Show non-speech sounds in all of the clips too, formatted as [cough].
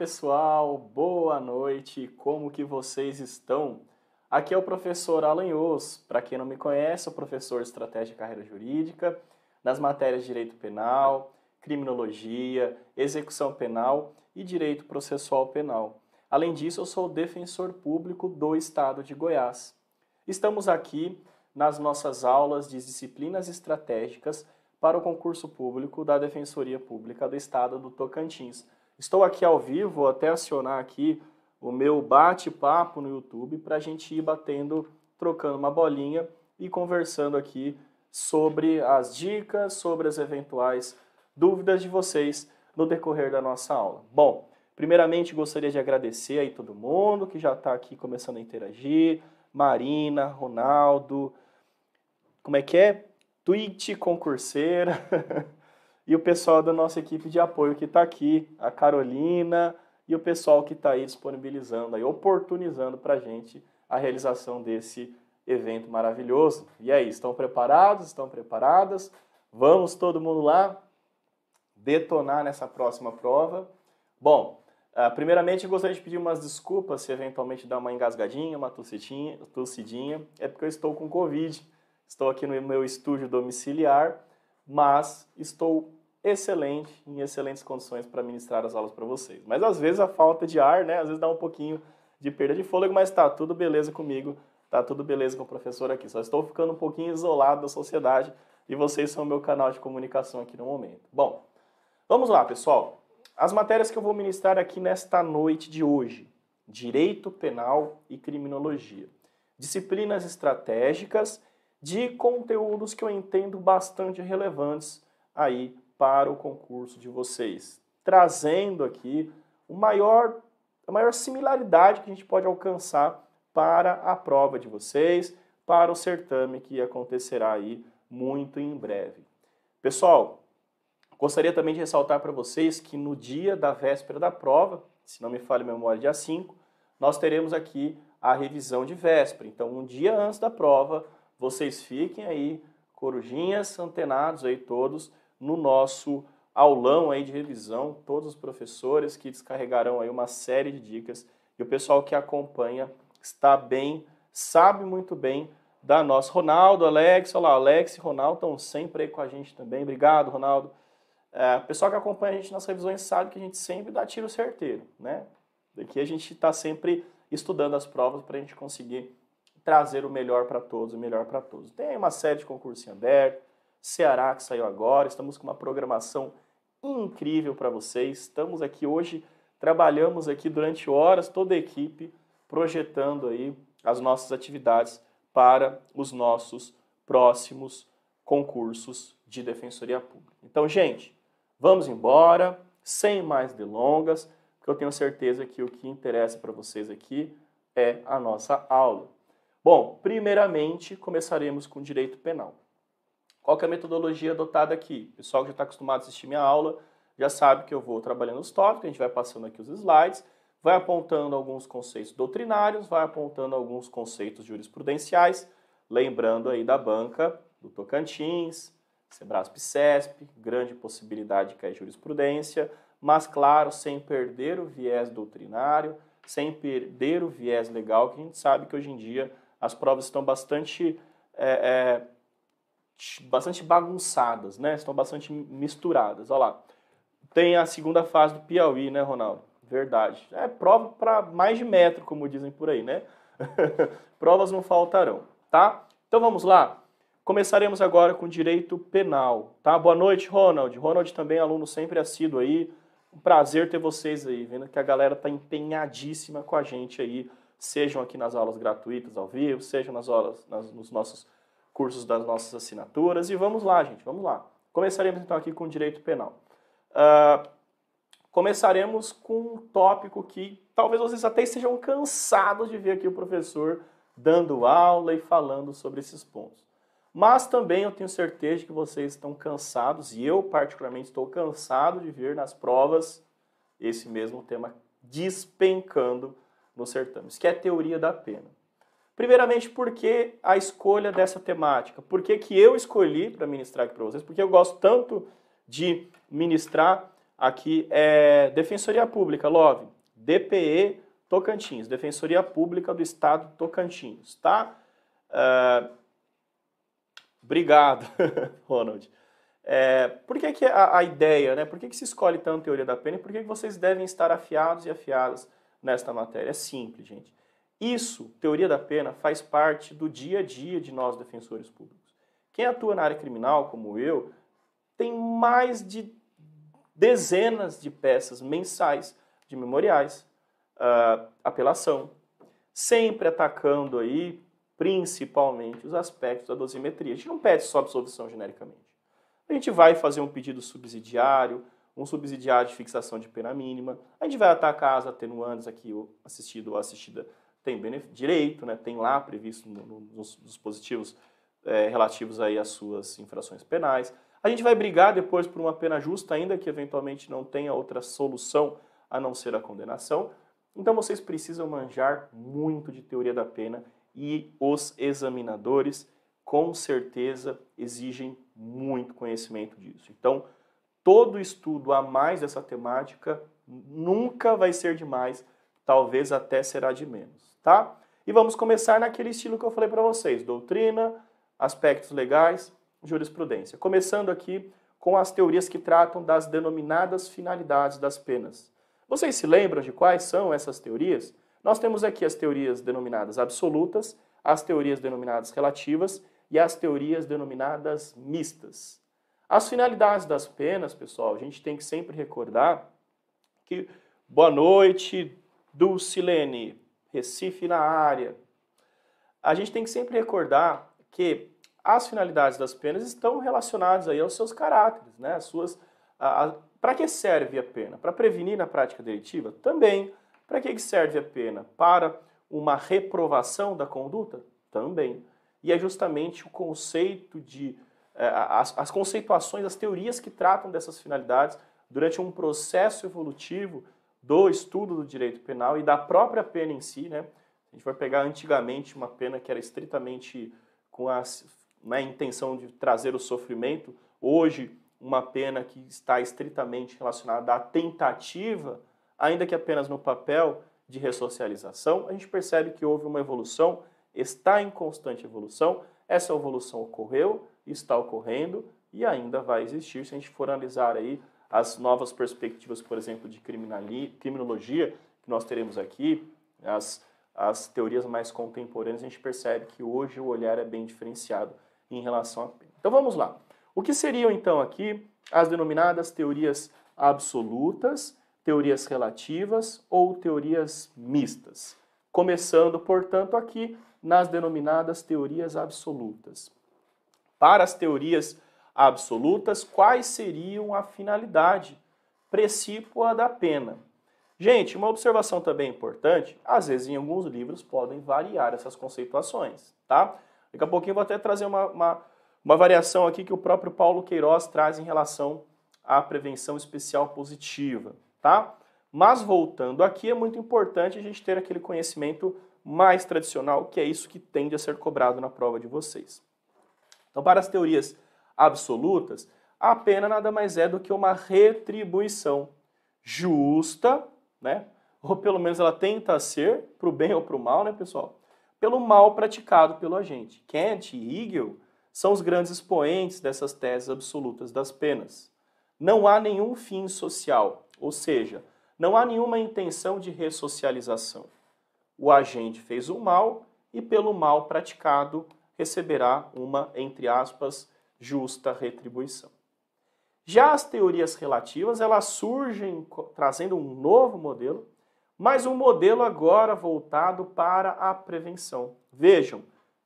pessoal, boa noite, como que vocês estão? Aqui é o professor Alanhos, para quem não me conhece, sou professor de Estratégia e Carreira Jurídica, nas matérias de Direito Penal, Criminologia, Execução Penal e Direito Processual Penal. Além disso, eu sou defensor público do Estado de Goiás. Estamos aqui nas nossas aulas de disciplinas estratégicas para o concurso público da Defensoria Pública do Estado do Tocantins. Estou aqui ao vivo, vou até acionar aqui o meu bate-papo no YouTube para a gente ir batendo, trocando uma bolinha e conversando aqui sobre as dicas, sobre as eventuais dúvidas de vocês no decorrer da nossa aula. Bom, primeiramente gostaria de agradecer aí todo mundo que já está aqui começando a interagir, Marina, Ronaldo, como é que é? Twitch concurseira. [laughs] e o pessoal da nossa equipe de apoio que está aqui, a Carolina e o pessoal que está aí disponibilizando, aí, oportunizando para a gente a realização desse evento maravilhoso. E aí, é estão preparados? Estão preparadas? Vamos todo mundo lá detonar nessa próxima prova? Bom, ah, primeiramente gostaria de pedir umas desculpas se eventualmente dar uma engasgadinha, uma tossidinha. É porque eu estou com Covid. Estou aqui no meu estúdio domiciliar mas estou excelente, em excelentes condições para ministrar as aulas para vocês. Mas às vezes a falta de ar, né? Às vezes dá um pouquinho de perda de fôlego, mas está tudo beleza comigo, Está tudo beleza com o professor aqui. Só estou ficando um pouquinho isolado da sociedade e vocês são o meu canal de comunicação aqui no momento. Bom, vamos lá, pessoal. As matérias que eu vou ministrar aqui nesta noite de hoje: Direito Penal e Criminologia. Disciplinas estratégicas de conteúdos que eu entendo bastante relevantes aí para o concurso de vocês, trazendo aqui o maior, a maior similaridade que a gente pode alcançar para a prova de vocês, para o certame que acontecerá aí muito em breve. Pessoal, gostaria também de ressaltar para vocês que no dia da véspera da prova, se não me falha a memória, dia 5, nós teremos aqui a revisão de véspera. Então, um dia antes da prova, vocês fiquem aí, corujinhas, antenados aí todos, no nosso aulão aí de revisão, todos os professores que descarregarão aí uma série de dicas e o pessoal que acompanha está bem, sabe muito bem da nossa. Ronaldo, Alex, Olá Alex e Ronaldo estão sempre aí com a gente também. Obrigado, Ronaldo. É, o pessoal que acompanha a gente nas revisões sabe que a gente sempre dá tiro certeiro, né? Daqui a gente está sempre estudando as provas para a gente conseguir trazer o melhor para todos, o melhor para todos. Tem uma série de concursos em aberto, Ceará que saiu agora, estamos com uma programação incrível para vocês. Estamos aqui hoje, trabalhamos aqui durante horas, toda a equipe, projetando aí as nossas atividades para os nossos próximos concursos de defensoria pública. Então, gente, vamos embora, sem mais delongas, porque eu tenho certeza que o que interessa para vocês aqui é a nossa aula. Bom, primeiramente começaremos com direito penal. Qual é a metodologia adotada aqui? O pessoal que já está acostumado a assistir minha aula já sabe que eu vou trabalhando os tópicos, a gente vai passando aqui os slides, vai apontando alguns conceitos doutrinários, vai apontando alguns conceitos jurisprudenciais, lembrando aí da banca do Tocantins, Sebrasp CESP, grande possibilidade que é jurisprudência, mas claro, sem perder o viés doutrinário, sem perder o viés legal, que a gente sabe que hoje em dia as provas estão bastante, é, é, bastante bagunçadas, né? Estão bastante misturadas. Olha lá. Tem a segunda fase do Piauí, né, Ronaldo? Verdade. É prova para mais de metro, como dizem por aí, né? [laughs] Provas não faltarão, tá? Então vamos lá. Começaremos agora com direito penal, tá? Boa noite, Ronald. Ronald também é aluno sempre assíduo aí. Um prazer ter vocês aí, vendo que a galera tá empenhadíssima com a gente aí sejam aqui nas aulas gratuitas ao vivo, sejam nas aulas, nas, nos nossos cursos das nossas assinaturas. E vamos lá, gente, vamos lá. Começaremos então aqui com o direito penal. Uh, começaremos com um tópico que talvez vocês até estejam cansados de ver aqui o professor dando aula e falando sobre esses pontos. Mas também eu tenho certeza que vocês estão cansados, e eu particularmente estou cansado de ver nas provas esse mesmo tema despencando nos certames, que é a teoria da pena. Primeiramente, por que a escolha dessa temática? Por que, que eu escolhi para ministrar aqui para vocês? Porque eu gosto tanto de ministrar aqui é Defensoria Pública, love DPE Tocantins, Defensoria Pública do Estado Tocantins, tá? Uh, obrigado, [laughs] Ronald. É, por que, que a, a, ideia, né? Por que, que se escolhe tanto a teoria da pena e por que, que vocês devem estar afiados e afiadas nesta matéria. É simples, gente. Isso, teoria da pena, faz parte do dia a dia de nós defensores públicos. Quem atua na área criminal, como eu, tem mais de dezenas de peças mensais de memoriais, uh, apelação, sempre atacando aí principalmente os aspectos da dosimetria. A gente não pede só absolvição genericamente. A gente vai fazer um pedido subsidiário, um subsidiário de fixação de pena mínima. A gente vai atacar as atenuantes aqui, o assistido ou assistida tem direito, né, tem lá previsto no, no, nos dispositivos é, relativos aí às suas infrações penais. A gente vai brigar depois por uma pena justa, ainda que eventualmente não tenha outra solução a não ser a condenação. Então vocês precisam manjar muito de teoria da pena e os examinadores com certeza exigem muito conhecimento disso. Então, todo estudo a mais dessa temática nunca vai ser demais, talvez até será de menos, tá? E vamos começar naquele estilo que eu falei para vocês: doutrina, aspectos legais, jurisprudência. Começando aqui com as teorias que tratam das denominadas finalidades das penas. Vocês se lembram de quais são essas teorias? Nós temos aqui as teorias denominadas absolutas, as teorias denominadas relativas e as teorias denominadas mistas. As finalidades das penas, pessoal, a gente tem que sempre recordar que boa noite, Dulcilene, Recife na área. A gente tem que sempre recordar que as finalidades das penas estão relacionadas aí aos seus caráteres, né? As suas para que serve a pena? Para prevenir na prática delitiva? Também. Para que serve a pena? Para uma reprovação da conduta? Também. E é justamente o conceito de é, as, as conceituações, as teorias que tratam dessas finalidades durante um processo evolutivo do estudo do direito penal e da própria pena em si, né? A gente vai pegar antigamente uma pena que era estritamente com a né, intenção de trazer o sofrimento, hoje uma pena que está estritamente relacionada à tentativa, ainda que apenas no papel, de ressocialização, a gente percebe que houve uma evolução, está em constante evolução, essa evolução ocorreu, está ocorrendo e ainda vai existir se a gente for analisar aí as novas perspectivas, por exemplo, de criminologia que nós teremos aqui, as, as teorias mais contemporâneas, a gente percebe que hoje o olhar é bem diferenciado em relação a pena. Então vamos lá. O que seriam então aqui as denominadas teorias absolutas, teorias relativas ou teorias mistas? Começando, portanto, aqui nas denominadas teorias absolutas. Para as teorias absolutas, quais seriam a finalidade precípua da pena? Gente, uma observação também importante, às vezes em alguns livros podem variar essas conceituações, tá? Daqui a pouquinho eu vou até trazer uma, uma, uma variação aqui que o próprio Paulo Queiroz traz em relação à prevenção especial positiva, tá? Mas voltando aqui, é muito importante a gente ter aquele conhecimento mais tradicional, que é isso que tende a ser cobrado na prova de vocês. Então, para as teorias absolutas, a pena nada mais é do que uma retribuição justa, né? Ou pelo menos ela tenta ser, para o bem ou para o mal, né, pessoal? Pelo mal praticado pelo agente. Kant e Hegel são os grandes expoentes dessas teses absolutas das penas. Não há nenhum fim social, ou seja, não há nenhuma intenção de ressocialização. O agente fez o mal e, pelo mal praticado, receberá uma, entre aspas, justa retribuição. Já as teorias relativas, elas surgem trazendo um novo modelo, mas um modelo agora voltado para a prevenção. Vejam,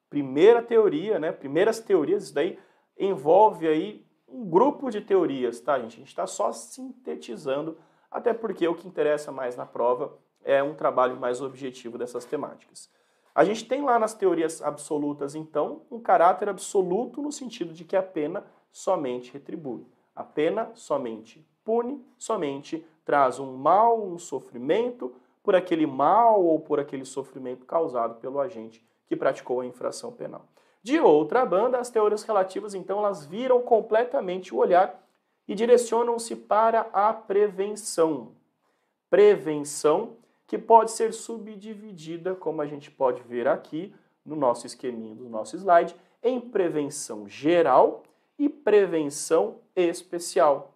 primeira teoria, né, primeiras teorias, isso daí envolve aí um grupo de teorias, tá, gente? A gente está só sintetizando, até porque o que interessa mais na prova é um trabalho mais objetivo dessas temáticas. A gente tem lá nas teorias absolutas, então, um caráter absoluto no sentido de que a pena somente retribui. A pena somente pune, somente traz um mal, um sofrimento por aquele mal ou por aquele sofrimento causado pelo agente que praticou a infração penal. De outra banda, as teorias relativas, então, elas viram completamente o olhar e direcionam-se para a prevenção. Prevenção que pode ser subdividida, como a gente pode ver aqui no nosso esqueminha do nosso slide, em prevenção geral e prevenção especial.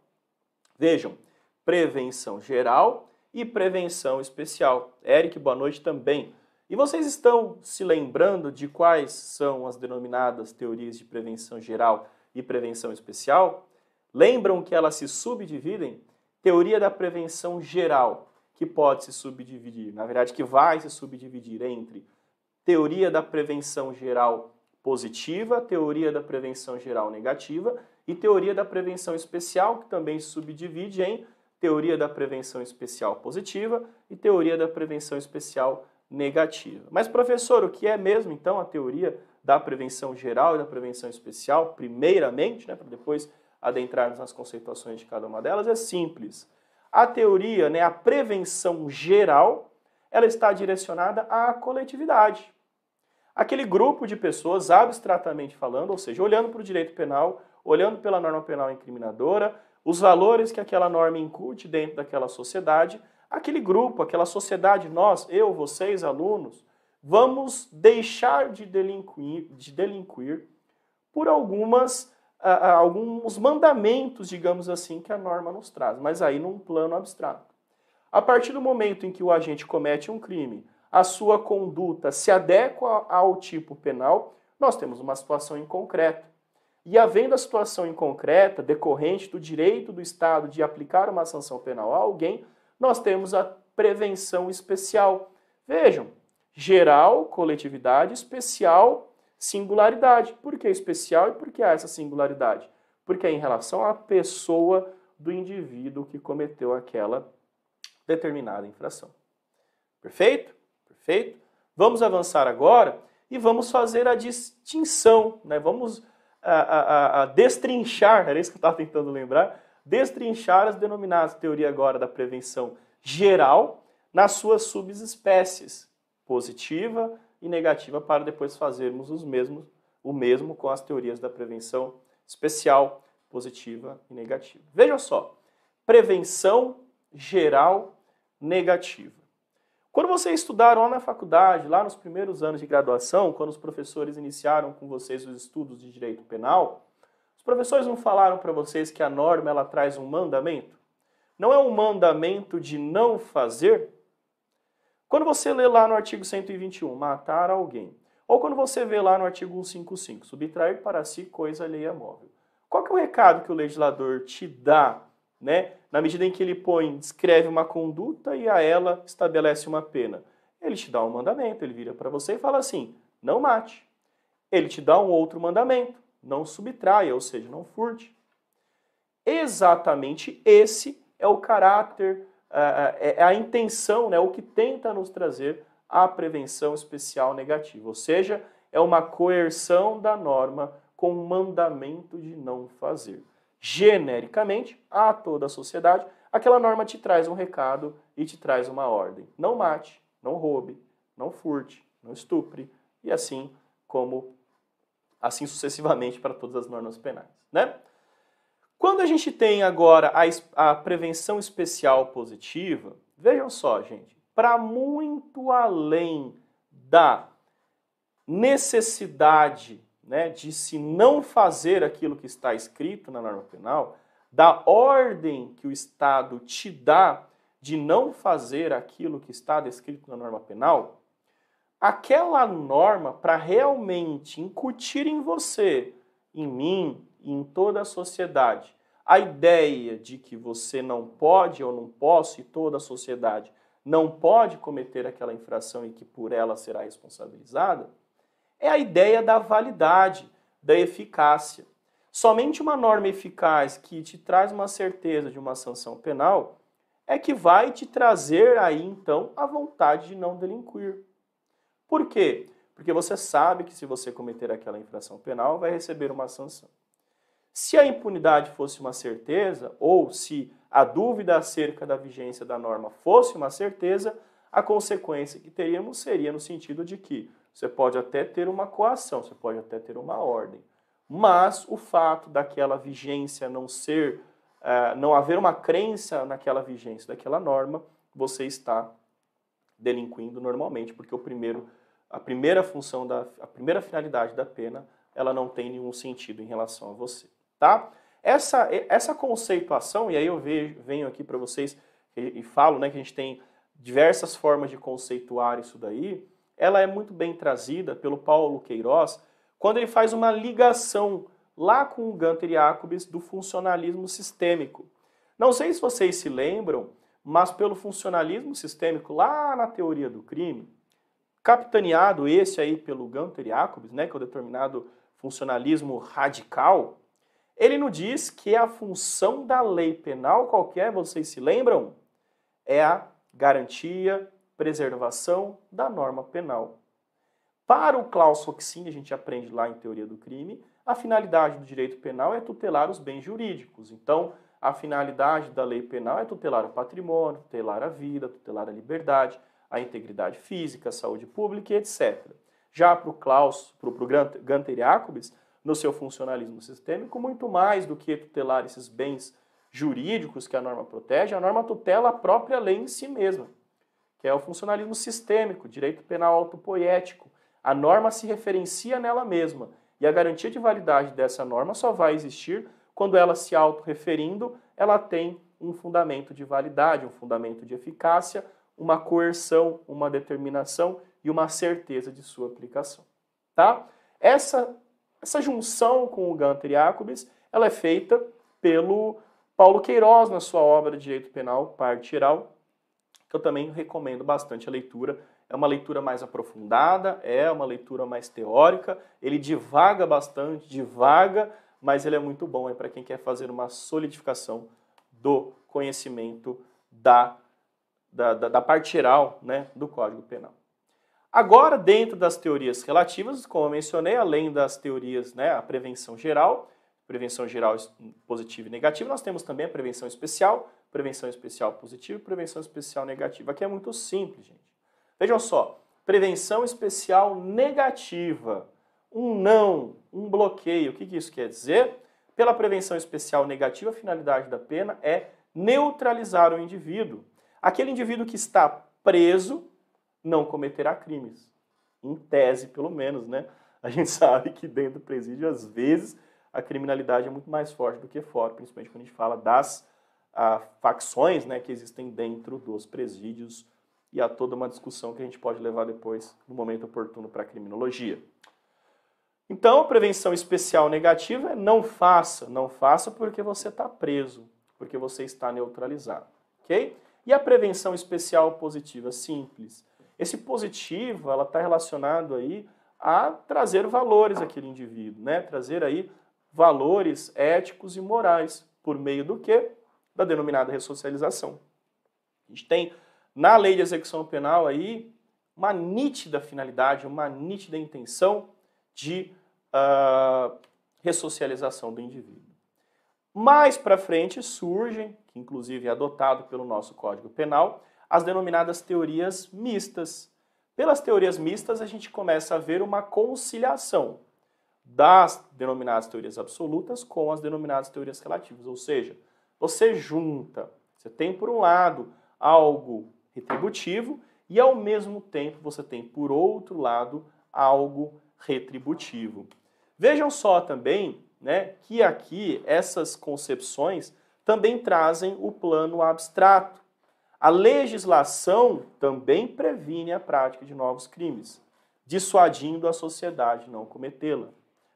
Vejam, prevenção geral e prevenção especial. Eric, boa noite também. E vocês estão se lembrando de quais são as denominadas teorias de prevenção geral e prevenção especial? Lembram que elas se subdividem? Teoria da prevenção geral que pode se subdividir, na verdade, que vai se subdividir entre teoria da prevenção geral positiva, teoria da prevenção geral negativa e teoria da prevenção especial, que também se subdivide em teoria da prevenção especial positiva e teoria da prevenção especial negativa. Mas, professor, o que é mesmo então a teoria da prevenção geral e da prevenção especial, primeiramente, né, para depois adentrarmos nas conceituações de cada uma delas? É simples. A teoria, né, a prevenção geral, ela está direcionada à coletividade. Aquele grupo de pessoas, abstratamente falando, ou seja, olhando para o direito penal, olhando pela norma penal incriminadora, os valores que aquela norma incute dentro daquela sociedade, aquele grupo, aquela sociedade, nós, eu, vocês, alunos, vamos deixar de delinquir, de delinquir por algumas alguns mandamentos, digamos assim, que a norma nos traz, mas aí num plano abstrato. A partir do momento em que o agente comete um crime, a sua conduta se adequa ao tipo penal, nós temos uma situação em concreto. E havendo a situação em concreta, decorrente do direito do Estado de aplicar uma sanção penal a alguém, nós temos a prevenção especial. Vejam, geral, coletividade, especial, singularidade. Por que é especial e por que há essa singularidade? Porque é em relação à pessoa do indivíduo que cometeu aquela determinada infração. Perfeito? Perfeito? Vamos avançar agora e vamos fazer a distinção, né? vamos a, a, a destrinchar, era isso que eu estava tentando lembrar, destrinchar as denominadas teoria agora da prevenção geral nas suas subespécies, positiva, e negativa para depois fazermos os mesmos, o mesmo com as teorias da prevenção especial, positiva e negativa. Veja só, prevenção geral negativa. Quando vocês estudaram lá na faculdade, lá nos primeiros anos de graduação, quando os professores iniciaram com vocês os estudos de direito penal, os professores não falaram para vocês que a norma ela traz um mandamento? Não é um mandamento de não fazer? Quando você lê lá no artigo 121, matar alguém, ou quando você vê lá no artigo 155, subtrair para si coisa alheia móvel, qual que é o recado que o legislador te dá, né? Na medida em que ele põe, descreve uma conduta e a ela estabelece uma pena. Ele te dá um mandamento, ele vira para você e fala assim: não mate. Ele te dá um outro mandamento, não subtraia, ou seja, não furte. Exatamente esse é o caráter é, é a intenção, né, o que tenta nos trazer a prevenção especial negativa, ou seja, é uma coerção da norma com o mandamento de não fazer. Genericamente, a toda a sociedade, aquela norma te traz um recado e te traz uma ordem. Não mate, não roube, não furte, não estupre, e assim como assim sucessivamente [laughs] para todas as normas penais, né? Quando a gente tem agora a, a prevenção especial positiva, vejam só, gente, para muito além da necessidade né, de se não fazer aquilo que está escrito na norma penal, da ordem que o Estado te dá de não fazer aquilo que está descrito na norma penal, aquela norma para realmente incutir em você, em mim, em toda a sociedade a ideia de que você não pode ou não posso e toda a sociedade não pode cometer aquela infração e que por ela será responsabilizada, é a ideia da validade, da eficácia. Somente uma norma eficaz que te traz uma certeza de uma sanção penal é que vai te trazer aí então a vontade de não delinquir. Por quê? Porque você sabe que se você cometer aquela infração penal, vai receber uma sanção. Se a impunidade fosse uma certeza, ou se a dúvida acerca da vigência da norma fosse uma certeza, a consequência que teríamos seria no sentido de que você pode até ter uma coação, você pode até ter uma ordem, mas o fato daquela vigência não ser, uh, não haver uma crença naquela vigência daquela norma, você está delinquindo normalmente, porque o primeiro, a primeira função da, a primeira finalidade da pena, ela não tem nenhum sentido em relação a você tá? Essa, essa conceituação, e aí eu vejo, venho aqui para vocês e, e, falo né, que a gente tem diversas formas de conceituar isso daí, ela é muito bem trazida pelo Paulo Queiroz quando ele faz uma ligação lá com o Gunter Jacobs do funcionalismo sistêmico. Não sei se vocês se lembram, mas pelo funcionalismo sistêmico, lá na teoria do crime, capitaneado esse aí pelo Gunter Jacobs, né, que é o determinado funcionalismo radical, ele nos diz que a função da lei penal qualquer, vocês se lembram? É a garantia, preservação da norma penal. Para o Klaus Roxin, a gente aprende lá em Teoria do Crime, a finalidade do direito penal é tutelar os bens jurídicos. Então, a finalidade da lei penal é tutelar o patrimônio, tutelar a vida, tutelar a liberdade, a integridade física, a saúde pública, etc. Já para o Klaus, para o Gunter Jacobs, no seu funcionalismo sistêmico, muito mais do que tutelar esses bens jurídicos que a norma protege, a norma tutela a própria lei em si mesma, que é o funcionalismo sistêmico, direito penal autopoético. A norma se referencia nela mesma, e a garantia de validade dessa norma só vai existir quando ela se autorreferindo, ela tem um fundamento de validade, um fundamento de eficácia, uma coerção, uma determinação e uma certeza de sua aplicação, tá? Essa essa junção com o Ganter Jacobs, ela é feita pelo Paulo Queiroz na sua obra de Direito Penal, parte geral, que eu também recomendo bastante a leitura. É uma leitura mais aprofundada, é uma leitura mais teórica, ele divaga bastante, divaga, mas ele é muito bom é para quem quer fazer uma solidificação do conhecimento da, da, da, da parte geral né, do Código Penal. Agora, dentro das teorias relativas, como eu mencionei, além das teorias, né, a prevenção geral, prevenção geral positiva e negativa, nós temos também a prevenção especial, prevenção especial positiva e prevenção especial negativa. Aqui é muito simples, gente. Vejam só, prevenção especial negativa, um não, um bloqueio. O que, que isso quer dizer? Pela prevenção especial negativa, a finalidade da pena é neutralizar o indivíduo. Aquele indivíduo que está preso não cometerá crimes. Em tese, pelo menos, né? A gente [laughs] sabe que dentro do presídio, às vezes, a criminalidade é muito mais forte do que fora, principalmente quando a gente fala das a, ah, facções né, que existem dentro dos presídios e há toda uma discussão que a gente pode levar depois, no momento oportuno, para a criminologia. Então, a prevenção especial negativa é não faça, não faça porque você está preso, porque você está neutralizado, ok? E a prevenção especial positiva simples esse positivo, ela está relacionado aí a trazer valores àquele indivíduo, né? Trazer aí valores éticos e morais por meio do que da denominada ressocialização. A gente tem na lei de execução penal aí uma nítida finalidade, uma nítida intenção de uh, ressocialização do indivíduo. Mais para frente surgem, que inclusive é adotado pelo nosso Código Penal, as denominadas teorias mistas. Pelas teorias mistas, a gente começa a ver uma conciliação das denominadas teorias absolutas com as denominadas teorias relativas, ou seja, você junta, você tem por um lado algo retributivo e ao mesmo tempo você tem por outro lado algo retributivo. Vejam só também, né, que aqui essas concepções também trazem o plano abstrato. A legislação também previne a prática de novos crimes, dissuadindo a sociedade não cometê-la,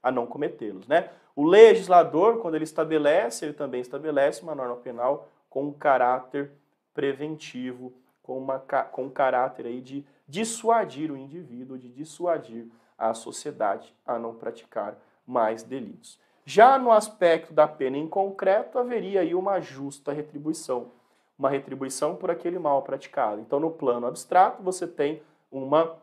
a não cometê-los. Né? O legislador, quando ele estabelece, ele também estabelece uma norma penal com um caráter preventivo, com, uma, com um caráter aí de dissuadir o indivíduo, de dissuadir a sociedade a não praticar mais delitos. Já no aspecto da pena em concreto, haveria aí uma justa retribuição uma retribuição por aquele mal praticado. Então, no plano abstrato, você tem uma,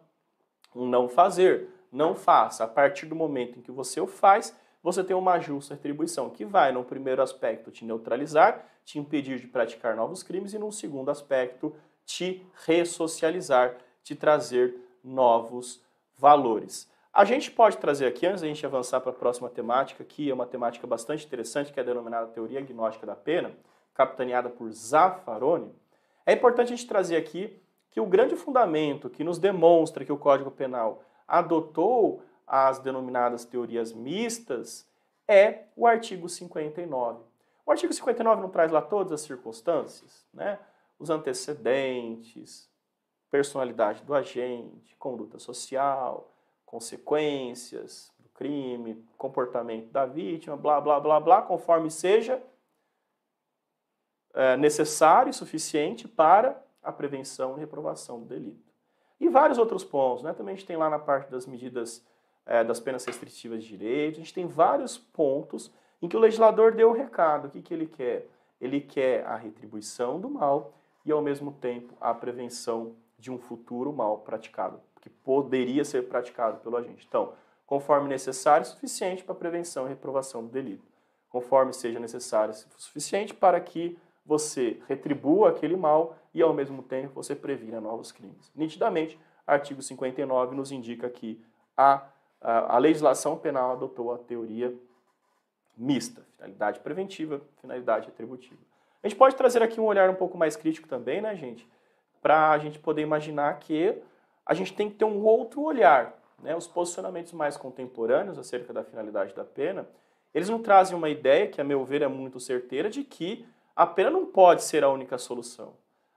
um não fazer. Não faça. A partir do momento em que você o faz, você tem uma justa retribuição, que vai, no primeiro aspecto, te neutralizar, te impedir de praticar novos crimes, e no segundo aspecto, te ressocializar, te trazer novos valores. A gente pode trazer aqui, antes da gente avançar para a próxima temática, que é uma temática bastante interessante, que é denominada teoria gnóstica da pena, capitaneada por Zaffaroni, é importante a gente trazer aqui que o grande fundamento que nos demonstra que o Código Penal adotou as denominadas teorias mistas é o artigo 59. O artigo 59 não traz lá todas as circunstâncias, né? Os antecedentes, personalidade do agente, conduta social, consequências do crime, comportamento da vítima, blá blá blá blá, conforme seja é, necessário e suficiente para a prevenção e reprovação do delito. E vários outros pontos, né? também a gente tem lá na parte das medidas é, das penas restritivas de direito, a gente tem vários pontos em que o legislador deu o recado. O que, que ele quer? Ele quer a retribuição do mal e, ao mesmo tempo, a prevenção de um futuro mal praticado, que poderia ser praticado pelo agente. Então, conforme necessário, e suficiente para a prevenção e reprovação do delito. Conforme seja necessário, suficiente para que você retribua aquele mal e, ao mesmo tempo, você previna novos crimes. Nitidamente, artigo 59 nos indica que a, a, a legislação penal adotou a teoria mista, finalidade preventiva, finalidade atributiva. A gente pode trazer aqui um olhar um pouco mais crítico também, né, gente? Para a gente poder imaginar que a gente tem que ter um outro olhar. Né? Os posicionamentos mais contemporâneos acerca da finalidade da pena, eles não trazem uma ideia, que a meu ver é muito certeira, de que a pena não pode ser a única solução.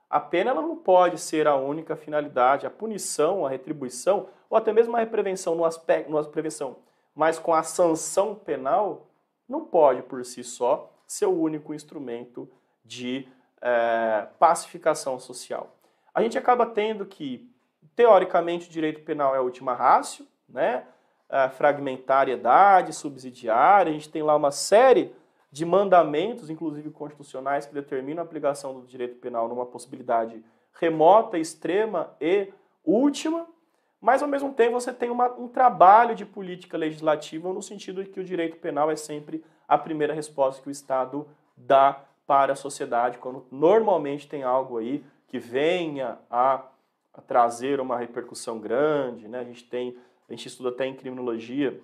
A pena ela não pode ser a única finalidade. A punição, a retribuição, ou até mesmo a prevenção no aspecto, no prevenção, mas com a sanção penal, não pode por si só ser o único instrumento de é, pacificação social. A gente acaba tendo que, teoricamente, o direito penal é a última rácio, né? É, fragmentariedade, subsidiária, a gente tem lá uma série de mandamentos, inclusive constitucionais, que determinam a aplicação do direito penal numa possibilidade remota, extrema e última, mas ao mesmo tempo você tem uma, um trabalho de política legislativa no sentido de que o direito penal é sempre a primeira resposta que o Estado dá para a sociedade quando normalmente tem algo aí que venha a, a trazer uma repercussão grande, né? A gente tem, a gente estuda até em criminologia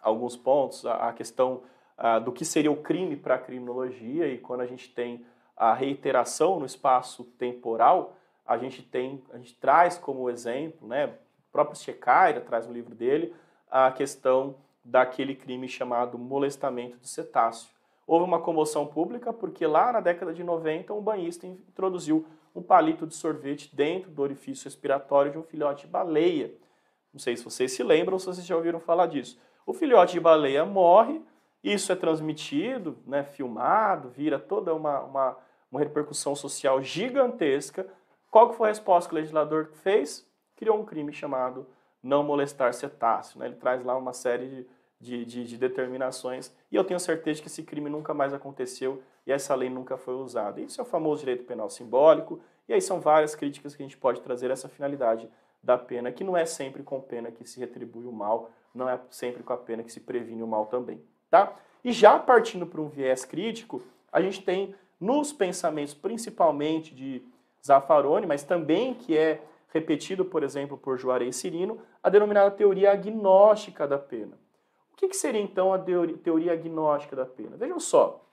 alguns pontos a, a questão ah, do que seria o crime para a criminologia, e quando a gente tem a reiteração no espaço temporal, a gente tem, a gente traz como exemplo, né, o próprio Shekhar traz no livro dele, a questão daquele crime chamado molestamento de cetáceo. Houve uma comoção pública porque lá na década de 90 um banhista introduziu um palito de sorvete dentro do orifício respiratório de um filhote de baleia. Não sei se vocês se lembram ou se vocês já ouviram falar disso. O filhote de baleia morre, isso é transmitido, né, filmado, vira toda uma, uma, uma repercussão social gigantesca. Qual que foi a resposta que o legislador fez? Criou um crime chamado não molestar cetáceo. Né? Ele traz lá uma série de, de, de, de, determinações. E eu tenho certeza que esse crime nunca mais aconteceu e essa lei nunca foi usada. Isso é o famoso direito penal simbólico, e aí são várias críticas que a gente pode trazer essa finalidade da pena, que não é sempre com pena que se retribui o mal, não é sempre com a pena que se previne o mal também. Tá? E já partindo para um viés crítico, a gente tem nos pensamentos, principalmente de Zaffaroni, mas também que é repetido, por exemplo, por Juarez Cirino, a denominada teoria agnóstica da pena. O que, que seria então a teoria agnóstica da pena? Vejam só.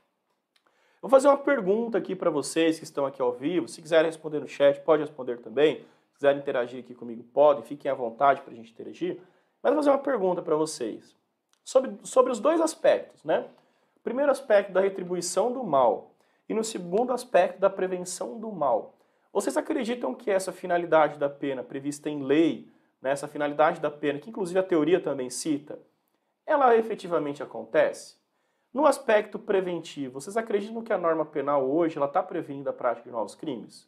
Eu vou fazer uma pergunta aqui para vocês que estão aqui ao vivo. Se quiserem responder no chat, pode responder também. Se quiserem interagir aqui comigo, podem. Fiquem à vontade para a gente interagir. Mas eu vou fazer uma pergunta para vocês sobre, sobre os dois aspectos, né? Primeiro aspecto da retribuição do mal e no segundo aspecto da prevenção do mal. Vocês acreditam que essa finalidade da pena prevista em lei, né, essa finalidade da pena, que inclusive a teoria também cita, ela efetivamente acontece? No aspecto preventivo, vocês acreditam que a norma penal hoje ela está prevenindo a prática de novos crimes?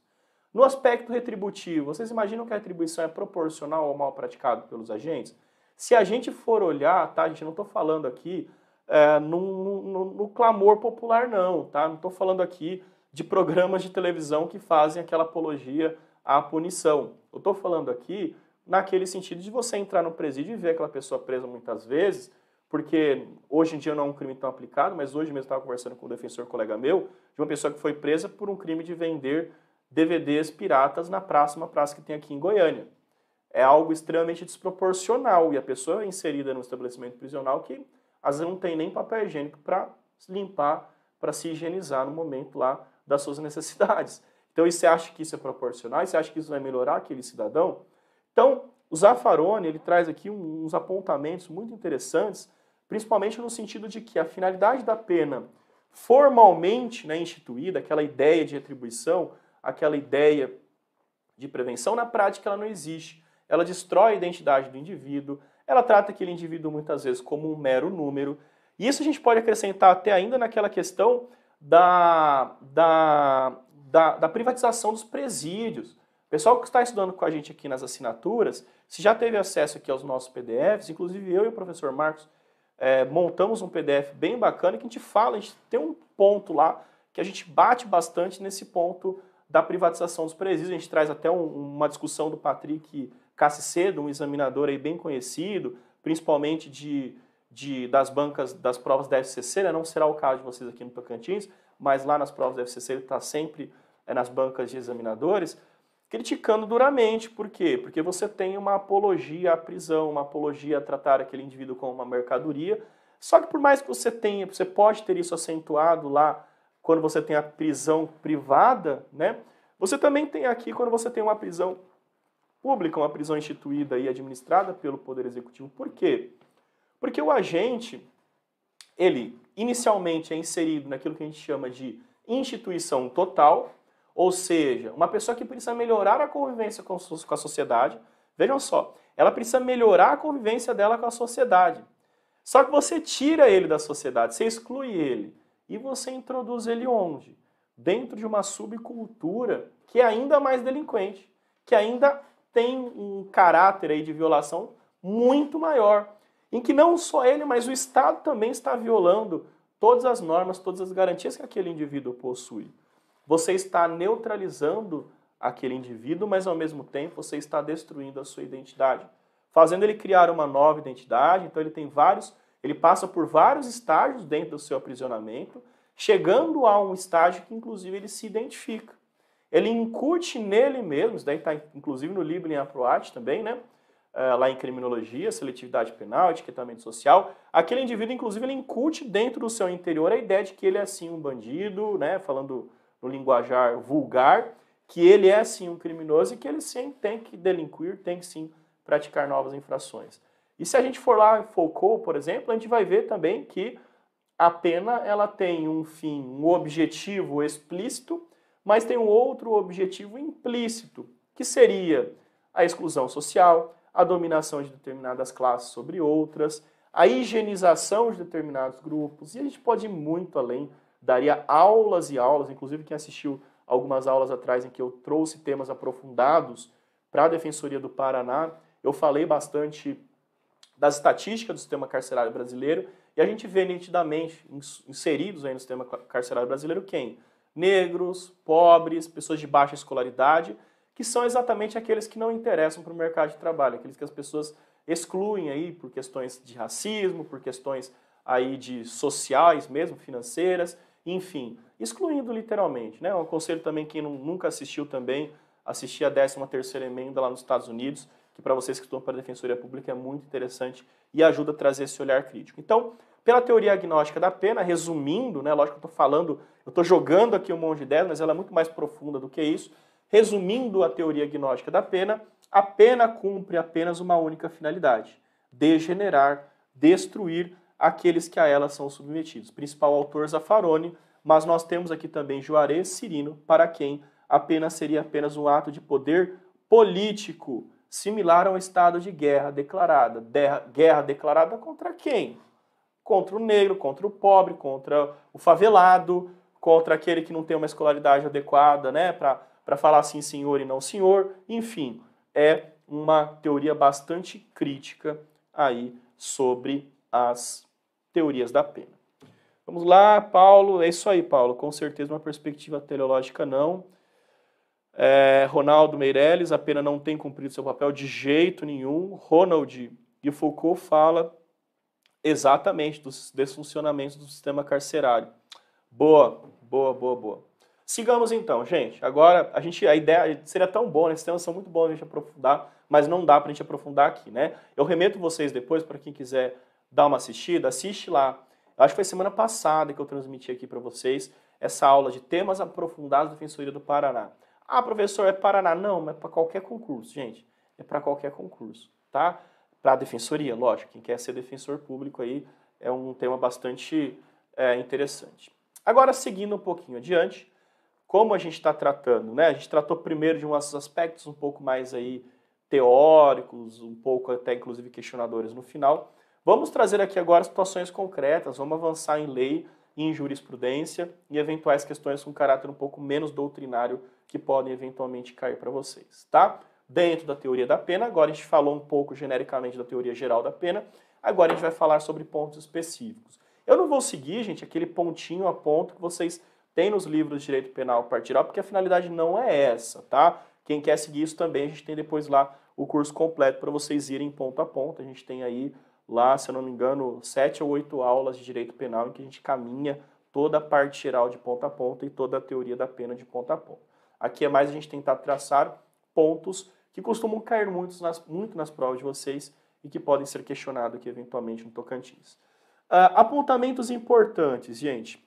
No aspecto retributivo, vocês imaginam que a retribuição é proporcional ao mal praticado pelos agentes? Se a gente for olhar, tá? A gente não estou falando aqui é, no, no, no, clamor popular, não, tá? Não estou falando aqui de programas de televisão que fazem aquela apologia à punição. Eu estou falando aqui naquele sentido de você entrar no presídio e ver aquela pessoa presa muitas vezes, porque hoje em dia não é um crime tão aplicado, mas hoje mesmo estava conversando com um defensor colega meu, de uma pessoa que foi presa por um crime de vender DVDs piratas na praça, uma praça que tem aqui em Goiânia é algo extremamente desproporcional e a pessoa é inserida no estabelecimento prisional que às vezes não tem nem papel higiênico para limpar, para se higienizar no momento lá das suas [laughs] necessidades. Então, e você acha que isso é proporcional? E você acha que isso vai melhorar aquele cidadão? Então, o Zaffaroni, ele traz aqui uns apontamentos muito interessantes, principalmente no sentido de que a finalidade da pena formalmente né, instituída, aquela ideia de retribuição, aquela ideia de prevenção, na prática ela não existe ela destrói a identidade do indivíduo, ela trata aquele indivíduo muitas vezes como um mero número. E isso a gente pode acrescentar até ainda naquela questão da, da, da, da privatização dos presídios. O pessoal que está estudando com a gente aqui nas assinaturas, se já teve acesso aqui aos nossos PDFs, inclusive eu e o professor Marcos é, montamos um PDF bem bacana que a gente fala, a gente tem um ponto lá que a gente bate bastante nesse ponto da privatização dos presídios. A gente traz até um, uma discussão do Patrick Cassi Cedo, um examinador aí bem conhecido, principalmente de, de, das bancas das provas da FCC, né? não será o caso de vocês aqui no Tocantins, mas lá nas provas da FCC ele está sempre é, nas bancas de examinadores, criticando duramente. Por quê? Porque você tem uma apologia à prisão, uma apologia a tratar aquele indivíduo como uma mercadoria. Só que por mais que você tenha, você pode ter isso acentuado lá quando você tem a prisão privada, né? Você também tem aqui quando você tem uma prisão pública, uma prisão instituída e administrada pelo Poder Executivo. Por quê? Porque o agente, ele inicialmente é inserido naquilo que a gente chama de instituição total, ou seja, uma pessoa que precisa melhorar a convivência com a sociedade. Vejam só, ela precisa melhorar a convivência dela com a sociedade. Só que você tira ele da sociedade, você exclui ele e você introduz ele onde? Dentro de uma subcultura que é ainda mais delinquente, que ainda tem um caráter aí de violação muito maior, em que não só ele, mas o Estado também está violando todas as normas, todas as garantias que aquele indivíduo possui. Você está neutralizando aquele indivíduo, mas ao mesmo tempo você está destruindo a sua identidade, fazendo ele criar uma nova identidade. Então ele tem vários, ele passa por vários estágios dentro do seu aprisionamento, chegando a um estágio que inclusive ele se identifica ele incute nele mesmo, isso daí está inclusive no Liber Aproate também, né? Eh, lá em criminologia, seletividade penal, etiquetamento social, aquele indivíduo, inclusive, ele incute dentro do seu interior a ideia de que ele é sim um bandido, né? falando no linguajar vulgar, que ele é sim um criminoso e que ele sim tem que delinquir, tem que sim praticar novas infrações. E se a gente for lá em Foucault, por exemplo, a gente vai ver também que a pena ela tem um fim, um objetivo explícito mas tem um outro objetivo implícito, que seria a exclusão social, a dominação de determinadas classes sobre outras, a higienização de determinados grupos, e a gente pode ir muito além, daria aulas e aulas, inclusive quem assistiu algumas aulas atrás em que eu trouxe temas aprofundados para a Defensoria do Paraná, eu falei bastante das estatísticas do sistema carcerário brasileiro, e a gente vê nitidamente inseridos aí no sistema carcerário brasileiro quem? negros, pobres, pessoas de baixa escolaridade, que são exatamente aqueles que não interessam para o mercado de trabalho, aqueles que as pessoas excluem aí por questões de racismo, por questões aí de sociais mesmo, financeiras, enfim, excluindo literalmente, né? Eu aconselho também quem nunca assistiu também, assistir a 13ª emenda lá nos Estados Unidos, que para vocês que estão para a Defensoria Pública é muito interessante e ajuda a trazer esse olhar crítico. Então, pela teoria agnóstica da pena, resumindo, né, lógico que eu estou falando, eu estou jogando aqui um monte de ideias, mas ela é muito mais profunda do que isso. Resumindo a teoria agnóstica da pena, a pena cumpre apenas uma única finalidade: degenerar, destruir aqueles que a ela são submetidos. Principal autor Zaffaroni, mas nós temos aqui também Juarez Cirino, para quem a pena seria apenas um ato de poder político, similar a um estado de guerra declarada. Guerra declarada contra quem? contra o negro, contra o pobre, contra o favelado, contra aquele que não tem uma escolaridade adequada, né, para falar assim senhor e não senhor. Enfim, é uma teoria bastante crítica aí sobre as teorias da pena. Vamos lá, Paulo. É isso aí, Paulo. Com certeza uma perspectiva teleológica não. É, Ronaldo Meirelles, a pena não tem cumprido seu papel de jeito nenhum. Ronald e Foucault fala Exatamente, dos desfuncionamentos do sistema carcerário. Boa, boa, boa, boa. Sigamos então, gente. Agora, a gente, a ideia seria tão boa, né? esses temas são muito bons a gente aprofundar, mas não dá para a gente aprofundar aqui, né? Eu remeto vocês depois, para quem quiser dar uma assistida, assiste lá. Eu acho que foi semana passada que eu transmiti aqui para vocês essa aula de temas aprofundados da Defensoria do Paraná. Ah, professor, é Paraná? Não, mas é para qualquer concurso, gente. É para qualquer concurso, tá? para a defensoria, lógico. Quem quer ser defensor público aí é um tema bastante é, interessante. Agora, seguindo um pouquinho adiante, como a gente está tratando, né? A gente tratou primeiro de uns aspectos um pouco mais aí teóricos, um pouco até inclusive questionadores no final. Vamos trazer aqui agora situações concretas, vamos avançar em lei em jurisprudência e eventuais questões com caráter um pouco menos doutrinário que podem eventualmente cair para vocês, tá? dentro da teoria da pena. Agora a gente falou um pouco genericamente da teoria geral da pena. Agora a gente vai falar sobre pontos específicos. Eu não vou seguir, gente, aquele pontinho a ponto que vocês têm nos livros de direito penal partidário, porque a finalidade não é essa, tá? Quem quer seguir isso também, a gente tem depois lá o curso completo para vocês irem ponto a ponto. A gente tem aí lá, se eu não me engano, sete ou oito aulas de direito penal em que a gente caminha toda a parte geral de ponta a ponta e toda a teoria da pena de ponta a ponta. Aqui é mais a gente tentar traçar pontos que costumam cair muito nas, muito nas provas de vocês e que podem ser questionados aqui eventualmente no Tocantins. Uh, apontamentos importantes, gente.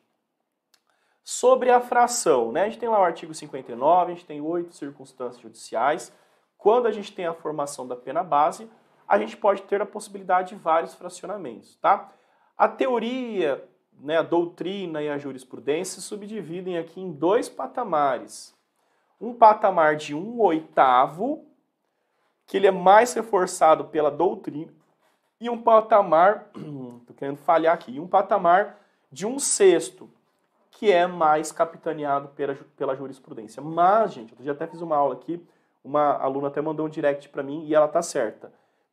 Sobre a fração, né? A gente tem lá o artigo 59, a gente tem oito circunstâncias judiciais. Quando a gente tem a formação da pena base, a gente pode ter a possibilidade de vários fracionamentos, tá? A teoria, né, a doutrina e a jurisprudência se subdividem aqui em dois patamares. Um patamar de um oitavo que ele é mais reforçado pela doutrina e um patamar, estou [clears throat] querendo falhar aqui, um patamar de um sexto, que é mais capitaneado pela, pela jurisprudência. Mas, gente, eu já até fiz uma aula aqui, uma aluna até mandou um direct para mim e ela tá certa.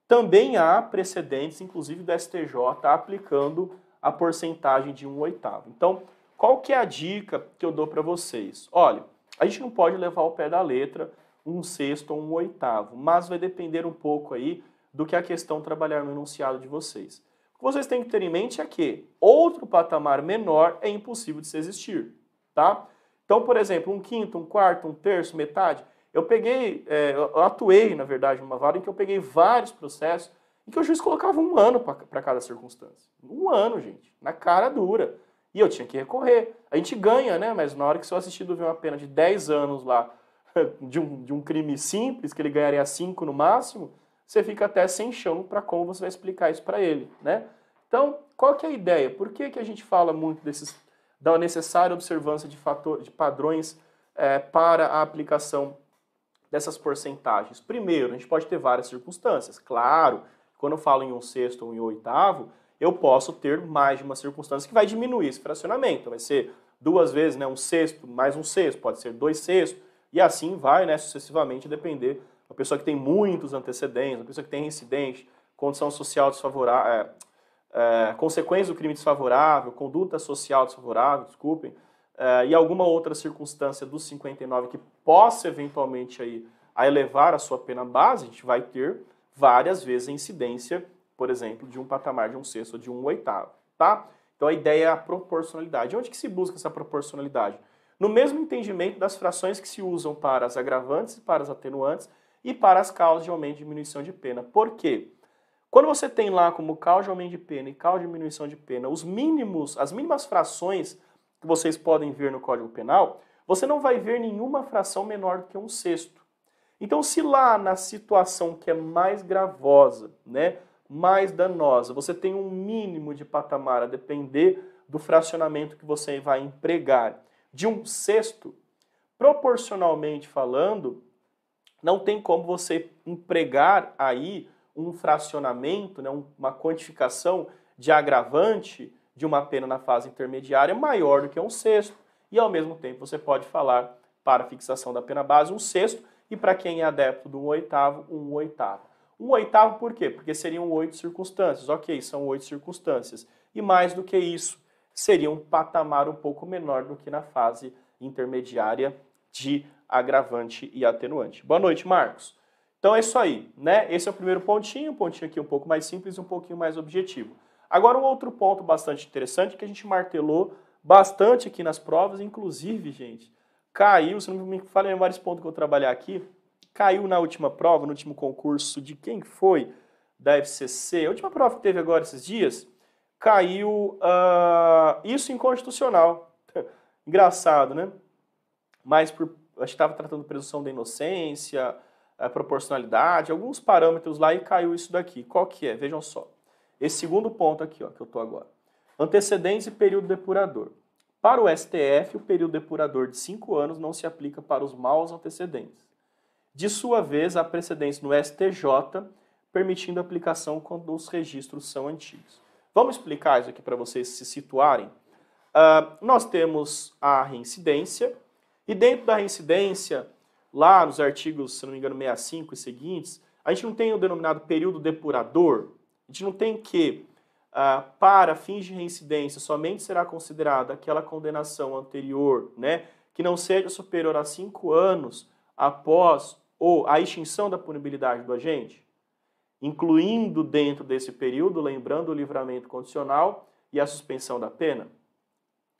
Também há precedentes, inclusive do STJ, aplicando a porcentagem de um oitavo. Então, qual que é a dica que eu dou para vocês? Olha, a gente não pode levar o pé da letra um sexto ou um oitavo, mas vai depender um pouco aí do que a questão trabalhar no enunciado de vocês. O que vocês têm que ter em mente é que outro patamar menor é impossível de se existir, tá? Então, por exemplo, um quinto, um quarto, um terço, metade. Eu peguei, é, eu atuei, na verdade, numa vara em que eu peguei vários processos em que o juiz colocava um ano para cada circunstância. Um ano, gente, na cara dura. E eu tinha que recorrer. A gente ganha, né? Mas na hora que seu assistido vê uma pena de 10 anos lá [laughs] de um, de um crime simples, que ele ganharia 5 no máximo, você fica até sem chão para como você vai explicar isso para ele, né? Então, qual que é a ideia? Por que, que a gente fala muito desses, da necessária observância de, fator, de padrões é, para a aplicação dessas porcentagens? Primeiro, a gente pode ter várias circunstâncias. Claro, quando eu falo em um sexto ou em um oitavo, eu posso ter mais de uma circunstância que vai diminuir esse fracionamento. Vai ser duas vezes, né, um sexto mais um sexto, pode ser dois sextos, e assim vai, né, sucessivamente, depender. da pessoa que tem muitos antecedentes, da pessoa que tem incidente, condição social desfavorável, é, é, consequência do crime desfavorável, conduta social desfavorável, desculpem, é, e alguma outra circunstância dos 59 que possa eventualmente aí, a elevar a sua pena base, a gente vai ter várias vezes a incidência, por exemplo, de um patamar de um sexto ou de um oitavo, tá? Então a ideia é a proporcionalidade. Onde que se busca essa proporcionalidade? no mesmo entendimento das frações que se usam para as agravantes, e para as atenuantes e para as causas de aumento e diminuição de pena. Por quê? Quando você tem lá como causa de aumento de pena e causa de diminuição de pena os mínimos, as mínimas frações que vocês podem ver no Código Penal, você não vai ver nenhuma fração menor do que um sexto. Então, se lá na situação que é mais gravosa, né, mais danosa, você tem um mínimo de patamar a depender do fracionamento que você vai empregar de um sexto, proporcionalmente falando, não tem como você empregar aí um fracionamento, né, uma quantificação de agravante de uma pena na fase intermediária maior do que um sexto. E ao mesmo tempo você pode falar para fixação da pena base um sexto e para quem é adepto do um oitavo, um oitavo. Um oitavo por quê? Porque seriam oito circunstâncias. Ok, são oito circunstâncias. E mais do que isso, seria um patamar um pouco menor do que na fase intermediária de agravante e atenuante. Boa noite, Marcos. Então é isso aí, né? Esse é o primeiro pontinho, um pontinho aqui um pouco mais simples, um pouquinho mais objetivo. Agora um outro ponto bastante interessante que a gente martelou bastante aqui nas provas, inclusive, gente, caiu, se não me falei em vários pontos que eu trabalhar aqui, caiu na última prova, no último concurso de quem foi da FCC, a última prova que teve agora esses dias, caiu uh, isso inconstitucional. [laughs] Engraçado, né? Mas por, acho que estava tratando presunção da inocência, a eh, proporcionalidade, alguns parâmetros lá e caiu isso daqui. Qual que é? Vejam só. Esse segundo ponto aqui, ó, que eu estou agora. Antecedentes e período depurador. Para o STF, o período depurador de cinco anos não se aplica para os maus antecedentes. De sua vez, há precedentes no STJ permitindo a aplicação quando os registros são antigos. Vamos explicar isso aqui para vocês se situarem. Uh, nós temos a reincidência, e dentro da reincidência, lá nos artigos, se não me engano, 65 e seguintes, a gente não tem o denominado período depurador, a gente não tem que, uh, para fins de reincidência, somente será considerada aquela condenação anterior, né, que não seja superior a cinco anos após ou a extinção da punibilidade do agente incluindo dentro desse período, lembrando o livramento condicional e a suspensão da pena.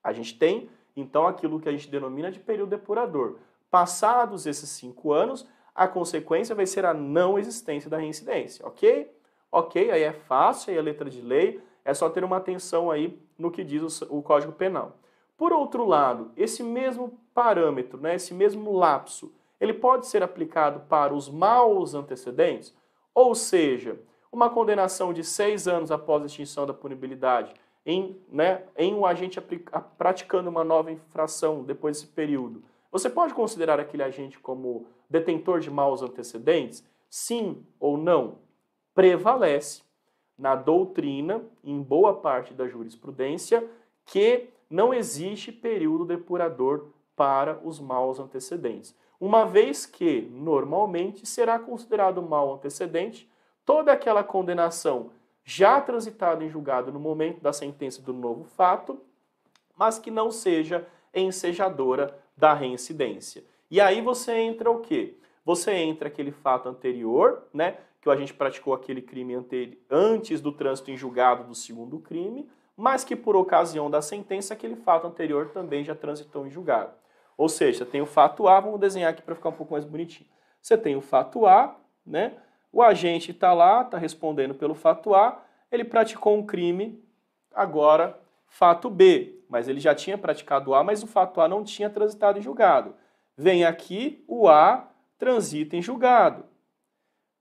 A gente tem, então, aquilo que a gente denomina de período depurador. Passados esses cinco anos, a consequência vai ser a não existência da reincidência, ok? Ok, aí é fácil, aí é letra de lei, é só ter uma atenção aí no que diz o, o Código Penal. Por outro lado, esse mesmo parâmetro, né, esse mesmo lapso, ele pode ser aplicado para os maus antecedentes? Ou seja, uma condenação de seis anos após a extinção da punibilidade em, né, em um agente praticando uma nova infração depois desse período, você pode considerar aquele agente como detentor de maus antecedentes? Sim ou não? Prevalece na doutrina, em boa parte da jurisprudência, que não existe período depurador para os maus antecedentes uma vez que, normalmente, será considerado mal antecedente toda aquela condenação já transitada em julgado no momento da sentença do novo fato, mas que não seja ensejadora da reincidência. E aí você entra o quê? Você entra aquele fato anterior, né, que a gente praticou aquele crime antes do trânsito em julgado do segundo crime, mas que por ocasião da sentença aquele fato anterior também já transitou em julgado. Ou seja, tem o fato A, vamos desenhar aqui para ficar um pouco mais bonitinho. Você tem o fato A, né? O agente está lá, está respondendo pelo fato A, ele praticou um crime, agora fato B, mas ele já tinha praticado A, mas o fato A não tinha transitado em julgado. Vem aqui, o A transita em julgado.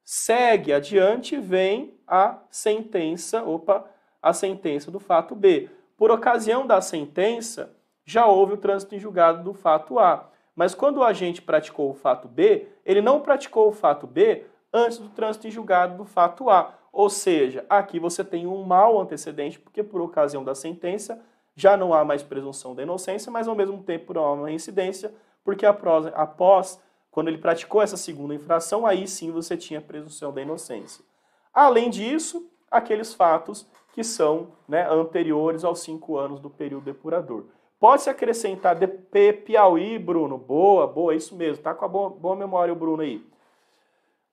Segue adiante, vem a sentença, opa, a sentença do fato B. Por ocasião da sentença, já houve o trânsito em julgado do fato A. Mas quando o agente praticou o fato B, ele não praticou o fato B antes do trânsito em julgado do fato A. Ou seja, aqui você tem um mau antecedente, porque por ocasião da sentença já não há mais presunção da inocência, mas ao mesmo tempo não há uma incidência, porque após, após quando ele praticou essa segunda infração, aí sim você tinha presunção da inocência. Além disso, aqueles fatos que são né, anteriores aos cinco anos do período depurador. Pode-se acrescentar DP Piauí, Bruno. Boa, boa, isso mesmo. Tá com a boa, boa memória o Bruno aí.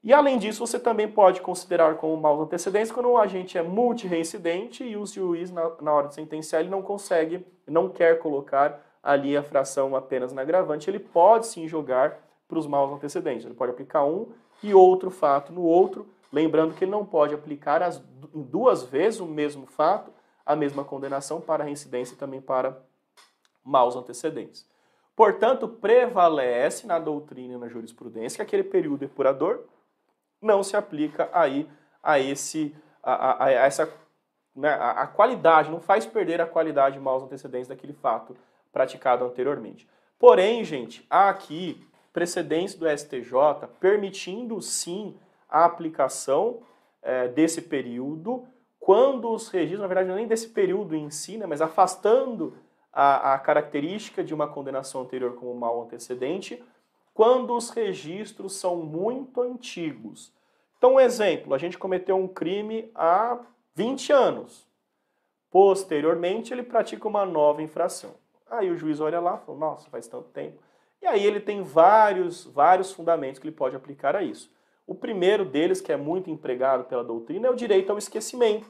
E além disso, você também pode considerar como maus antecedentes quando o agente é multireincidente e o juiz, na, na, hora de sentenciar, ele não consegue, não quer colocar ali a fração apenas na agravante. Ele pode sim jogar para os maus antecedentes. Ele pode aplicar um e outro fato no outro, lembrando que ele não pode aplicar as, duas vezes o mesmo fato, a mesma condenação para a reincidência e também para maus antecedentes. Portanto, prevalece na doutrina e na jurisprudência que aquele período depurador não se aplica aí a esse a, a, a essa né, a, a, qualidade, não faz perder a qualidade maus antecedentes daquele fato praticado anteriormente. Porém, gente, há aqui precedentes do STJ permitindo sim a aplicação é, desse período quando os registros, na verdade, é nem desse período em si, né, mas afastando a, a característica de uma condenação anterior como mal antecedente quando os registros são muito antigos. Então, um exemplo, a gente cometeu um crime há 20 anos. Posteriormente, ele pratica uma nova infração. Aí o juiz olha lá e fala, nossa, faz tanto tempo. E aí ele tem vários, vários fundamentos que ele pode aplicar a isso. O primeiro deles, que é muito empregado pela doutrina, é o direito ao esquecimento.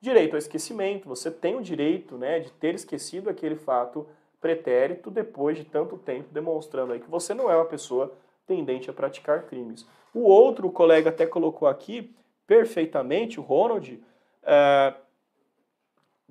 Direito ao esquecimento, você tem o direito né, de ter esquecido aquele fato pretérito depois de tanto tempo, demonstrando aí que você não é uma pessoa tendente a praticar crimes. O outro o colega até colocou aqui perfeitamente, o Ronald, é,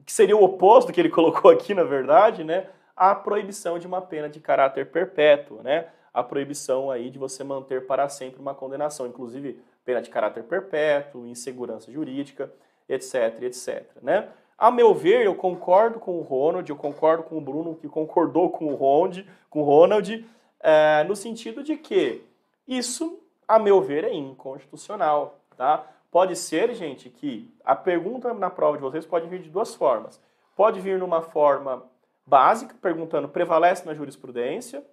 que seria o oposto que ele [laughs] colocou aqui, na verdade, né? A proibição de uma pena de caráter perpétuo, né? A proibição aí de você manter para sempre uma condenação, inclusive pena de caráter perpétuo, insegurança jurídica etc, etc. Né? A meu ver, eu concordo com o Ronald, eu concordo com o Bruno, que concordou com o Ronald, com o Ronald é, no sentido de que isso, a meu ver, é inconstitucional. Tá? Pode ser, gente, que a pergunta na prova de vocês pode vir de duas formas. Pode vir numa forma básica, perguntando prevalece na jurisprudência,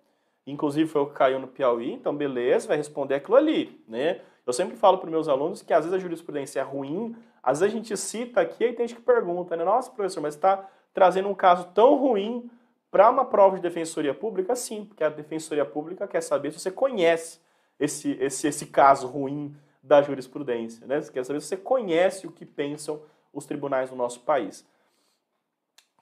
inclusive foi o que caiu no Piauí, então beleza, vai responder aquilo ali, né? Eu sempre falo para meus alunos que às vezes a jurisprudência é ruim, às vezes a gente cita aqui e tem gente que pergunta, né? Nossa, professor, mas está trazendo um caso tão ruim para uma prova de defensoria pública? Sim, porque a defensoria pública quer saber se você conhece esse, esse, esse caso ruim da jurisprudência, né? Você quer saber se você conhece o que pensam os tribunais do nosso país.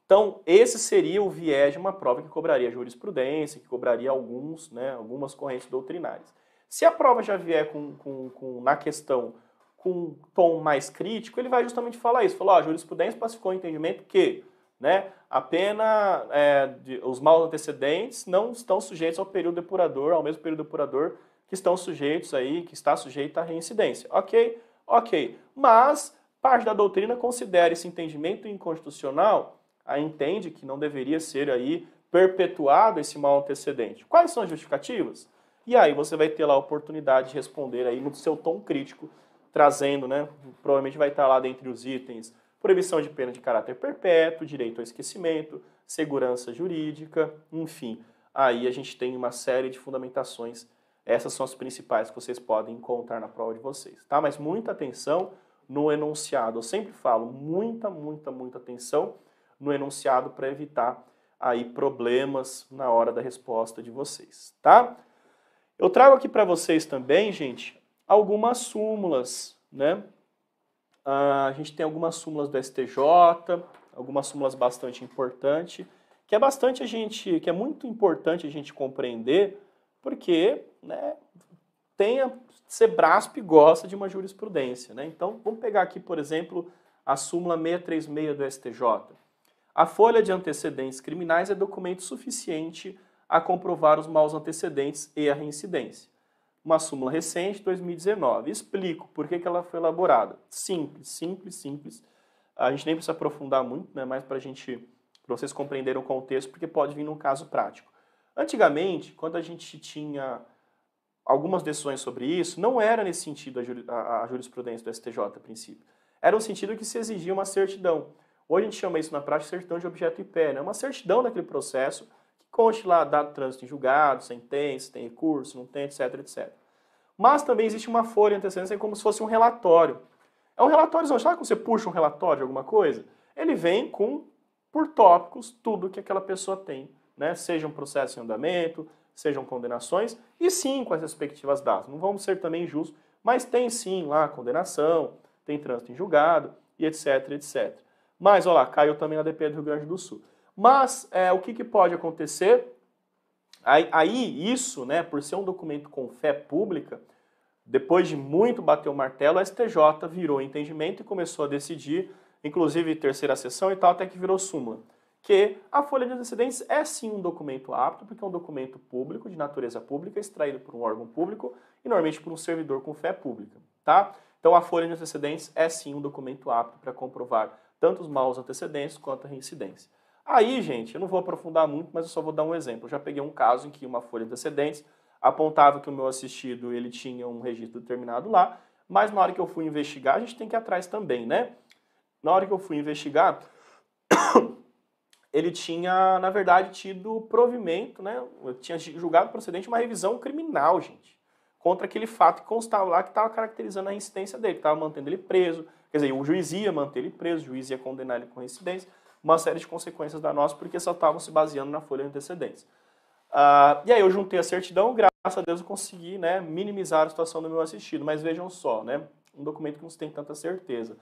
Então, esse seria o viés de uma prova que cobraria jurisprudência, que cobraria alguns, né, algumas correntes doutrinárias. Se a prova já vier com, com, com na questão com um tom mais crítico, ele vai justamente falar isso. Falou, ó, a jurisprudência pacificou o entendimento que né, a pena, é, de, os maus antecedentes não estão sujeitos ao período depurador, ao mesmo período depurador que estão sujeitos aí, que está sujeito à reincidência. Ok? Ok. Mas parte da doutrina considera esse entendimento inconstitucional, a entende que não deveria ser aí perpetuado esse mau antecedente. Quais são as justificativas? E aí você vai ter lá a oportunidade de responder aí no seu tom crítico, trazendo, né? Provavelmente vai estar lá dentre os itens proibição de pena de caráter perpétuo, direito ao esquecimento, segurança jurídica, enfim. Aí a gente tem uma série de fundamentações. Essas são as principais que vocês podem encontrar na prova de vocês, tá? Mas muita atenção no enunciado. Eu sempre falo muita, muita, muita atenção no enunciado para evitar aí problemas na hora da resposta de vocês, tá? Eu trago aqui para vocês também, gente, algumas súmulas, né? Ah, a gente tem algumas súmulas do STJ, algumas súmulas bastante importantes, que é bastante a gente, que é muito importante a gente compreender, porque, né, tem a Sebrasp gosta de uma jurisprudência, né? Então, vamos pegar aqui, por exemplo, a súmula 636 do STJ. A folha de antecedentes criminais é documento suficiente para a comprovar os maus antecedentes e a reincidência. Uma súmula recente, 2019. Explico por que, que ela foi elaborada. Simples, simples, simples. A gente nem precisa aprofundar muito, né, mas para a gente para vocês compreenderem o contexto, porque pode vir num caso prático. Antigamente, quando a gente tinha algumas decisões sobre isso, não era nesse sentido a, jurisprudência do STJ a princípio. Era um sentido que se exigia uma certidão. Hoje a gente chama isso na prática de certidão de objeto e pé. É né? uma certidão daquele processo conste lá dado trânsito em julgado, sentença, tem, recurso, não tem, etc, etc. Mas também existe uma folha antecedente, é como se fosse um relatório. É um relatório, sabe quando você puxa um relatório de alguma coisa? Ele vem com, por tópicos, tudo que aquela pessoa tem, né? Seja um processo em andamento, sejam condenações, e sim com as respectivas datas. Não vamos ser também justos, mas tem sim lá condenação, tem trânsito em julgado, e etc, etc. Mas, olha lá, caiu também na DP do Rio Grande do Sul. Mas é, o que, que, pode acontecer? Aí, aí, isso, né, por ser um documento com fé pública, depois de muito bater o martelo, a STJ virou entendimento e começou a decidir, inclusive terceira sessão e tal, até que virou súmula, que a folha de antecedentes é sim um documento apto, porque é um documento público, de natureza pública, extraído por um órgão público e normalmente por um servidor com fé pública, tá? Então a folha de antecedentes é sim um documento apto para comprovar tanto os maus antecedentes quanto a reincidência. Aí, gente, eu não vou aprofundar muito, mas eu só vou dar um exemplo. Eu já peguei um caso em que uma folha de antecedentes apontava que o meu assistido ele tinha um registro determinado lá, mas na hora que eu fui investigar, a gente tem que ir atrás também, né? Na hora que eu fui investigar, [coughs] ele tinha, na verdade, tido provimento, né? Tinha julgado procedente uma revisão criminal, gente, contra aquele fato que constava lá que estava caracterizando a incidência dele, estava mantendo ele preso. Quer dizer, o juiz ia manter ele preso, o juiz ia condenar ele com incidência uma série de consequências da nossa, porque só estavam se baseando na folha de antecedentes. Ah, e aí eu juntei a certidão, graças a Deus eu consegui né, minimizar a situação do meu assistido. Mas vejam só, né, um documento que não se tem tanta certeza.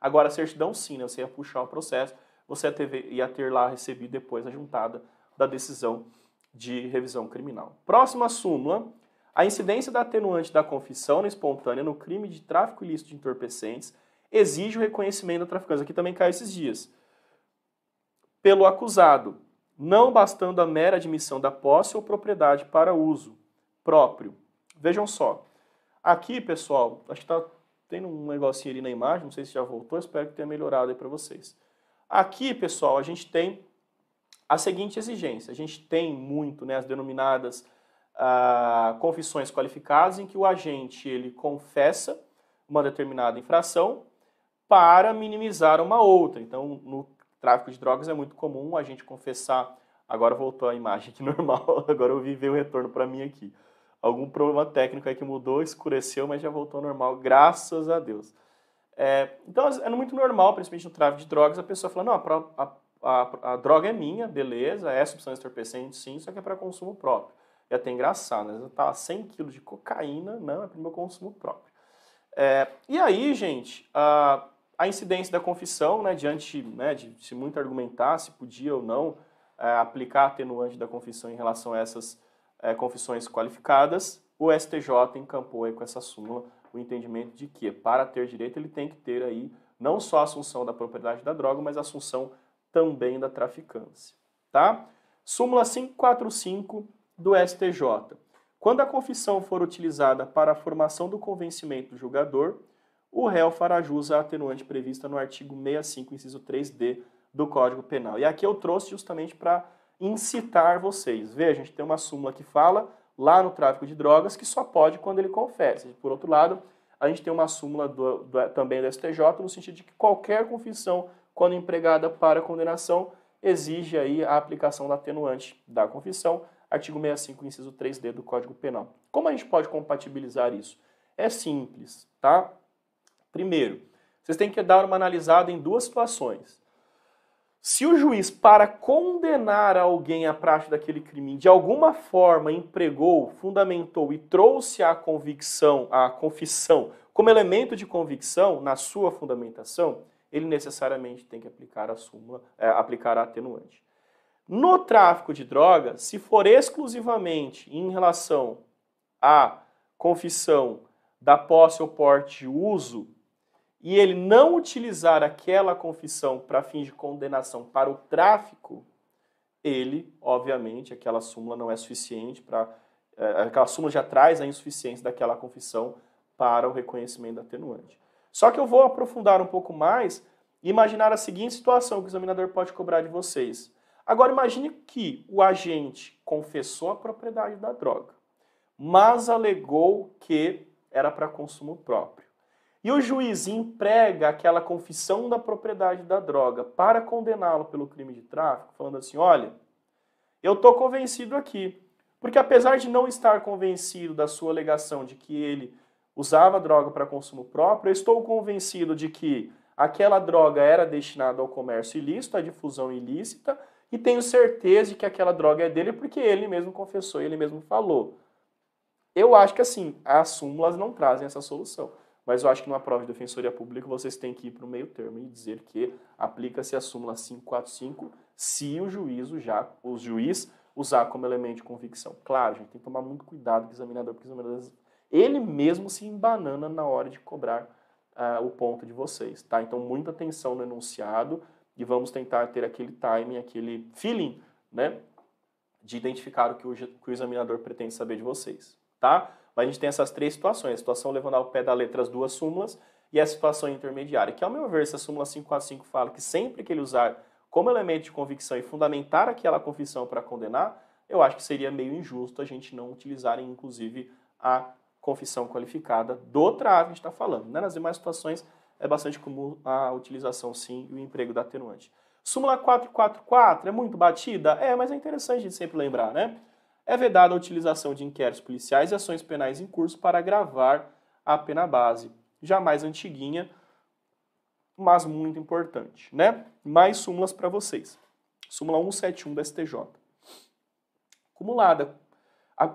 Agora, a certidão sim, né, você ia puxar o processo, você ia ter, ia ter lá recebido depois a juntada da decisão de revisão criminal. Próxima súmula, a incidência da atenuante da confissão espontânea no crime de tráfico ilícito de entorpecentes exige o reconhecimento da traficante. Aqui também cai esses dias. Pelo acusado, não bastando a mera admissão da posse ou propriedade para uso próprio. Vejam só. Aqui, pessoal, acho que está tendo um negocinho ali na imagem, não sei se já voltou, espero que tenha melhorado aí para vocês. Aqui, pessoal, a gente tem a seguinte exigência. A gente tem muito né, as denominadas ah, confissões qualificadas, em que o agente ele confessa uma determinada infração para minimizar uma outra. Então, no tráfico de drogas é muito comum a gente confessar. Agora voltou a imagem aqui [laughs] normal, agora eu vi ver o retorno para mim aqui. Algum problema técnico aí que mudou, escureceu, mas já voltou ao normal, graças a Deus. É, então, é muito normal, principalmente no tráfico de drogas, a pessoa falando: não, a, a, a, a droga é minha, beleza, é substância entorpecente, sim, só que é para consumo próprio. É até engraçado, né? Tá 100 kg de cocaína, não, é para o meu consumo próprio. É, e aí, gente, a a incidência da confissão, né, diante né, de se muito argumentar se podia ou não é, aplicar atenuante da confissão em relação a essas é, confissões qualificadas, o STJ encampou aí com essa súmula o entendimento de que para ter direito ele tem que ter aí não só a assunção da propriedade da droga, mas a assunção também da traficância, tá? Súmula 545 do STJ. Quando a confissão for utilizada para a formação do convencimento do julgador, o réu fará jus à é atenuante prevista no artigo 65, inciso 3D do Código Penal. E aqui eu trouxe justamente para incitar vocês. Veja, a gente tem uma súmula que fala lá no tráfico de drogas que só pode quando ele confessa. Por outro lado, a gente tem uma súmula do, do, também do STJ no sentido de que qualquer confissão, quando empregada para condenação, exige aí a aplicação da atenuante da confissão, artigo 65, inciso 3D do Código Penal. Como a gente pode compatibilizar isso? É simples, tá? Primeiro, vocês têm que dar uma analisada em duas situações. Se o juiz, para condenar alguém à prática daquele crime, de alguma forma empregou, fundamentou e trouxe a convicção, a confissão, como elemento de convicção na sua fundamentação, ele necessariamente tem que aplicar a súmula, é, aplicar a atenuante. No tráfico de drogas, se for exclusivamente em relação à confissão da posse ou porte de uso, e ele não utilizar aquela confissão para fins de condenação para o tráfico, ele, obviamente, aquela súmula não é suficiente para. É, aquela súmula já traz a insuficiência daquela confissão para o reconhecimento da atenuante. Só que eu vou aprofundar um pouco mais e imaginar a seguinte situação que o examinador pode cobrar de vocês. Agora imagine que o agente confessou a propriedade da droga, mas alegou que era para consumo próprio. E o juiz emprega aquela confissão da propriedade da droga para condená-lo pelo crime de tráfico, falando assim: olha, eu estou convencido aqui. Porque apesar de não estar convencido da sua alegação de que ele usava droga para consumo próprio, eu estou convencido de que aquela droga era destinada ao comércio ilícito, à difusão ilícita, e tenho certeza de que aquela droga é dele porque ele mesmo confessou, ele mesmo falou. Eu acho que assim, as súmulas não trazem essa solução. Mas eu acho que numa prova de defensoria pública vocês têm que ir para o meio termo e dizer que aplica-se a súmula 545 se o juízo já, o juiz usar como elemento de convicção. Claro, a gente tem que tomar muito cuidado com o examinador, porque o examinador, ele mesmo se embanana na hora de cobrar uh, o ponto de vocês, tá? Então, muita atenção no enunciado e vamos tentar ter aquele timing, aquele feeling, né? De identificar o que o, que o examinador pretende saber de vocês, tá? Mas a gente tem essas três situações, a situação levando ao pé da letra as duas súmulas e a situação intermediária, que ao meu ver, essa súmula 545 fala que sempre que ele usar como elemento de convicção e fundamentar aquela confissão para condenar, eu acho que seria meio injusto a gente não utilizar, inclusive, a confissão qualificada do trave, a gente está falando. Né? Nas demais situações, é bastante comum a utilização, sim, e o emprego da atenuante. Súmula 444 é muito batida? É, mas é interessante a gente sempre lembrar, né? é vedada a utilização de inquéritos policiais e ações penais em curso para agravar a pena base, jamais antiguinha, mas muito importante, né? Mais súmulas para vocês. Súmula 171 da STJ. acumulada,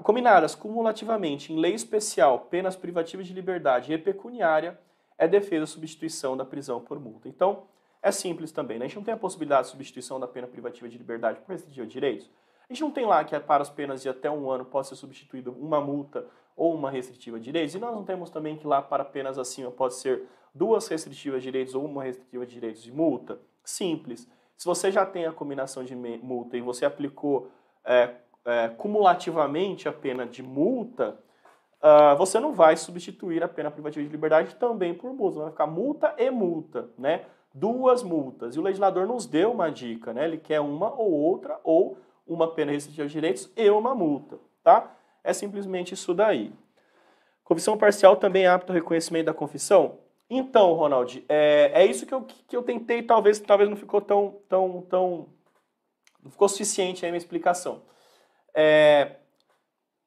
combinadas cumulativamente em lei especial, penas privativas de liberdade e pecuniária, é defesa a substituição da prisão por multa. Então, é simples também, né? A gente não tem a possibilidade de substituição da pena privativa de liberdade por restrição de direitos. A gente não tem lá que é para as penas de até um ano pode ser substituída uma multa ou uma restritiva de direitos, e nós não temos também que lá para penas acima pode ser duas restritivas de direitos ou uma restritiva de direitos de multa? Simples. Se você já tem a combinação de multa e você aplicou é, é, cumulativamente a pena de multa, uh, você não vai substituir a pena privativa de liberdade também por multa. Vai ficar multa e multa, né? Duas multas. E o legislador nos deu uma dica, né? Ele quer uma ou outra ou uma pena restritiva de direitos e uma multa, tá? É simplesmente isso daí. Confissão parcial também é apto ao reconhecimento da confissão? Então, Ronald, é, é isso que eu, que eu tentei, talvez, talvez não ficou tão, tão, tão, não ficou suficiente aí minha explicação. É,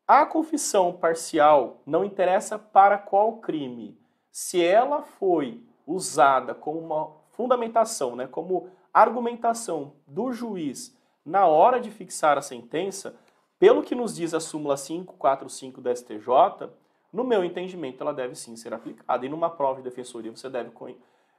a confissão parcial não interessa para qual crime. Se ela foi usada como uma fundamentação, né, como argumentação do juiz na hora de fixar a sentença, pelo que nos diz a súmula 545 do STJ, no meu entendimento ela deve sim ser aplicada. E numa prova de defensoria você deve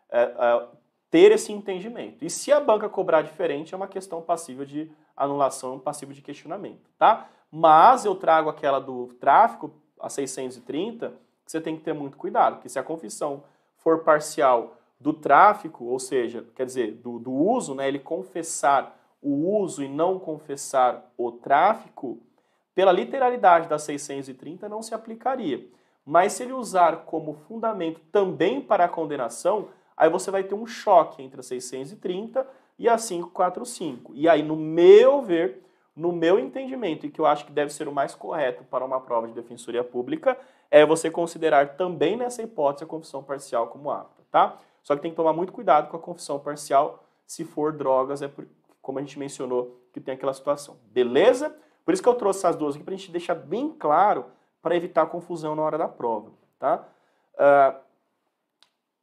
é, é, ter esse entendimento. E se a banca cobrar diferente, é uma questão passível de anulação, passível de questionamento, tá? Mas eu trago aquela do tráfico, a 630, que você tem que ter muito cuidado, porque se a confissão for parcial do tráfico, ou seja, quer dizer, do, do uso, né, ele confessar o uso e não confessar o tráfico, pela literalidade da 630 não se aplicaria. Mas se ele usar como fundamento também para a condenação, aí você vai ter um choque entre a 630 e a 545. E aí, no meu ver, no meu entendimento, e que eu acho que deve ser o mais correto para uma prova de defensoria pública, é você considerar também nessa hipótese a confissão parcial como apta, tá? Só que tem que tomar muito cuidado com a confissão parcial. Se for drogas, é por, como a gente mencionou, que tem aquela situação. Beleza? Por isso que eu trouxe essas duas aqui para a gente deixar bem claro para evitar confusão na hora da prova. Tá? Uh,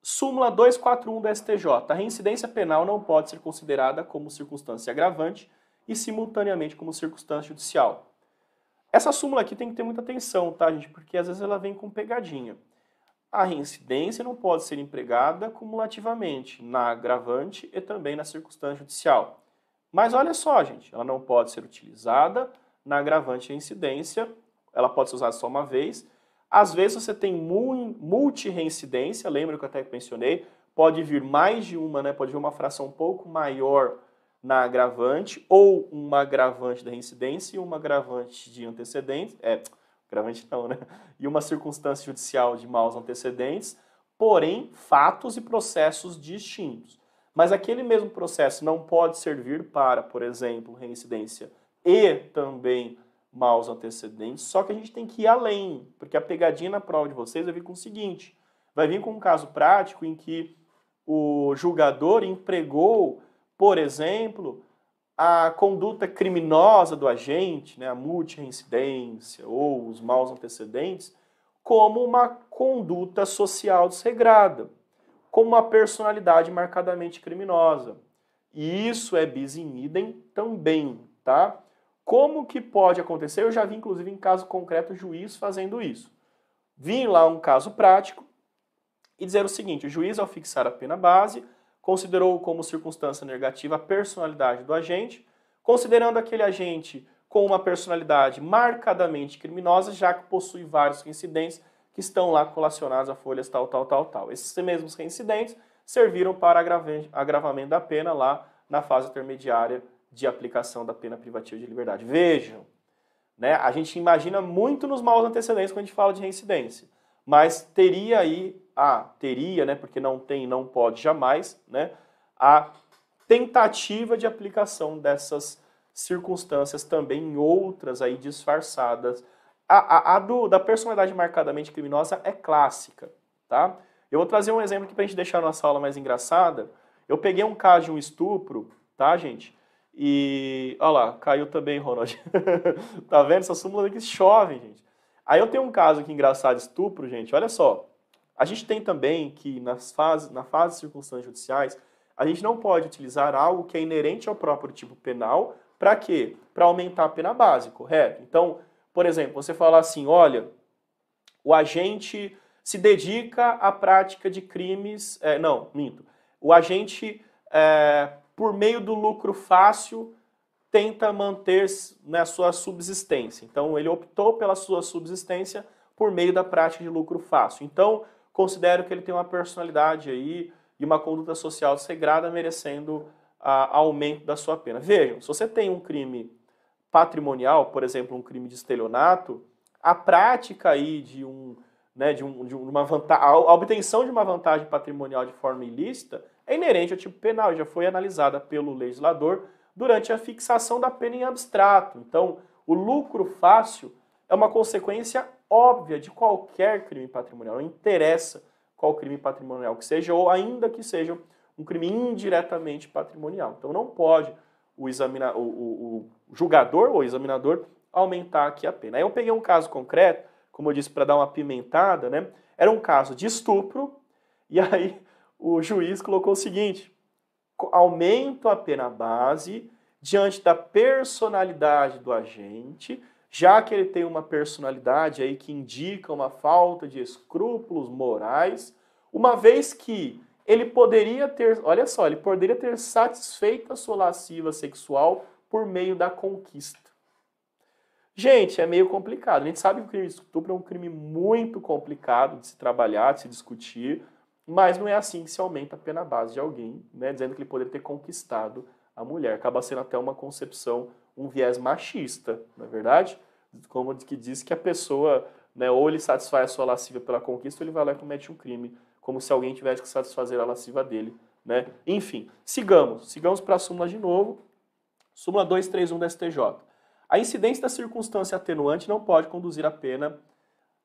súmula 241 do STJ. A reincidência penal não pode ser considerada como circunstância agravante e simultaneamente como circunstância judicial. Essa súmula aqui tem que ter muita atenção, tá, gente? Porque às vezes ela vem com pegadinha. A reincidência não pode ser empregada cumulativamente na agravante e também na circunstância judicial. Mas olha só, gente, ela não pode ser utilizada na agravante e incidência, ela pode ser usada só uma vez. Às vezes você tem multi-reincidência, lembra que eu até mencionei, pode vir mais de uma, né? pode vir uma fração um pouco maior na agravante, ou uma agravante da reincidência e uma agravante de antecedentes, é, agravante não, né? E uma circunstância judicial de maus antecedentes, porém fatos e processos distintos. Mas aquele mesmo processo não pode servir para, por exemplo, reincidência e também maus antecedentes, só que a gente tem que ir além, porque a pegadinha na prova de vocês vai vir com o seguinte: vai vir com um caso prático em que o julgador empregou, por exemplo, a conduta criminosa do agente, né, a multireincidência ou os maus antecedentes, como uma conduta social desregrada como uma personalidade marcadamente criminosa. E isso é bis in idem também, tá? Como que pode acontecer? Eu já vi, inclusive, em caso concreto, juiz fazendo isso. Vim lá um caso prático e dizer o seguinte, o juiz, ao fixar a pena base, considerou como circunstância negativa a personalidade do agente, considerando aquele agente com uma personalidade marcadamente criminosa, já que possui vários incidentes que estão lá colacionados a folhas tal, tal, tal, tal. Esses mesmos reincidentes serviram para agravamento da pena lá na fase intermediária de aplicação da pena privativa de liberdade. Vejam, né, a gente imagina muito nos maus antecedentes quando a gente fala de reincidência, mas teria aí a teria, né, porque não tem, não pode jamais, né, a tentativa de aplicação dessas circunstâncias também em outras aí disfarçadas a, a, a do, da personalidade marcadamente criminosa é clássica, tá? Eu vou trazer um exemplo aqui para a gente deixar a nossa aula mais engraçada. Eu peguei um caso de um estupro, tá, gente? E, olha lá, caiu também, Ronald. [laughs] tá vendo? Essa súmula aqui chove, gente. Aí eu tenho um caso aqui engraçado, estupro, gente. Olha só. A gente tem também que nas fase, na fase de circunstâncias judiciais, a gente não pode utilizar algo que é inerente ao próprio tipo penal. Para quê? Para aumentar a pena base, correto? Então, por exemplo, você falar assim, olha, o agente se dedica à prática de crimes, é, não, minto, o agente, é, por meio do lucro fácil, tenta manter né, sua subsistência. Então, ele optou pela sua subsistência por meio da prática de lucro fácil. Então, considero que ele tem uma personalidade aí e uma conduta social desregrada merecendo a, ah, aumento da sua pena. Vejam, se você tem um crime patrimonial, por exemplo, um crime de estelionato, a prática aí de um, né, de, um, de uma vantagem, a obtenção de uma vantagem patrimonial de forma ilícita é inerente ao tipo penal, já foi analisada pelo legislador durante a fixação da pena em abstrato. Então, o lucro fácil é uma consequência óbvia de qualquer crime patrimonial, não interessa qual crime patrimonial que seja, ou ainda que seja um crime indiretamente patrimonial. Então, não pode o, examinar o, o, o julgador ou examinador aumentar aqui a pena. Aí eu peguei um caso concreto, como eu disse, para dar uma pimentada, né? Era um caso de estupro, e aí [laughs] o juiz colocou o seguinte: aumento a pena base diante da personalidade do agente, já que ele tem uma personalidade aí que indica uma falta de escrúpulos morais, uma vez que ele poderia ter, olha só, ele poderia ter satisfeito a sua lasciva sexual por meio da conquista. Gente, é meio complicado. A gente sabe que o crime de estupro é um crime muito complicado de se trabalhar, de se discutir, mas não é assim que se aumenta a pena base de alguém, né, dizendo que ele poderia ter conquistado a mulher. Acaba sendo até uma concepção, um viés machista, na é verdade, como que diz que a pessoa, né, ou ele satisfaz a sua lasciva pela conquista, ou ele vai lá e comete um crime, como se alguém tivesse que satisfazer a lasciva dele, né? Enfim, sigamos, sigamos para a súmula de novo. Súmula 231 do STJ. A incidência da circunstância atenuante não pode conduzir a pena,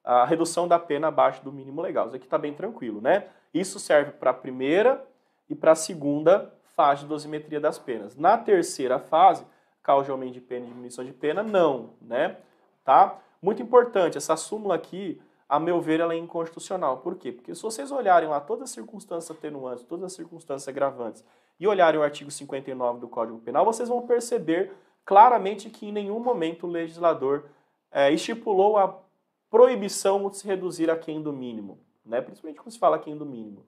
a redução da pena abaixo do mínimo legal. Isso aqui está bem tranquilo, né? Isso serve para a primeira e para a segunda fase de dosimetria das penas. Na terceira fase, causa de aumento de pena e diminuição de pena, não, né? Tá? Muito importante, essa súmula aqui, a meu ver, ela é inconstitucional. Por quê? Porque se vocês olharem lá todas as circunstâncias atenuantes, todas as circunstâncias agravantes e olharem o artigo 59 do Código Penal, vocês vão perceber claramente que em nenhum momento o legislador é, estipulou a proibição de se reduzir a quem do mínimo, né? principalmente quando se fala quem do mínimo.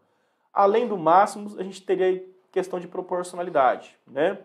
Além do máximo, a gente teria questão de proporcionalidade. Né?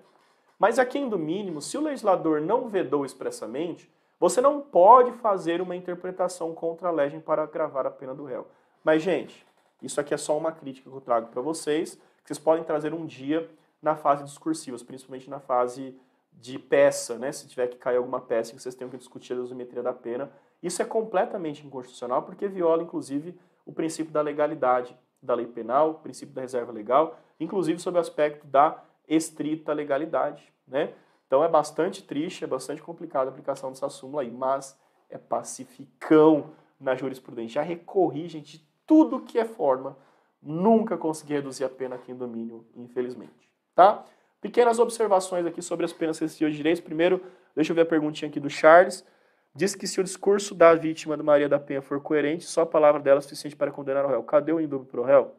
Mas a quem do mínimo, se o legislador não vedou expressamente, você não pode fazer uma interpretação contra a legem para agravar a pena do réu. Mas, gente, isso aqui é só uma crítica que eu trago para vocês que vocês podem trazer um dia na fase discursiva, principalmente na fase de peça, né? Se tiver que cair alguma peça que vocês tenham que discutir a dosimetria da pena. Isso é completamente inconstitucional porque viola, inclusive, o princípio da legalidade da lei penal, o princípio da reserva legal, inclusive sob o aspecto da estrita legalidade, né? Então é bastante triste, é bastante complicado a aplicação dessa súmula aí, mas é pacificão na jurisprudência. Já recorri, gente, de tudo que é forma nunca consegui reduzir a pena aqui em domínio, infelizmente. Tá? Pequenas observações aqui sobre as penas restritivas de direitos. Primeiro, deixa eu ver a perguntinha aqui do Charles. Diz que se o discurso da vítima do Maria da Penha for coerente, só a palavra dela é suficiente para condenar o réu. Cadê o indúbio o réu?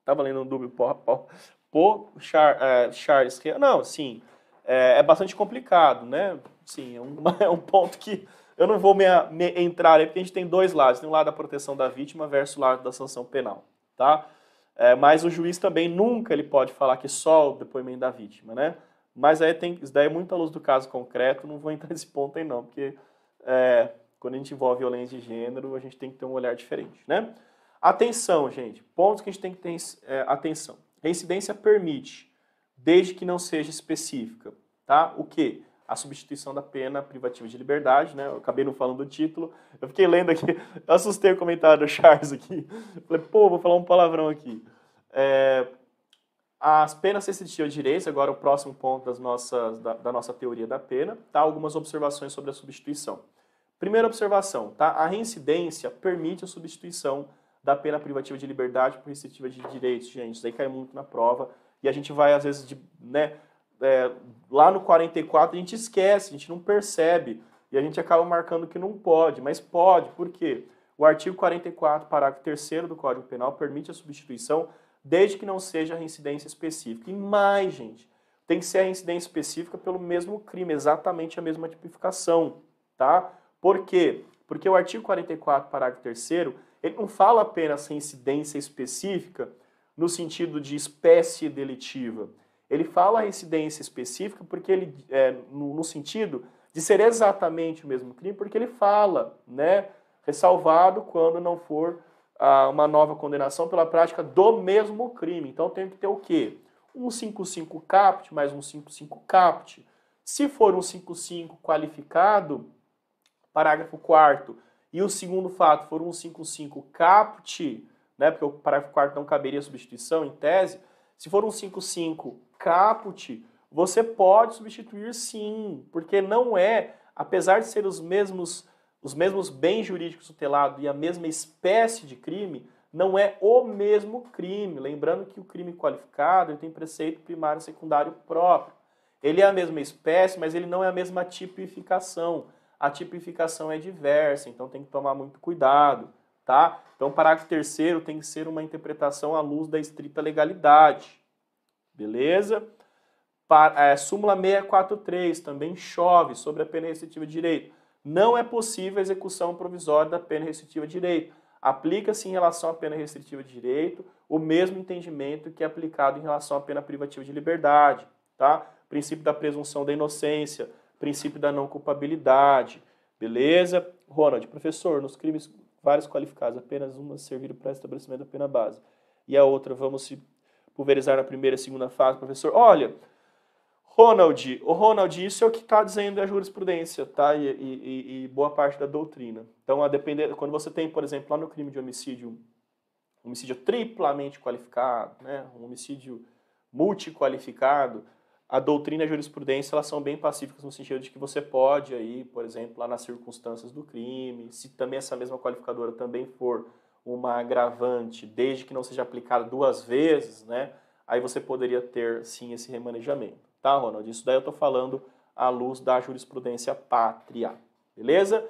Estava lendo um indúbio pro, pro Char, é, Charles. Não, sim, é, é, bastante complicado, né? Sim, é um, [laughs] é um ponto que eu não vou me, me entrar aí, porque a gente tem dois lados. Tem o um lado da proteção da vítima versus o lado da sanção penal tá? É, mas o juiz também nunca ele pode falar que só o depoimento da vítima, né? Mas aí tem, isso daí é muito à luz do caso concreto, não vou [laughs] entrar nesse ponto aí não, porque é, quando a gente envolve violência de gênero, a gente tem que ter um olhar diferente, né? Atenção, gente, pontos que a gente tem que ter é, atenção. Reincidência permite, desde que não seja específica, tá? O que? a substituição da pena privativa de liberdade, né? Eu acabei não falando do título. Eu fiquei lendo aqui, [laughs] eu assustei o comentário do Charles aqui. falei, pô, vou falar um palavrão aqui. É, as penas restritivas de direitos, agora o próximo ponto das nossas, da, da, nossa teoria da pena, tá? Algumas observações sobre a substituição. Primeira observação, tá? A reincidência permite a substituição da pena privativa de liberdade por restritiva de direitos, gente. Isso aí cai muito na prova. E a gente vai, às vezes, de, né, é, lá no 44 a gente esquece, a gente não percebe e a gente acaba marcando que não pode, mas pode, por quê? O artigo 44, parágrafo 3 do Código Penal permite a substituição desde que não seja a reincidência específica. E mais, gente, tem que ser a incidência específica pelo mesmo crime, exatamente a mesma tipificação, tá? Por quê? Porque o artigo 44, parágrafo 3 ele não fala apenas reincidência específica no sentido de espécie delitiva. Ele fala a incidência específica porque ele, é, no, no, sentido de ser exatamente o mesmo crime, porque ele fala, né, ressalvado quando não for ah, uma nova condenação pela prática do mesmo crime. Então tem que ter o quê? Um 55 caput mais um 55 caput. Se for um 55 qualificado, parágrafo 4 e o segundo fato for um 55 caput, né, porque o parágrafo 4 não caberia substituição em tese, se for um 55, caput, você pode substituir sim, porque não é, apesar de ser os mesmos, os mesmos bens jurídicos tutelados e a mesma espécie de crime, não é o mesmo crime. Lembrando que o crime qualificado tem preceito primário e secundário próprio. Ele é a mesma espécie, mas ele não é a mesma tipificação. A tipificação é diversa, então tem que tomar muito cuidado tá? Então, parágrafo terceiro tem que ser uma interpretação à luz da estrita legalidade, beleza? Para, é, súmula 643 também chove sobre a pena restritiva de direito. Não é possível a execução provisória da pena restritiva de direito. Aplica-se em relação à pena restritiva de direito o mesmo entendimento que é aplicado em relação à pena privativa de liberdade, tá? Princípio da presunção da inocência, princípio da não culpabilidade, beleza? Ronald, professor, nos crimes vários qualificados, apenas uma serviram para estabelecimento da pena base. E a outra, vamos se pulverizar na primeira e segunda fase, professor. Olha, Ronald, o Ronald, isso é o que está dizendo a jurisprudência, tá? E, e, e, boa parte da doutrina. Então, a depender, quando você tem, por exemplo, lá no crime de homicídio, um homicídio triplamente qualificado, né? um homicídio multiqualificado, a doutrina e a jurisprudência elas são bem pacíficas no sentido de que você pode aí, por exemplo, lá nas circunstâncias do crime, se também essa mesma qualificadora também for uma agravante, desde que não seja aplicada duas vezes, né? Aí você poderia ter sim esse remanejamento, tá, Ronald? Isso daí eu tô falando à luz da jurisprudência pátria, beleza?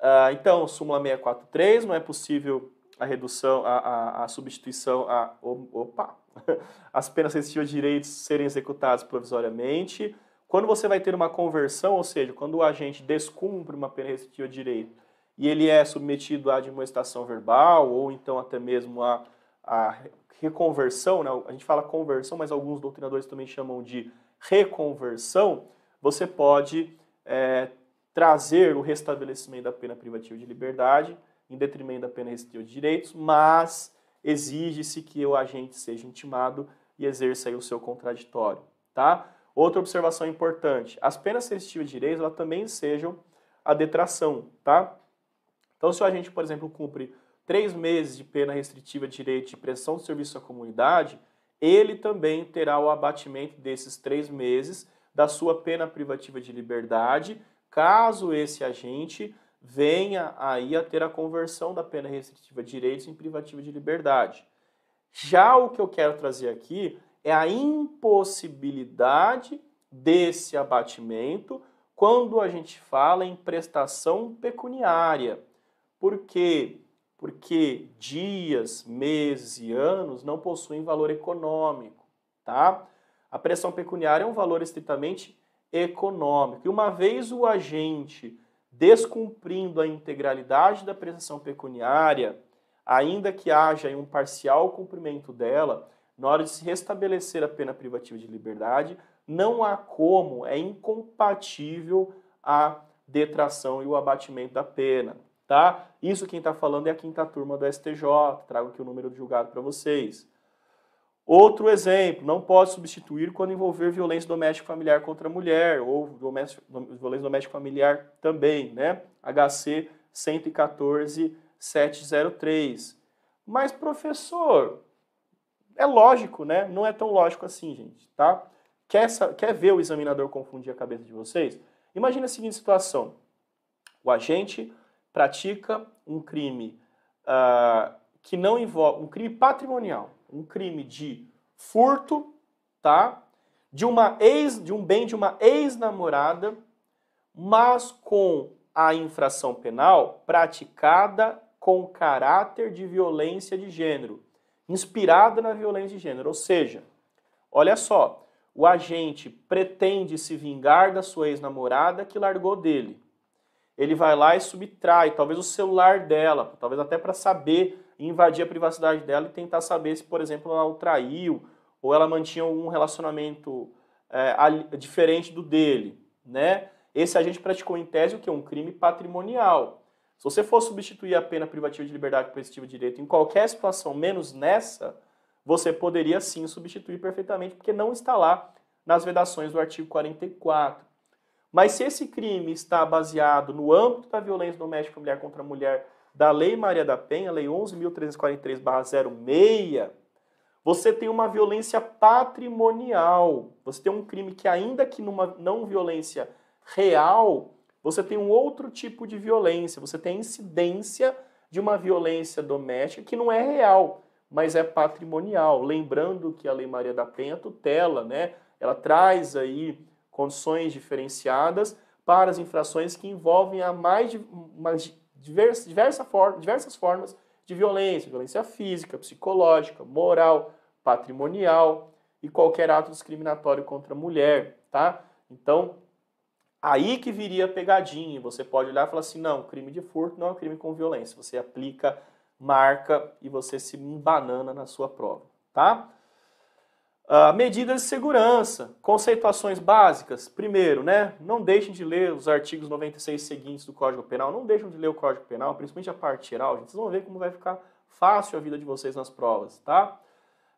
Ah, então, súmula 643, não é possível a redução, a, a, a substituição, a, opa, [laughs] as penas restritivas de direitos serem executadas provisoriamente. Quando você vai ter uma conversão, ou seja, quando o agente descumpre uma pena restritiva de direito e ele é submetido à demonstração verbal ou então até mesmo à, reconversão, né? a gente fala conversão, mas alguns doutrinadores também chamam de reconversão, você pode é, trazer o restabelecimento da pena privativa de liberdade em detrimento da pena restritiva de direitos, mas exige-se que o agente seja intimado e exerça o seu contraditório, tá? Outra observação importante, as penas restritivas de direito, elas também sejam a detração, tá? Então, se o agente, por exemplo, cumpre três meses de pena restritiva de direito de pressão de serviço à comunidade, ele também terá o abatimento desses três meses da sua pena privativa de liberdade, caso esse agente venha aí a ter a conversão da pena restritiva de direitos em privativa de liberdade. Já o que eu quero trazer aqui é a impossibilidade desse abatimento quando a gente fala em prestação pecuniária. Por quê? Porque dias, meses e anos não possuem valor econômico, tá? A prestação pecuniária é um valor estritamente econômico. E uma vez o agente descumprindo a integralidade da prestação pecuniária, ainda que haja um parcial cumprimento dela, na hora de se restabelecer a pena privativa de liberdade, não há como, é incompatível a detração e o abatimento da pena, tá? Isso quem está falando é a quinta turma do STJ, trago aqui o número de julgado para vocês. Outro exemplo, não pode substituir quando envolver violência doméstica familiar contra a mulher, ou violência doméstica familiar também, né? HC 114703. Mas, professor, é lógico, né? Não é tão lógico assim, gente, tá? Quer, quer ver o examinador confundir a cabeça de vocês? Imagina a seguinte situação. O agente pratica um crime uh, que não envolve... um crime patrimonial, um crime de furto, tá? De uma ex, de um bem de uma ex-namorada, mas com a infração penal praticada com caráter de violência de gênero, inspirada na violência de gênero, ou seja, olha só, o agente pretende se vingar da sua ex-namorada que largou dele. Ele vai lá e subtrai, talvez o celular dela, talvez até para saber invadir a privacidade dela e tentar saber se, por exemplo, ela o traiu ou ela mantinha algum relacionamento é, diferente do dele, né? Esse agente praticou em tese o que? Um crime patrimonial. Se você for substituir a pena privativa de liberdade por tipo de direito em qualquer situação, menos nessa, você poderia sim substituir perfeitamente, porque não está lá nas vedações do artigo 44. Mas se esse crime está baseado no âmbito da violência doméstica familiar contra a mulher, da Lei Maria da Penha, Lei 11.343-06, você tem uma violência patrimonial. Você tem um crime que, ainda que numa não violência real, você tem um outro tipo de violência. Você tem a incidência de uma violência doméstica que não é real, mas é patrimonial. Lembrando que a Lei Maria da Penha é tutela, né? Ela traz aí condições diferenciadas para as infrações que envolvem a mais de, mais de diversa, diversa for, diversas formas de violência, violência física, psicológica, moral, patrimonial e qualquer ato discriminatório contra a mulher, tá? Então, aí que viria a pegadinha. Você pode olhar e falar assim, não, crime de furto não é um crime com violência. Você aplica, marca e você se banana na sua prova, tá? Ah, medidas de segurança, conceituações básicas. Primeiro, né, não deixem de ler os artigos 96 seguintes do Código Penal, não deixem de ler o Código Penal, principalmente a parte geral, gente, vocês vão ver como vai ficar fácil a vida de vocês nas provas, tá?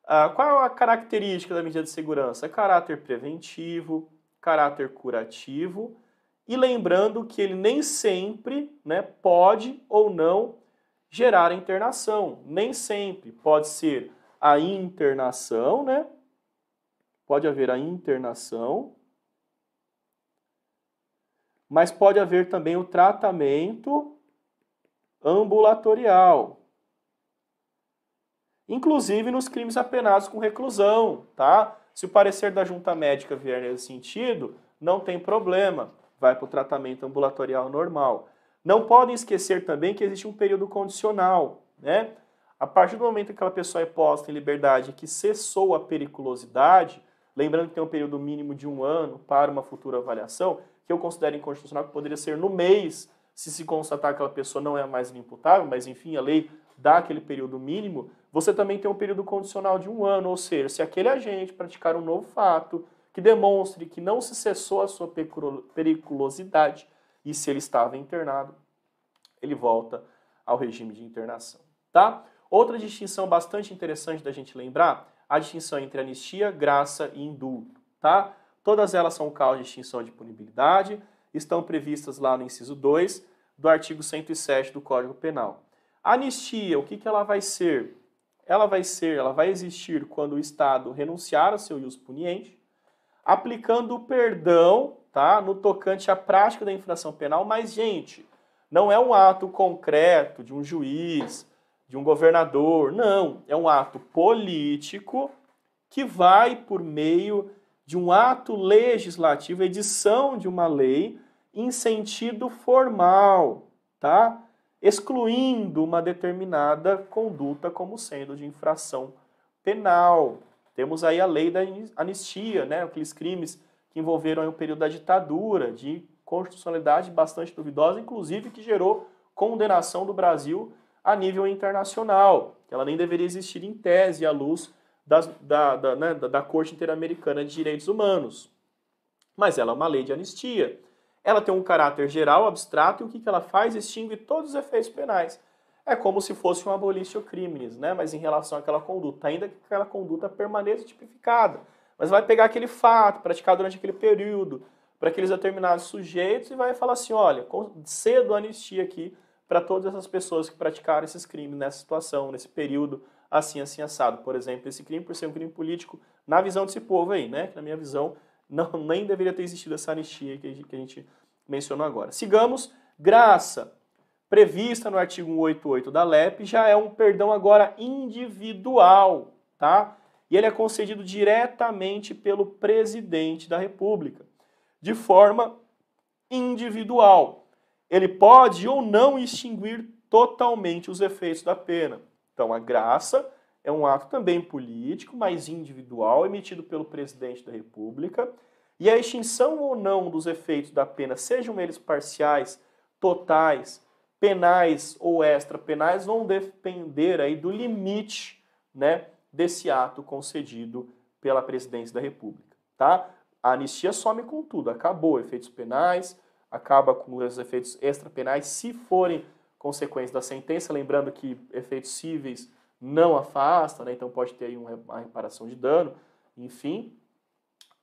Uh, qual é a característica da medida de segurança? Caráter preventivo, caráter curativo e lembrando que ele nem sempre né, pode ou não gerar internação, nem sempre pode ser a internação, né? pode haver a internação, mas pode haver também o tratamento ambulatorial. Inclusive nos crimes apenados com reclusão, tá? Se o parecer da junta médica vier nesse sentido, não tem problema, vai para o tratamento ambulatorial normal. Não podem esquecer também que existe um período condicional, né? A partir do momento que aquela pessoa é posta em liberdade e que cessou a periculosidade, Lembrando que tem um período mínimo de um ano para uma futura avaliação, que eu considero inconstitucional, que poderia ser no mês, se se constatar que aquela pessoa não é mais inimputável, mas enfim, a lei dá aquele período mínimo. Você também tem um período condicional de um ano, ou seja, se aquele agente praticar um novo fato que demonstre que não se cessou a sua periculosidade e se ele estava internado, ele volta ao regime de internação, tá? Outra distinção bastante interessante da gente lembrar a distinção entre anistia, graça e indulto, tá? Todas elas são causa de extinção de punibilidade, estão previstas lá no inciso 2 do artigo 107 do Código Penal. A anistia, o que, que ela vai ser? Ela vai ser, ela vai existir quando o Estado renunciar ao seu uso puniente, aplicando o perdão, tá, no tocante à prática da infração penal, mas gente, não é um ato concreto de um juiz de um governador. Não, é um ato político que vai por meio de um ato legislativo, edição de uma lei em sentido formal, tá? Excluindo uma determinada conduta como sendo de infração penal. Temos aí a lei da anistia, né? Aqueles crimes que envolveram o período da ditadura, de constitucionalidade bastante duvidosa, inclusive que gerou condenação do Brasil a nível internacional. Ela nem deveria existir em tese à luz das, da, da, né, da, da Corte Interamericana de Direitos Humanos. Mas ela é uma lei de anistia. Ela tem um caráter geral, abstrato, e o que, que ela faz? Extingue todos os efeitos penais. É como se fosse um abolício crimes, né? mas em relação àquela conduta, ainda que aquela conduta permaneça tipificada. Mas vai pegar aquele fato praticado durante aquele período, para aqueles determinados sujeitos, e vai falar assim: olha, cedo anistia aqui para todas essas pessoas que praticaram esses crimes nessa situação, nesse período, assim, assim, assado. Por exemplo, esse crime por ser um crime político, na visão desse povo aí, né? Que na minha visão, [laughs] não, nem deveria ter existido essa anistia que a gente, que a gente mencionou agora. Sigamos, graça prevista no artigo 188 da LEP já é um perdão agora individual, tá? E ele é concedido diretamente pelo presidente da República, de forma individual ele pode ou não extinguir totalmente os efeitos da pena. Então, a graça é um ato também político, mas individual, emitido pelo presidente da República. E a extinção ou não dos efeitos da pena, sejam eles parciais, totais, penais ou extrapenais, vão depender aí do limite né, desse ato concedido pela presidência da República. Tá? A anistia some com tudo, acabou efeitos penais, acaba acumulando os efeitos extrapenais, se forem consequência da sentença, lembrando que efeitos cíveis não afasta, né? então pode ter aí uma reparação de dano, enfim.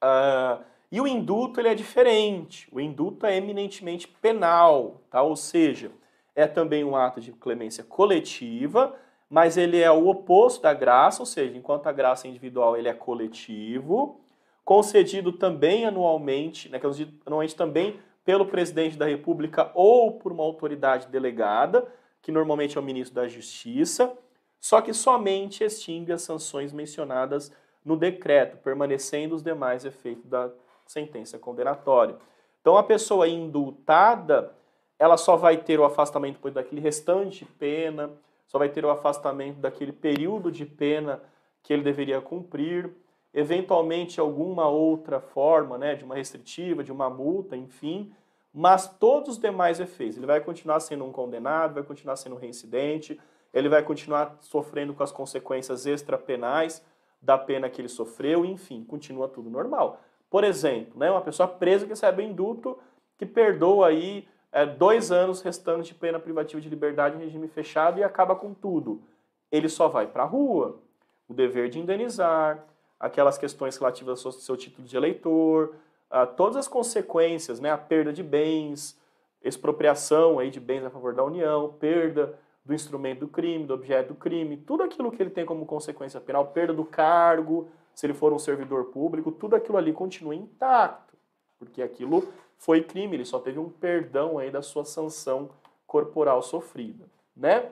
Uh, e o indulto ele é diferente, o indulto é eminentemente penal, tá? ou seja, é também um ato de clemência coletiva, mas ele é o oposto da graça, ou seja, enquanto a graça individual ele é coletivo, concedido também anualmente, né, concedido anualmente também pelo presidente da República ou por uma autoridade delegada, que normalmente é o ministro da Justiça, só que somente extingue as sanções mencionadas no decreto, permanecendo os demais efeitos da sentença condenatória. Então, a pessoa indultada, ela só vai ter o afastamento depois daquele restante de pena, só vai ter o afastamento daquele período de pena que ele deveria cumprir, eventualmente alguma outra forma, né, de uma restritiva, de uma multa, enfim, mas todos os demais efeitos. Ele vai continuar sendo um condenado, vai continuar sendo um reincidente, ele vai continuar sofrendo com as consequências extrapenais da pena que ele sofreu, enfim, continua tudo normal. Por exemplo, né, uma pessoa presa que recebe induto, que perdoa aí é, dois anos restantes de pena privativa de liberdade em regime fechado e acaba com tudo. Ele só vai para a rua. O dever de indenizar, aquelas questões relativas ao seu título de eleitor, a todas as consequências, né, a perda de bens, expropriação aí de bens a favor da União, perda do instrumento do crime, do objeto do crime, tudo aquilo que ele tem como consequência penal, perda do cargo, se ele for um servidor público, tudo aquilo ali continua intacto, porque aquilo foi crime, ele só teve um perdão aí da sua sanção corporal sofrida, né?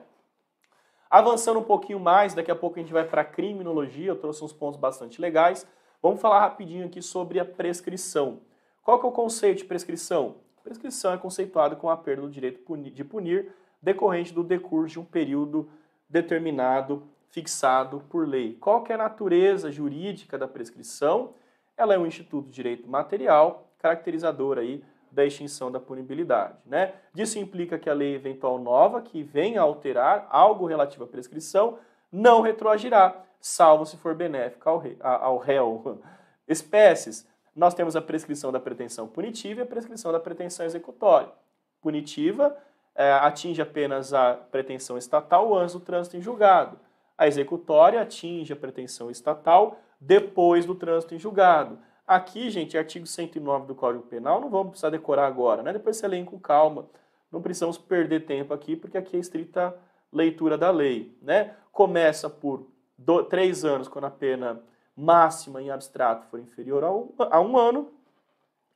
Avançando um pouquinho mais, daqui a pouco a gente vai para a criminologia, eu trouxe uns pontos bastante legais. Vamos falar rapidinho aqui sobre a prescrição. Qual que é o conceito de prescrição? Prescrição é conceituado com a perda do direito de punir decorrente do decurso de um período determinado, fixado por lei. Qual que é a natureza jurídica da prescrição? Ela é um instituto de direito material, caracterizador aí da extinção da punibilidade. Né? Disso implica que a lei eventual nova, que venha a alterar algo relativo à prescrição, não retroagirá, salvo se for benéfica ao, ao réu. [laughs] Espécies. Nós temos a prescrição da pretensão punitiva e a prescrição da pretensão executória. Punitiva é, atinge apenas a pretensão estatal antes do trânsito em julgado. A executória atinge a pretensão estatal depois do trânsito em julgado. Aqui, gente, é artigo 109 do Código Penal, não vamos precisar decorar agora, né? Depois você lê com calma. Não precisamos perder tempo aqui, porque aqui é a estrita leitura da lei, né? Começa por do, três anos, quando a pena máxima em abstrato for inferior a um, a um ano,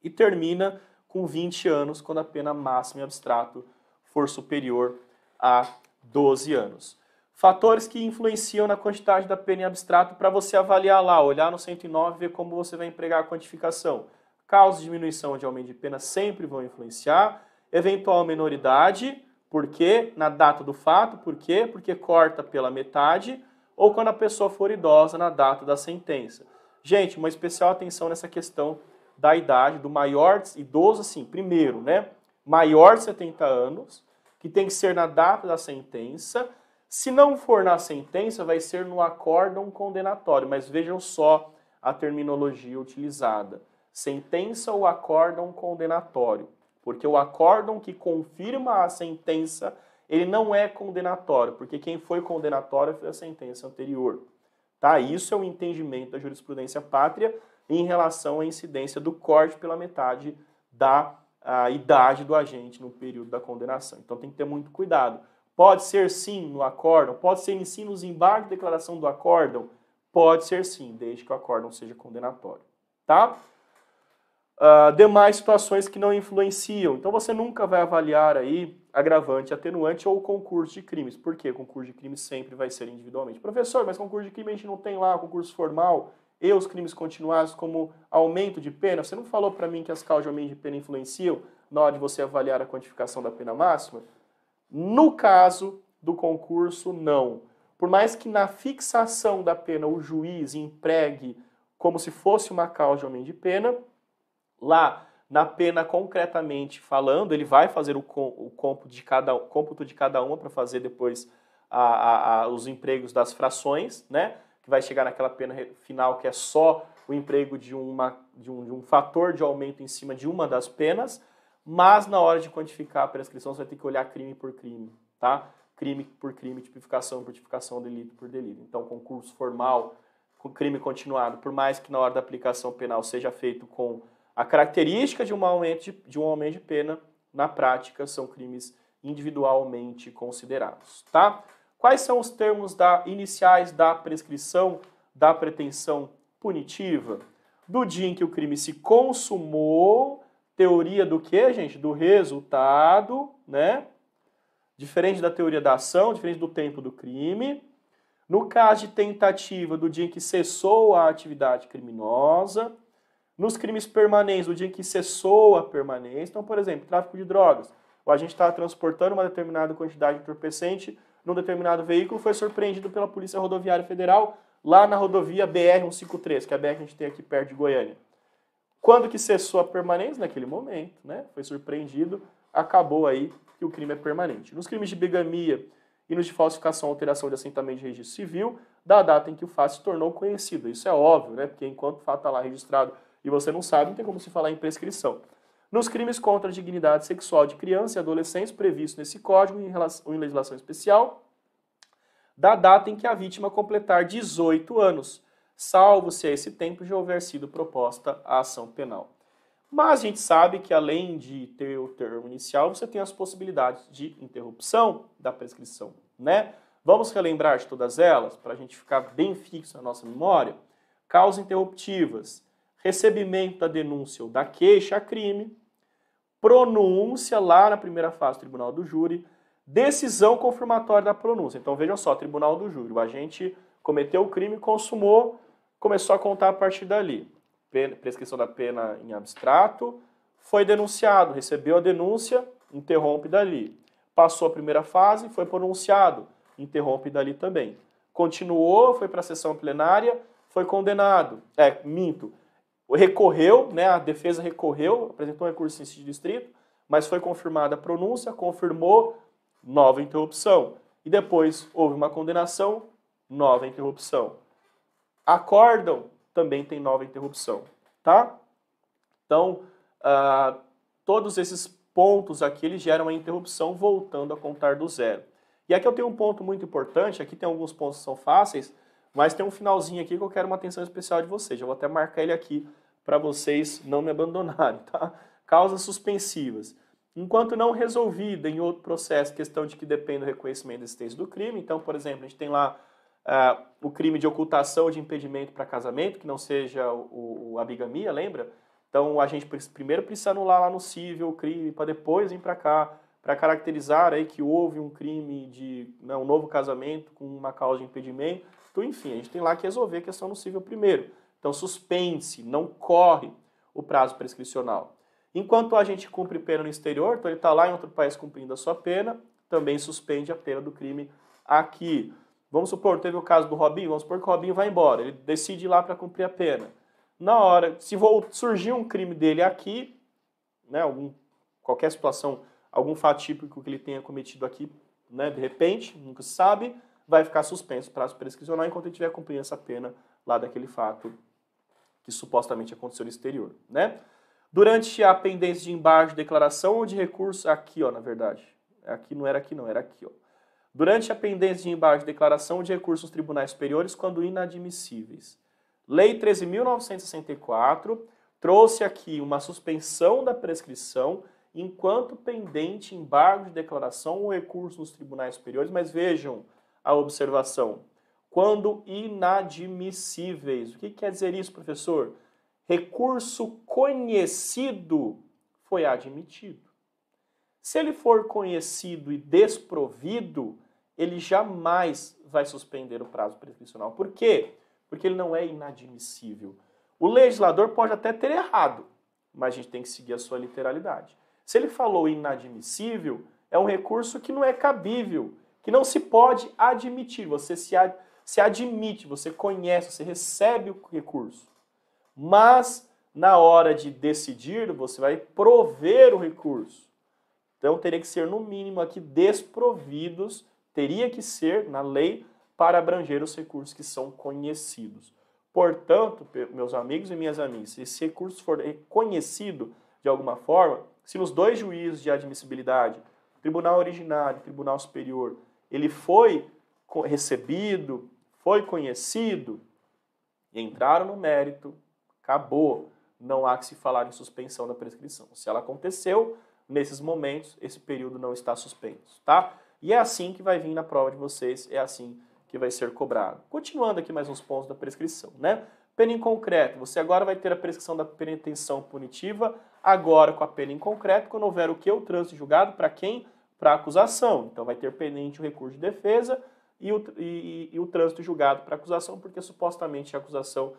e termina com 20 anos, quando a pena máxima em abstrato for superior a 12 anos. Fatores que influenciam na quantidade da pena em abstrato para você avaliar lá, olhar no 109 e ver como você vai empregar a quantificação. causas de diminuição de aumento de pena sempre vão influenciar. Eventual menoridade, por quê? Na data do fato, por quê? Porque corta pela metade. Ou quando a pessoa for idosa, na data da sentença. Gente, uma especial atenção nessa questão da idade, do maior idoso, assim, primeiro, né? Maior de 70 anos, que tem que ser na data da sentença se não for na sentença, vai ser no acórdão condenatório, mas vejam só a terminologia utilizada. Sentença ou acórdão condenatório, porque o acórdão que confirma a sentença, ele não é condenatório, porque quem foi condenatório foi a sentença anterior. Tá? Isso é o entendimento da jurisprudência pátria em relação à incidência do corte pela metade da idade do agente no período da condenação. Então tem que ter muito cuidado. Pode ser sim no acórdão, pode ser em sim nos embargos de declaração do acórdão, pode ser sim, desde que o acórdão seja condenatório, tá? Uh, demais situações que não influenciam. Então você nunca vai avaliar aí agravante, atenuante ou concurso de crimes. Por quê? Concurso de crimes sempre vai ser individualmente. Professor, mas concurso de crime a gente não tem lá, concurso formal e os crimes continuados como aumento de pena. Você não falou para mim que as causas de aumento de pena influenciam na hora de você avaliar a quantificação da pena máxima? No caso do concurso, não. Por mais que na fixação da pena o juiz empregue como se fosse uma causa de homem de pena, lá na pena concretamente falando, ele vai fazer o, cômputo, de cada, cômputo de cada uma para fazer depois a, a, a, os empregos das frações, né? que vai chegar naquela pena final que é só o emprego de, uma, de, um, de um fator de aumento em cima de uma das penas, mas na hora de quantificar a prescrição, você vai ter que olhar crime por crime, tá? Crime por crime, tipificação por tipificação, delito por delito. Então, concurso formal, crime continuado, por mais que na hora da aplicação penal seja feito com a característica de um aumento de, de, um aumento de pena, na prática são crimes individualmente considerados, tá? Quais são os termos da, iniciais da prescrição da pretensão punitiva? Do dia em que o crime se consumou teoria do que, gente? Do resultado, né? Diferente da teoria da ação, diferente do tempo do crime. No caso de tentativa, do dia em que cessou a atividade criminosa. Nos crimes permanentes, do dia em que cessou a permanência. Então, por exemplo, tráfico de drogas. O agente estava transportando uma determinada quantidade de entorpecente num determinado veículo, foi surpreendido pela Polícia Rodoviária Federal lá na rodovia BR-153, que é a BR que a gente tem aqui perto de Goiânia. Quando que cessou a permanência? Naquele momento, né? Foi surpreendido, acabou aí que o crime é permanente. Nos crimes de bigamia e nos de falsificação ou alteração de assentamento de registro civil, da data em que o fato se tornou conhecido. Isso é óbvio, né? Porque enquanto o fato está lá registrado e você não sabe, não tem como se falar em prescrição. Nos crimes contra a dignidade sexual de criança e adolescentes previstos nesse código em relação, ou em legislação especial, da data em que a vítima completar 18 anos salvo se a esse tempo já houver sido proposta a ação penal. Mas a gente sabe que além de ter o termo inicial, você tem as possibilidades de interrupção da prescrição, né? Vamos relembrar de todas elas para a gente ficar bem fixo na nossa memória. Causas interruptivas, recebimento da denúncia ou da queixa a crime, pronúncia lá na primeira fase do tribunal do júri, decisão confirmatória da pronúncia. Então vejam só, tribunal do júri, o gente cometeu o crime, consumou começou a contar a partir dali. Prescrição da pena em abstrato, foi denunciado, recebeu a denúncia, interrompe dali. Passou a primeira fase, foi pronunciado, interrompe dali também. Continuou, foi para a sessão plenária, foi condenado. É, minto. Recorreu, né, a defesa recorreu, apresentou um recurso em sentido distrito, mas foi confirmada a pronúncia, confirmou, nova interrupção. E depois houve uma condenação, nova interrupção acordam, também tem nova interrupção, tá? Então, uh, todos esses pontos aqui, eles geram a interrupção voltando a contar do zero. E aqui eu tenho um ponto muito importante, aqui tem alguns pontos que são fáceis, mas tem um finalzinho aqui que eu quero uma atenção especial de vocês. Eu vou até marcar ele aqui para vocês não me abandonarem, tá? Causas suspensivas. Enquanto não resolvida em outro processo, questão de que depende do reconhecimento da existência do crime. Então, por exemplo, a gente tem lá ah, o crime de ocultação de impedimento para casamento, que não seja o, o, a bigamia, lembra? Então a gente primeiro precisa anular lá no civil o crime, para depois vir para cá, para caracterizar aí que houve um crime de né, um novo casamento com uma causa de impedimento. Então, enfim, a gente tem lá que resolver a questão no civil primeiro. Então suspende-se, não corre o prazo prescricional. Enquanto a gente cumpre pena no exterior, então ele está lá em outro país cumprindo a sua pena, também suspende a pena do crime aqui. Vamos supor, teve o caso do Robinho, vamos supor que o Robinho vai embora, ele decide ir lá para cumprir a pena. Na hora, se surgir um crime dele aqui, né, algum, qualquer situação, algum fato típico que ele tenha cometido aqui, né, de repente, nunca se sabe, vai ficar suspenso o prazo prescricional enquanto ele estiver cumprindo essa pena lá daquele fato que supostamente aconteceu no exterior, né? Durante a pendência de embargo de declaração ou de recurso, aqui, ó, na verdade. Aqui não era aqui não, era aqui, ó durante a pendência de embargo de declaração de recursos tribunais superiores quando inadmissíveis. Lei 13.964 trouxe aqui uma suspensão da prescrição enquanto pendente embargo de declaração ou recurso nos tribunais superiores, mas vejam a observação. Quando inadmissíveis. O que quer dizer isso, professor? Recurso conhecido foi admitido. Se ele for conhecido e desprovido, ele jamais vai suspender o prazo prescricional. Por quê? Porque ele não é inadmissível. O legislador pode até ter errado, mas a gente tem que seguir a sua literalidade. Se ele falou inadmissível, é um recurso que não é cabível, que não se pode admitir. Você se, ad, se admite, você conhece, você recebe o recurso. Mas, na hora de decidir, você vai prover o recurso. Então, teria que ser, no mínimo, aqui desprovidos teria que ser na lei para abranger os recursos que são conhecidos. Portanto, meus amigos e minhas amigas, se esse recurso for conhecido de alguma forma, se nos dois juízos de admissibilidade, tribunal originário, tribunal superior, ele foi recebido, foi conhecido, entraram no mérito, acabou. Não há que se falar em suspensão da prescrição. Se ela aconteceu, nesses momentos, esse período não está suspenso, tá? E é assim que vai vir na prova de vocês, é assim que vai ser cobrado. Continuando aqui mais uns pontos da prescrição, né? Pena em concreto, você agora vai ter a prescrição da pretensão punitiva, agora com a pena em concreto, quando houver o que? O trânsito julgado, para quem? Para a acusação. Então vai ter pendente o recurso de defesa e o, e, e, e o trânsito julgado para acusação, porque supostamente a acusação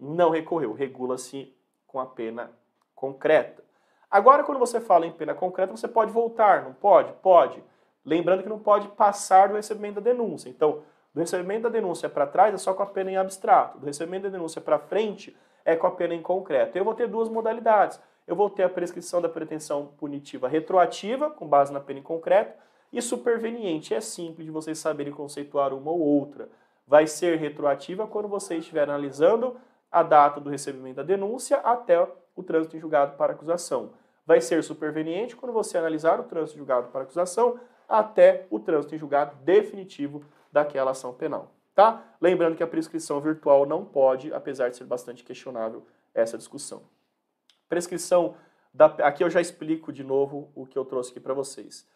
não recorreu, regula-se com a pena concreta. Agora, quando você fala em pena concreta, você pode voltar, não pode? Pode. Lembrando que não pode passar do recebimento da denúncia. Então, do recebimento da denúncia para trás é só com a pena em abstrato. Do recebimento da denúncia para frente é com a pena em concreto. Eu vou ter duas modalidades. Eu vou ter a prescrição da pretensão punitiva retroativa, com base na pena em concreto, e superveniente. É simples de vocês saberem conceituar uma ou outra. Vai ser retroativa quando você estiver analisando a data do recebimento da denúncia até o trânsito em julgado para acusação. Vai ser superveniente quando você analisar o trânsito em julgado para acusação até o trânsito em julgado definitivo daquela ação penal. Tá? Lembrando que a prescrição virtual não pode, apesar de ser bastante questionável essa discussão. Prescrição da, aqui eu já explico de novo o que eu trouxe aqui para vocês.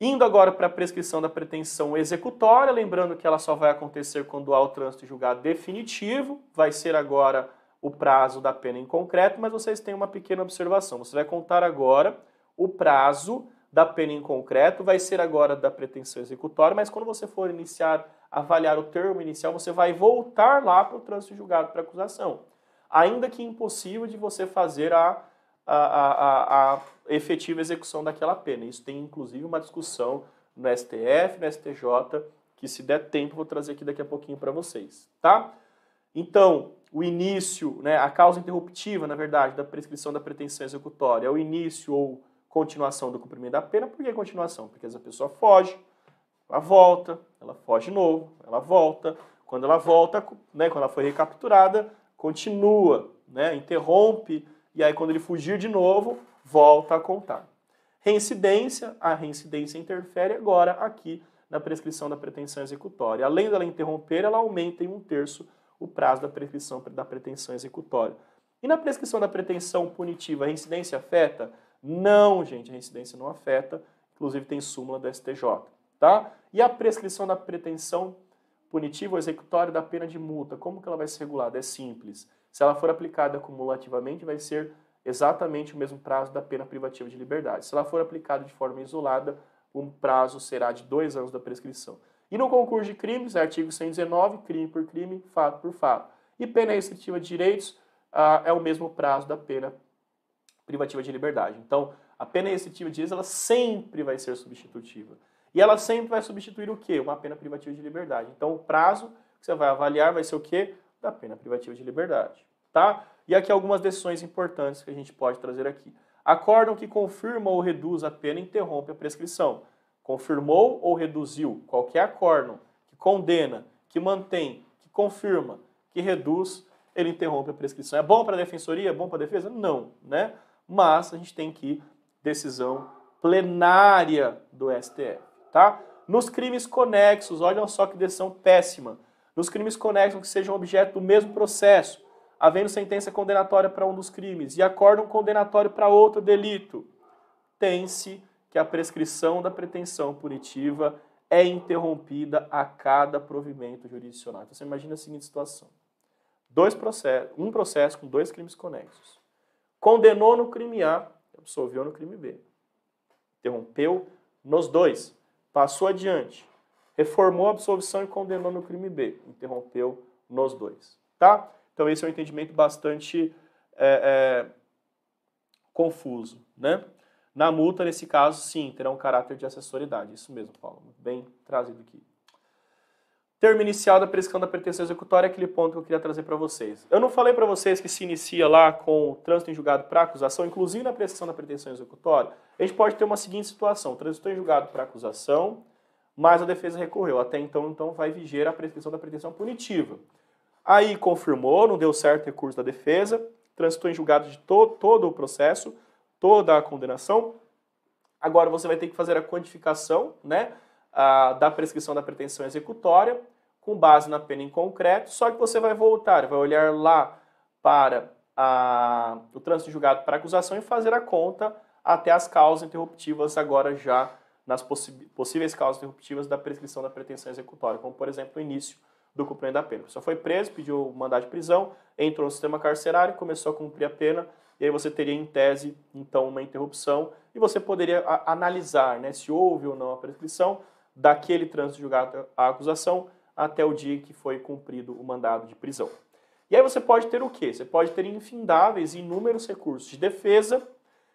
Indo agora para a prescrição da pretensão executória, lembrando que ela só vai acontecer quando há o trânsito em julgado definitivo, vai ser agora o prazo da pena em concreto, mas vocês têm uma pequena observação. Você vai contar agora o prazo da pena em concreto vai ser agora da pretensão executória, mas quando você for iniciar, avaliar o termo inicial, você vai voltar lá para o trânsito julgado para acusação. Ainda que impossível de você fazer a, a, a, a efetiva execução daquela pena. Isso tem inclusive uma discussão no STF, no STJ, que se der tempo vou trazer aqui daqui a pouquinho para vocês, tá? Então, o início, né, a causa interruptiva, na verdade, da prescrição da pretensão executória é o início ou continuação do cumprimento da pena. Por que continuação? Porque a pessoa foge, ela volta, ela foge de novo, ela volta. Quando ela volta, né, quando ela foi recapturada, continua, né, interrompe, e aí quando ele fugir de novo, volta a contar. Reincidência, a reincidência interfere agora aqui na prescrição da pretensão executória. Além dela interromper, ela aumenta em um terço o prazo da prescrição da pretensão executória. E na prescrição da pretensão punitiva, a reincidência afeta? Não, gente, a reincidência não afeta, inclusive tem súmula do STJ, tá? E a prescrição da pretensão punitiva ou executória da pena de multa, como que ela vai ser regulada? É simples. Se ela for aplicada cumulativamente, vai ser exatamente o mesmo prazo da pena privativa de liberdade. Se ela for aplicada de forma isolada, o prazo será de dois anos da prescrição. E no concurso de crimes, artigo 119, crime por crime, fato por fato. E pena restritiva de direitos ah, é o mesmo prazo da pena privativa de liberdade. Então, a pena restritiva de dias ela sempre vai ser substitutiva. E ela sempre vai substituir o quê? Uma pena privativa de liberdade. Então, o prazo que você vai avaliar vai ser o quê? Da pena privativa de liberdade, tá? E aqui algumas decisões importantes que a gente pode trazer aqui. Acórdão que confirma ou reduz a pena interrompe a prescrição. Confirmou ou reduziu qualquer acórdão que condena, que mantém, que confirma, que reduz, ele interrompe a prescrição. É bom para a defensoria? É bom para a defesa? Não, né? mas a gente tem que decisão plenária do STF, tá? Nos crimes conexos, olha só que decisão péssima. Nos crimes conexos que sejam objeto do mesmo processo, havendo sentença condenatória para um dos crimes e acórdão condenatório para outro delito, tem-se que a prescrição da pretensão punitiva é interrompida a cada provimento jurisdicional. Então você imagina a seguinte situação: dois processos, um processo com dois crimes conexos Condenou no crime A, absolveu no crime B. Interrompeu nos dois. Passou adiante. Reformou a absolvição e condenou no crime B. Interrompeu nos dois. Tá? Então, esse é um entendimento bastante é, é, confuso. Né? Na multa, nesse caso, sim, terá um caráter de assessoridade. Isso mesmo, Paulo. Bem trazido aqui. Termo inicial da prescrição da pretensão executória é aquele ponto que eu queria trazer para vocês. Eu não falei para vocês que se inicia lá com o trânsito em julgado para acusação, inclusive na prescrição da pretensão executória, a gente pode ter uma seguinte situação: trânsito em julgado para acusação, mas a defesa recorreu. Até então, então vai viger a prescrição da pretensão punitiva. Aí confirmou, não deu certo o recurso da defesa, transitou em julgado de to todo o processo, toda a condenação. Agora você vai ter que fazer a quantificação, né? A, da prescrição da pretensão executória com base na pena em concreto, só que você vai voltar, vai olhar lá para a, o trânsito julgado para acusação e fazer a conta até as causas interruptivas agora já nas possíveis causas interruptivas da prescrição da pretensão executória, como por exemplo o início do cumprimento da pena. Só foi preso, pediu o mandado de prisão, entrou no sistema carcerário, começou a cumprir a pena, e aí você teria em tese então uma interrupção e você poderia analisar né, se houve ou não a prescrição daquele trânsito julgado à acusação até o dia em que foi cumprido o mandado de prisão. E aí você pode ter o quê? Você pode ter infindáveis e inúmeros recursos de defesa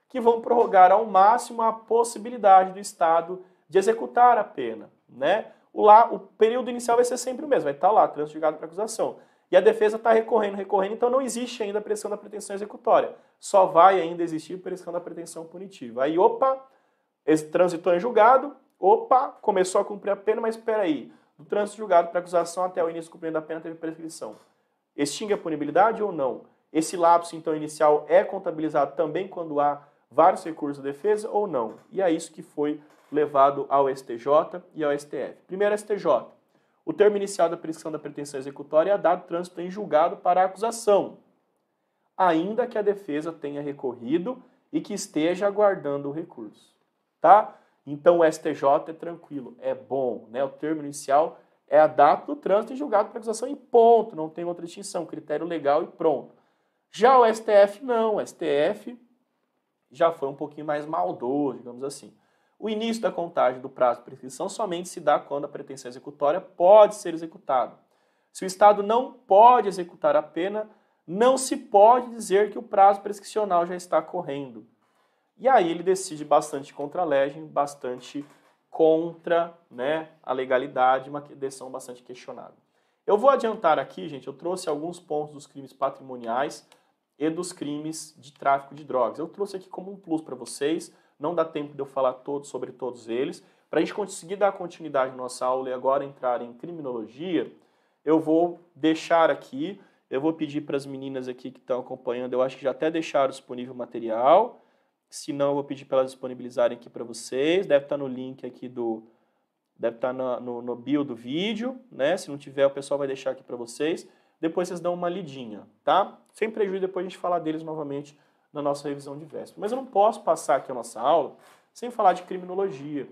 que vão prorrogar ao máximo a possibilidade do Estado de executar a pena, né? O, lá, o período inicial vai ser sempre o mesmo, vai estar lá, trânsito julgado para acusação. E a defesa está recorrendo, recorrendo, então não existe ainda a pressão da pretensão executória. Só vai ainda existir pressão da pretensão punitiva. Aí, opa, transitou em é julgado, opa, começou a cumprir a pena, mas espera aí, do trânsito julgado para acusação até o início do cumprimento da pena teve prescrição. Extingue a punibilidade ou não? Esse lapso, então, inicial é contabilizado também quando há vários recursos de defesa ou não? E é isso que foi levado ao STJ e ao STF. Primeiro, STJ. O termo inicial da prescrição da pretensão executória é dado trânsito em julgado para a acusação, ainda que a defesa tenha recorrido e que esteja aguardando o recurso. Tá? Então o STJ é tranquilo, é bom, né? O termo inicial é a data do trânsito em julgado para acusação e ponto, não tem outra distinção, critério legal e pronto. Já o STF não, o STF já foi um pouquinho mais maldoso, digamos assim. O início da contagem do prazo de prescrição somente se dá quando a pretensão executória pode ser executada. Se o Estado não pode executar a pena, não se pode dizer que o prazo prescricional já está correndo. E aí ele decide bastante contra a legem, bastante contra né, a legalidade, uma decisão bastante questionada. Eu vou adiantar aqui, gente, eu trouxe alguns pontos dos crimes patrimoniais e dos crimes de tráfico de drogas. Eu trouxe aqui como um plus para vocês, não dá tempo de eu falar todos sobre todos eles. Para a gente conseguir dar continuidade na nossa aula e agora entrar em criminologia, eu vou deixar aqui, eu vou pedir para as meninas aqui que estão acompanhando, eu acho que já até deixaram disponível o material. Se não, eu vou pedir para elas disponibilizarem aqui para vocês. Deve estar tá no link aqui do. Deve estar tá no, no, no bio do vídeo, né? Se não tiver, o pessoal vai deixar aqui para vocês. Depois vocês dão uma lidinha, tá? Sem prejuízo, depois a gente falar deles novamente na nossa revisão de véspera. Mas eu não posso passar aqui a nossa aula sem falar de criminologia.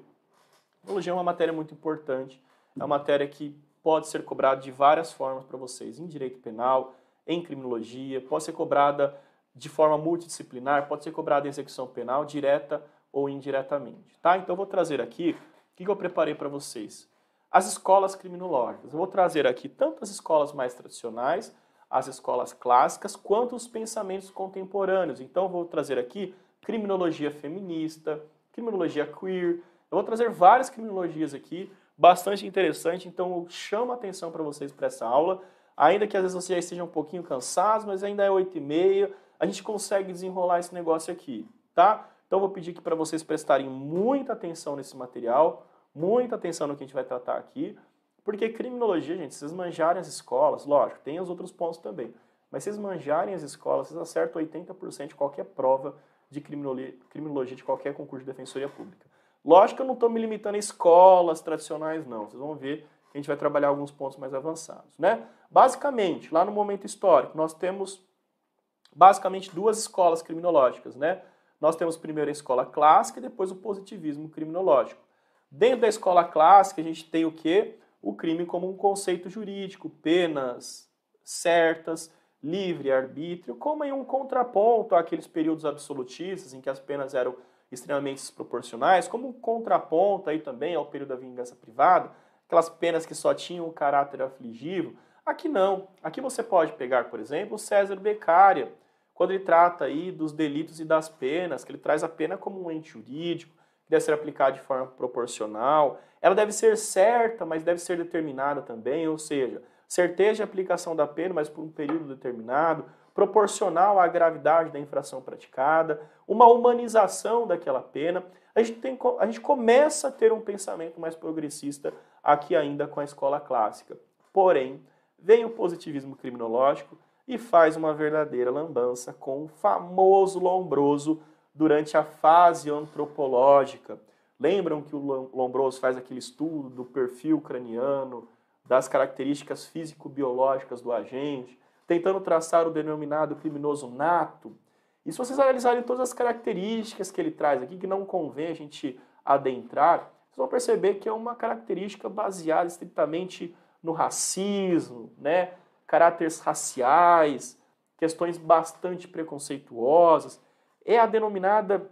Criminologia é uma matéria muito importante. É uma matéria que pode ser cobrada de várias formas para vocês, em direito penal, em criminologia, pode ser cobrada de forma multidisciplinar pode ser cobrada em execução penal direta ou indiretamente. Tá? Então, eu vou trazer aqui o que eu preparei para vocês. As escolas criminológicas. Eu vou trazer aqui tanto as escolas mais tradicionais, as escolas clássicas, quanto os pensamentos contemporâneos. Então, eu vou trazer aqui criminologia feminista, criminologia queer. Eu vou trazer várias criminologias aqui, bastante interessante. Então, eu chamo a atenção para vocês para essa aula. Ainda que às vezes vocês já estejam um pouquinho cansados, mas ainda é 8 e meia a gente consegue desenrolar esse negócio aqui, tá? Então vou pedir aqui para vocês prestarem muita atenção nesse material, muita atenção no que a gente vai tratar aqui, porque criminologia, gente, vocês manjarem as escolas, lógico, tem os outros pontos também, mas vocês manjarem as escolas, vocês acertam 80% de qualquer prova de criminologia de qualquer concurso de defensoria pública. Lógico que eu não estou me limitando a escolas tradicionais, não. Vocês vão ver que a gente vai trabalhar alguns pontos mais avançados, né? Basicamente, lá no momento histórico, nós temos basicamente duas escolas criminológicas, né? Nós temos primeiro a escola clássica e depois o positivismo criminológico. Dentro da escola clássica, a gente tem o quê? O crime como um conceito jurídico, penas certas, livre arbítrio, como em um contraponto àqueles períodos absolutistas em que as penas eram extremamente desproporcionais, como um contraponto aí também ao período da vingança privada, aquelas penas que só tinham o caráter afligivo. Aqui não. Aqui você pode pegar, por exemplo, César Beccaria, quando ele trata aí dos delitos e das penas, que ele traz a pena como um ente jurídico, que deve ser aplicada de forma proporcional, ela deve ser certa, mas deve ser determinada também, ou seja, certeza de aplicação da pena, mas por um período determinado, proporcional à gravidade da infração praticada, uma humanização daquela pena. A gente, tem, a gente começa a ter um pensamento mais progressista aqui ainda com a escola clássica. Porém, vem o positivismo criminológico, e faz uma verdadeira lambança com o famoso Lombroso durante a fase antropológica. Lembram que o Lombroso faz aquele estudo do perfil craniano, das características físico-biológicas do agente, tentando traçar o denominado criminoso nato. E se vocês analisarem todas as características que ele traz aqui, que não convém a gente adentrar, vocês vão perceber que é uma característica baseada estritamente no racismo, né? caráteres raciais, questões bastante preconceituosas. É a denominada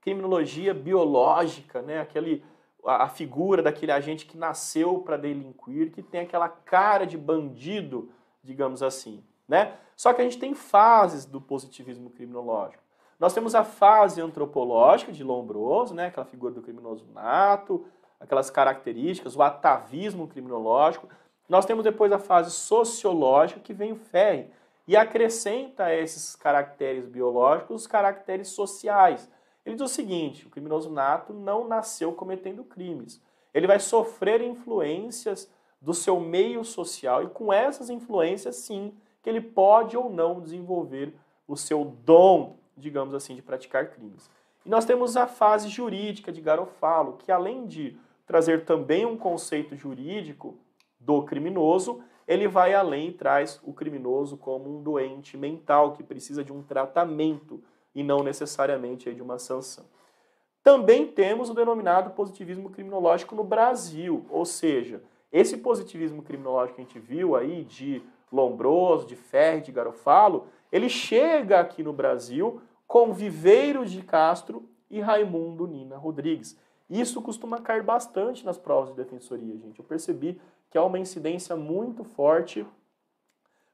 criminologia biológica, né? Aquele, a, a figura daquele agente que nasceu para delinquir, que tem aquela cara de bandido, digamos assim. Né? Só que a gente tem fases do positivismo criminológico. Nós temos a fase antropológica de Lombroso, né? aquela figura do criminoso nato, aquelas características, o atavismo criminológico. Nós temos depois a fase sociológica, que vem o ferre, e acrescenta a esses caracteres biológicos os caracteres sociais. Ele diz o seguinte: o criminoso nato não nasceu cometendo crimes. Ele vai sofrer influências do seu meio social e com essas influências, sim, que ele pode ou não desenvolver o seu dom, digamos assim, de praticar crimes. E nós temos a fase jurídica de Garofalo, que além de trazer também um conceito jurídico, do criminoso, ele vai além e traz o criminoso como um doente mental que precisa de um tratamento e não necessariamente é de uma sanção. Também temos o denominado positivismo criminológico no Brasil, ou seja, esse positivismo criminológico que a gente viu aí de Lombroso, de Ferre, de Garofalo, ele chega aqui no Brasil com Viveiros de Castro e Raimundo Nina Rodrigues. Isso costuma cair bastante nas provas de defensoria, gente. Eu percebi que é uma incidência muito forte,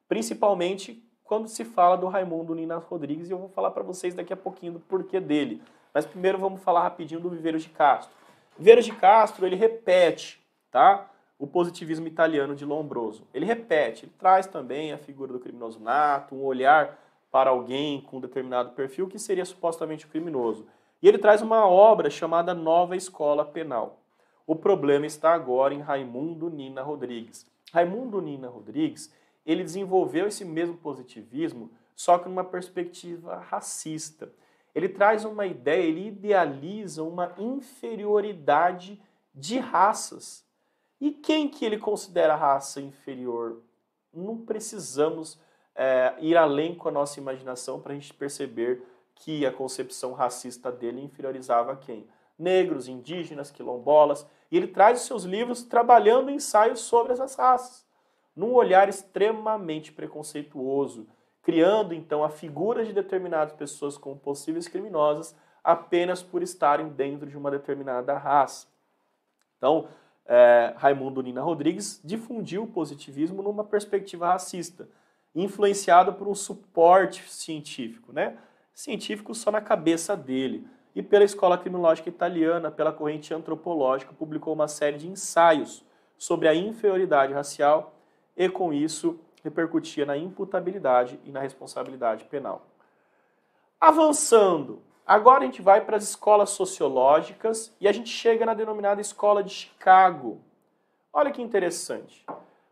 principalmente quando se fala do Raimundo Ninas Rodrigues, e eu vou falar para vocês daqui a pouquinho do porquê dele. Mas primeiro vamos falar rapidinho do Viveiro de Castro. Viveiro de Castro, ele repete, tá? O positivismo italiano de Lombroso. Ele repete, ele traz também a figura do criminoso nato, um olhar para alguém com um determinado perfil que seria supostamente o criminoso. E ele traz uma obra chamada Nova Escola Penal. O problema está agora em Raimundo Nina Rodrigues. Raimundo Nina Rodrigues, ele desenvolveu esse mesmo positivismo, só que numa perspectiva racista. Ele traz uma ideia, ele idealiza uma inferioridade de raças. E quem que ele considera raça inferior? Não precisamos é, ir além com a nossa imaginação para a gente perceber que a concepção racista dele inferiorizava quem? negros, indígenas, quilombolas, e ele traz os seus livros trabalhando ensaios sobre essas raças, num olhar extremamente preconceituoso, criando então a figura de determinadas pessoas como possíveis criminosas apenas por estarem dentro de uma determinada raça. Então, é, Raimundo Nina Rodrigues difundiu o positivismo numa perspectiva racista, influenciado por um suporte científico, né? Científico só na cabeça dele e pela Escola Criminológica Italiana, pela corrente antropológica, publicou uma série de ensaios sobre a inferioridade racial e, com isso, repercutia na imputabilidade e na responsabilidade penal. Avançando, agora a gente vai para as escolas sociológicas e a gente chega na denominada Escola de Chicago. Olha que interessante.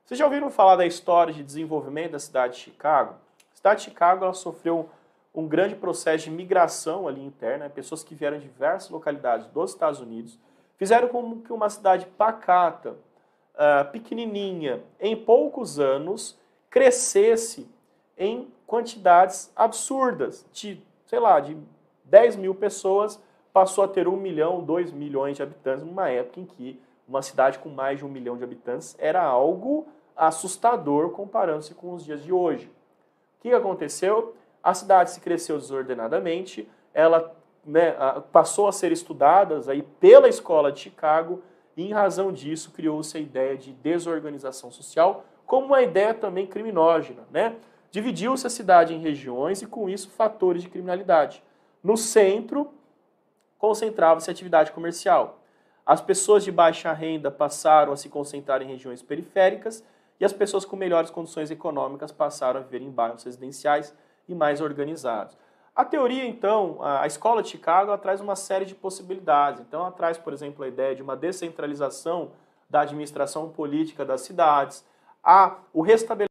Vocês já ouviram falar da história de desenvolvimento da cidade de Chicago? A cidade de Chicago ela sofreu um grande processo de migração ali interna, né? pessoas que vieram de diversas localidades dos Estados Unidos, fizeram com que uma cidade pacata, uh, pequenininha, em poucos anos, crescesse em quantidades absurdas, de, sei lá, de 10 mil pessoas, passou a ter 1 milhão, 2 milhões de habitantes, numa época em que uma cidade com mais de um milhão de habitantes era algo assustador comparando-se com os dias de hoje. O que aconteceu? a cidade se cresceu desordenadamente, ela né, passou a ser estudada aí pela escola de Chicago, e em razão disso criou-se a ideia de desorganização social, como uma ideia também criminógena. Né? Dividiu-se a cidade em regiões e, com isso, fatores de criminalidade. No centro, concentrava-se a atividade comercial. As pessoas de baixa renda passaram a se concentrar em regiões periféricas e as pessoas com melhores condições econômicas passaram a viver em bairros residenciais e mais organizados. A teoria, então, a escola de Chicago traz uma série de possibilidades. Então, ela traz, por exemplo, a ideia de uma descentralização da administração política das cidades, a, o restabelecimento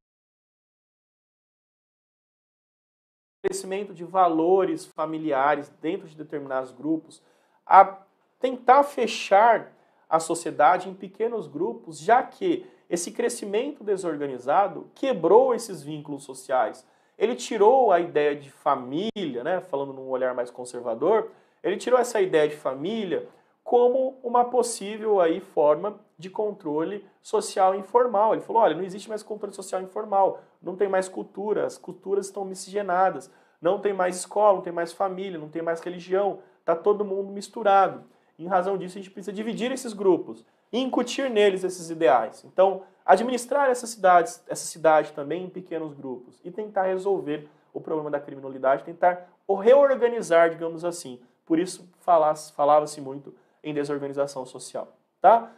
de valores familiares dentro de determinados grupos, a tentar fechar a sociedade em pequenos grupos, já que esse crescimento desorganizado quebrou esses vínculos sociais ele tirou a ideia de família, né, falando num olhar mais conservador, ele tirou essa ideia de família como uma possível aí forma de controle social informal. Ele falou: olha, não existe mais controle social informal, não tem mais cultura, as culturas estão miscigenadas, não tem mais escola, não tem mais família, não tem mais religião, está todo mundo misturado. Em razão disso, a gente precisa dividir esses grupos e incutir neles esses ideais. Então, administrar essas cidades, essa cidade também em pequenos grupos e tentar resolver o problema da criminalidade, tentar reorganizar, digamos assim. Por isso falava-se muito em desorganização social, tá?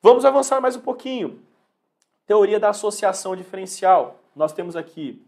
Vamos avançar mais um pouquinho. Teoria da associação diferencial. Nós temos aqui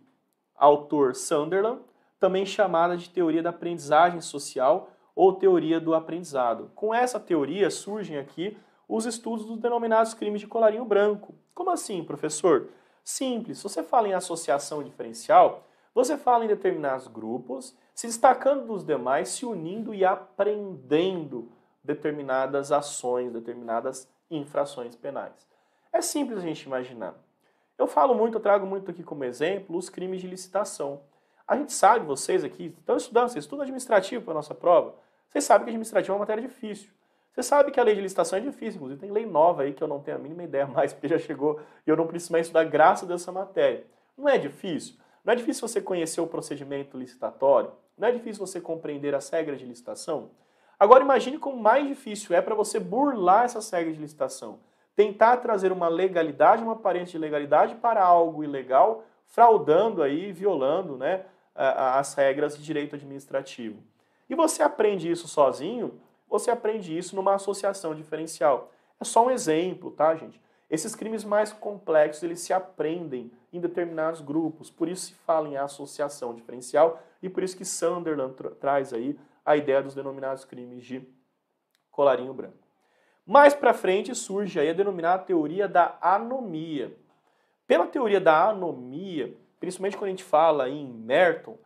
autor Sunderland, também chamada de teoria da aprendizagem social ou teoria do aprendizado. Com essa teoria surgem aqui os estudos dos denominados crimes de colarinho branco, como assim, professor? Simples, você fala em associação diferencial, você fala em determinados grupos, se destacando dos demais, se unindo e aprendendo determinadas ações, determinadas infrações penais. É simples a gente imaginar. Eu falo muito, eu trago muito aqui como exemplo os crimes de licitação. A gente sabe, vocês aqui estão estudando, vocês estudam administrativo para a nossa prova, vocês sabem que administrativo é uma matéria difícil. Você sabe que a lei de licitação é difícil, inclusive tem lei nova aí que eu não tenho a mínima ideia mais, [laughs] porque já chegou e eu não preciso mais estudar graça dessa matéria. Não é difícil? Não é difícil você conhecer o procedimento licitatório? Não é difícil você compreender as regras de licitação? Agora imagine como mais difícil é para você burlar essas regras de licitação. Tentar trazer uma legalidade, uma aparência de legalidade para algo ilegal, fraudando aí, violando né, as regras de direito administrativo. E você aprende isso sozinho você aprende isso numa associação diferencial. É só um exemplo, tá, gente? Esses crimes mais complexos, eles se aprendem em determinados grupos, por isso se fala em associação diferencial e por isso que Sunderland tra traz aí a ideia dos denominados crimes de colarinho branco. Mais para frente surge aí a denominada teoria da anomia. Pela teoria da anomia, principalmente quando a gente fala em Merton,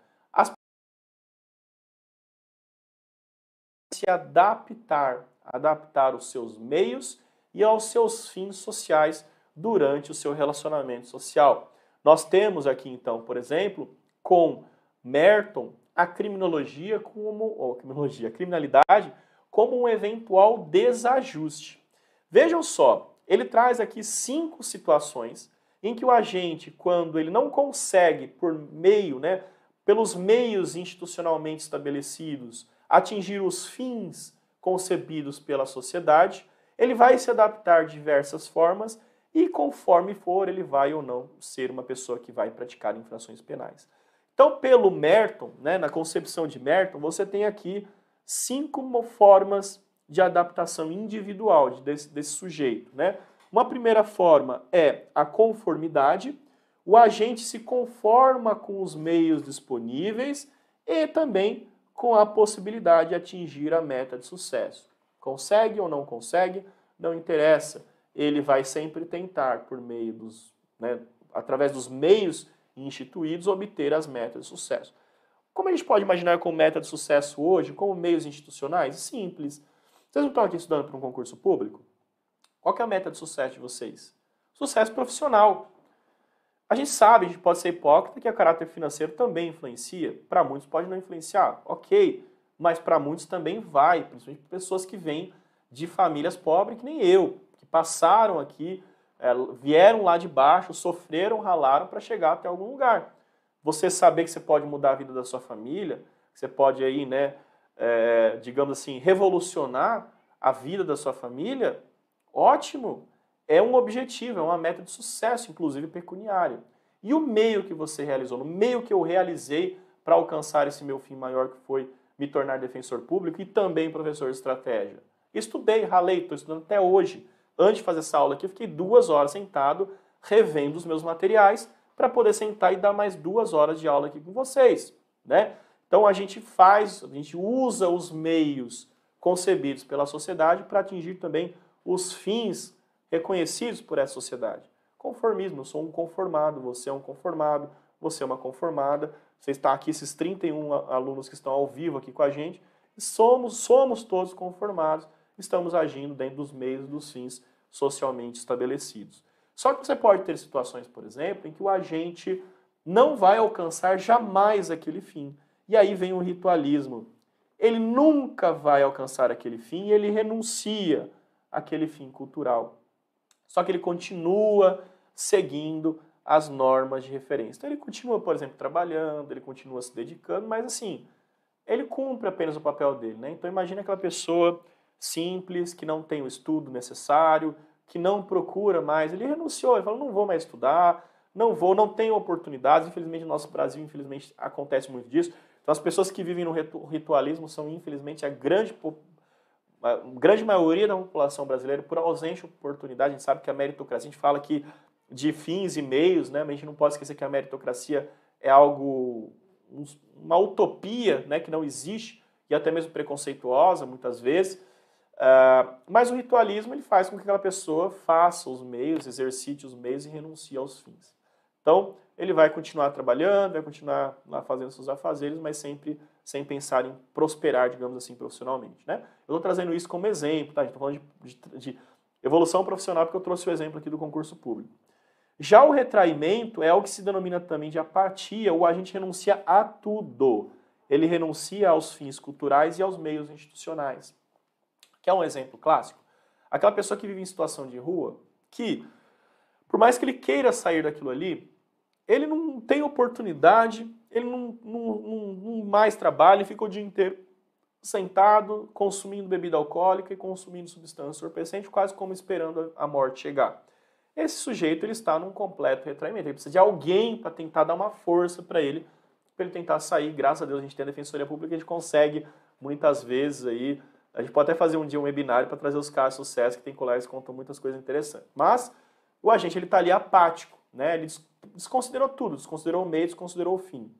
se adaptar, adaptar os seus meios e aos seus fins sociais durante o seu relacionamento social. Nós temos aqui então, por exemplo, com Merton, a criminologia como ou a criminologia, a criminalidade como um eventual desajuste. Vejam só, ele traz aqui cinco situações em que o agente, quando ele não consegue por meio, né, pelos meios institucionalmente estabelecidos, atingir os fins concebidos pela sociedade, ele vai se adaptar de diversas formas e conforme for, ele vai ou não ser uma pessoa que vai praticar infrações penais. Então, pelo Merton, né, na concepção de Merton, você tem aqui cinco formas de adaptação individual desse, desse sujeito. Né? Uma primeira forma é a conformidade. O agente se conforma com os meios disponíveis e também com a possibilidade de atingir a meta de sucesso. Consegue ou não consegue, não interessa. Ele vai sempre tentar, por meio dos, né, através dos meios instituídos, obter as metas de sucesso. Como a gente pode imaginar com meta de sucesso hoje, como meios institucionais? Simples. Vocês não estão aqui estudando para um concurso público? Qual é a meta de sucesso de vocês? Sucesso profissional. A gente sabe, a gente pode ser hipócrita, que o caráter financeiro também influencia. Para muitos pode não influenciar, ok, mas para muitos também vai, principalmente pessoas que vêm de famílias pobres, que nem eu, que passaram aqui, é, vieram lá de baixo, sofreram, ralaram para chegar até algum lugar. Você saber que você pode mudar a vida da sua família, que você pode aí, né, é, digamos assim, revolucionar a vida da sua família, ótimo é um objetivo, é uma meta de sucesso, inclusive pecuniário. E o meio que você realizou, no meio que eu realizei para alcançar esse meu fim maior, que foi me tornar defensor público e também professor de estratégia. Estudei, ralei, estou estudando até hoje. Antes de fazer essa aula aqui, eu fiquei duas horas sentado, revendo os meus materiais, para poder sentar e dar mais duas horas de aula aqui com vocês. Né? Então a gente faz, a gente usa os meios concebidos pela sociedade para atingir também os fins reconhecidos por essa sociedade. Conformismo, eu sou um conformado, você é um conformado, você é uma conformada, você está aqui, esses 31 alunos que estão ao vivo aqui com a gente, somos, somos todos conformados, estamos agindo dentro dos meios dos fins socialmente estabelecidos. Só que você pode ter situações, por exemplo, em que o agente não vai alcançar jamais aquele fim. E aí vem o ritualismo. Ele nunca vai alcançar aquele fim e ele renuncia àquele fim cultural só que ele continua seguindo as normas de referência. Então ele continua, por exemplo, trabalhando, ele continua se dedicando, mas assim, ele cumpre apenas o papel dele, né? Então imagine aquela pessoa simples, que não tem o estudo necessário, que não procura mais, ele renunciou, ele falou, não vou mais estudar, não vou, não tenho oportunidades, infelizmente no nosso Brasil, infelizmente acontece muito disso. Então as pessoas que vivem no ritualismo são, infelizmente, a grande a grande maioria da população brasileira, por ausência de oportunidade, a gente sabe que a meritocracia, a gente fala que de fins e meios, né? Mas a gente não pode esquecer que a meritocracia é algo, uma utopia, né? Que não existe e até mesmo preconceituosa, muitas vezes. Uh, mas o ritualismo ele faz com que aquela pessoa faça os meios, exercite os meios e renuncie aos fins. Então, ele vai continuar trabalhando, vai continuar fazendo seus afazeres, mas sempre sem pensar em prosperar, digamos assim, profissionalmente. Né? Eu estou trazendo isso como exemplo, tá? estou tá falando de, de, de evolução profissional porque eu trouxe o exemplo aqui do concurso público. Já o retraimento é o que se denomina também de apatia, ou a gente renuncia a tudo. Ele renuncia aos fins culturais e aos meios institucionais. Que é um exemplo clássico. Aquela pessoa que vive em situação de rua, que, por mais que ele queira sair daquilo ali, ele não tem oportunidade, ele não, não, não, não mais trabalha e fica o dia inteiro sentado, consumindo bebida alcoólica e consumindo substância entorpecente, quase como esperando a morte chegar. Esse sujeito ele está num completo retraimento. Ele precisa de alguém para tentar dar uma força para ele, para ele tentar sair. Graças a Deus a gente tem a Defensoria Pública, a gente consegue muitas vezes aí. A gente pode até fazer um dia um webinário para trazer os casos de sucesso, que tem colegas que contam muitas coisas interessantes. Mas o agente ele está ali apático, né? ele desconsiderou tudo, desconsiderou o meio, desconsiderou o fim.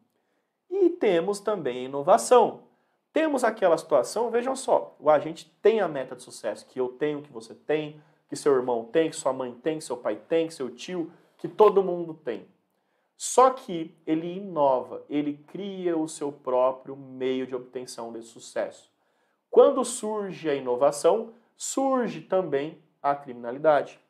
E temos também inovação. Temos aquela situação, vejam só, o agente tem a meta de sucesso que eu tenho, que você tem, que seu irmão tem, que sua mãe tem, que seu pai tem, que seu tio, que todo mundo tem. Só que ele inova, ele cria o seu próprio meio de obtenção desse sucesso. Quando surge a inovação, surge também a criminalidade.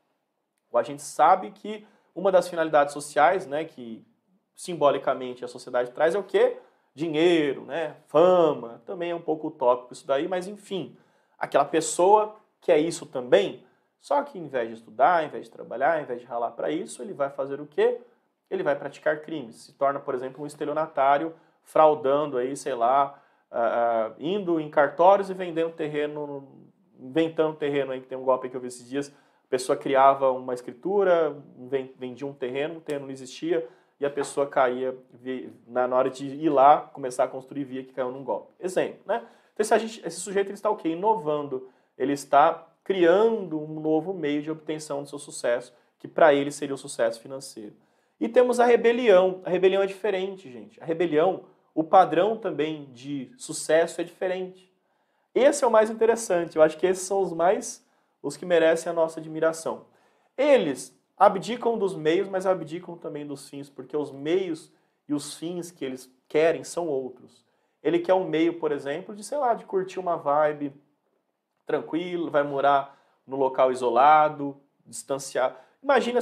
o agente sabe que uma das finalidades sociais né, que simbolicamente a sociedade traz é o quê? Dinheiro, né? fama, também é um pouco utópico isso daí, mas enfim, aquela pessoa que é isso também, só que em vez de estudar, em vez de trabalhar, em vez de ralar para isso, ele vai fazer o quê? Ele vai praticar crimes, se torna, por exemplo, um estelionatário, fraudando aí, sei lá, uh, indo em cartórios e vendendo terreno, inventando terreno aí, que tem um golpe que eu vi esses dias, a pessoa criava uma escritura, vendia um terreno, o terreno não existia, e a pessoa caía na hora de ir lá, começar a construir, via que caiu num golpe. Exemplo, né? Então, esse, gente esse sujeito ele está o quê? Inovando. Ele está criando um novo meio de obtenção do seu sucesso, que para ele seria o sucesso financeiro. E temos a rebelião. A rebelião é diferente, gente. A rebelião, o padrão também de sucesso é diferente. Esse é o mais interessante. Eu acho que esses são os mais os que merecem a nossa admiração. Eles abdicam dos meios, mas abdicam também dos fins, porque os meios e os fins que eles querem são outros. Ele quer um meio, por exemplo, de, sei lá, de curtir uma vibe tranquilo, vai morar no local isolado, distanciado. Imagina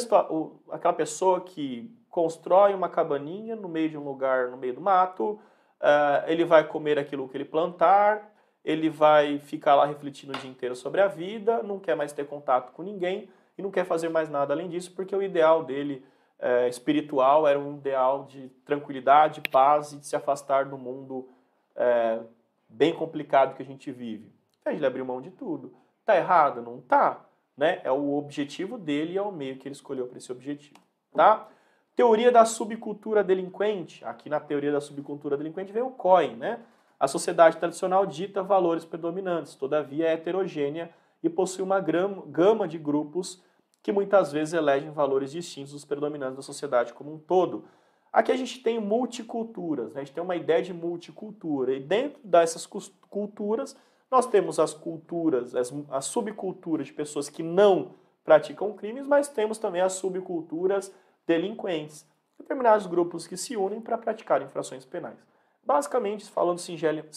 aquela pessoa que constrói uma cabaninha no meio de um lugar, no meio do mato, uh, ele vai comer aquilo que ele plantar, ele vai ficar lá refletindo o dia inteiro sobre a vida, não quer mais ter contato com ninguém, e não quer fazer mais nada além disso, porque o ideal dele é, espiritual era um ideal de tranquilidade, paz e de se afastar do mundo é, bem complicado que a gente vive. Então ele abriu mão de tudo. Tá errado? Não tá. Né? É o objetivo dele e é o meio que ele escolheu para esse objetivo. Tá? Teoria da subcultura delinquente. Aqui na teoria da subcultura delinquente vem o COIN, né? A sociedade tradicional dita valores predominantes, todavia é heterogênea e possui uma gama de grupos que muitas vezes elegem valores distintos dos predominantes da sociedade como um todo. Aqui a gente tem multiculturas, né? a gente tem uma ideia de multicultura, e dentro dessas culturas, nós temos as culturas, as, as subculturas de pessoas que não praticam crimes, mas temos também as subculturas delinquentes, determinados grupos que se unem para praticar infrações penais. Basicamente, falando singelica,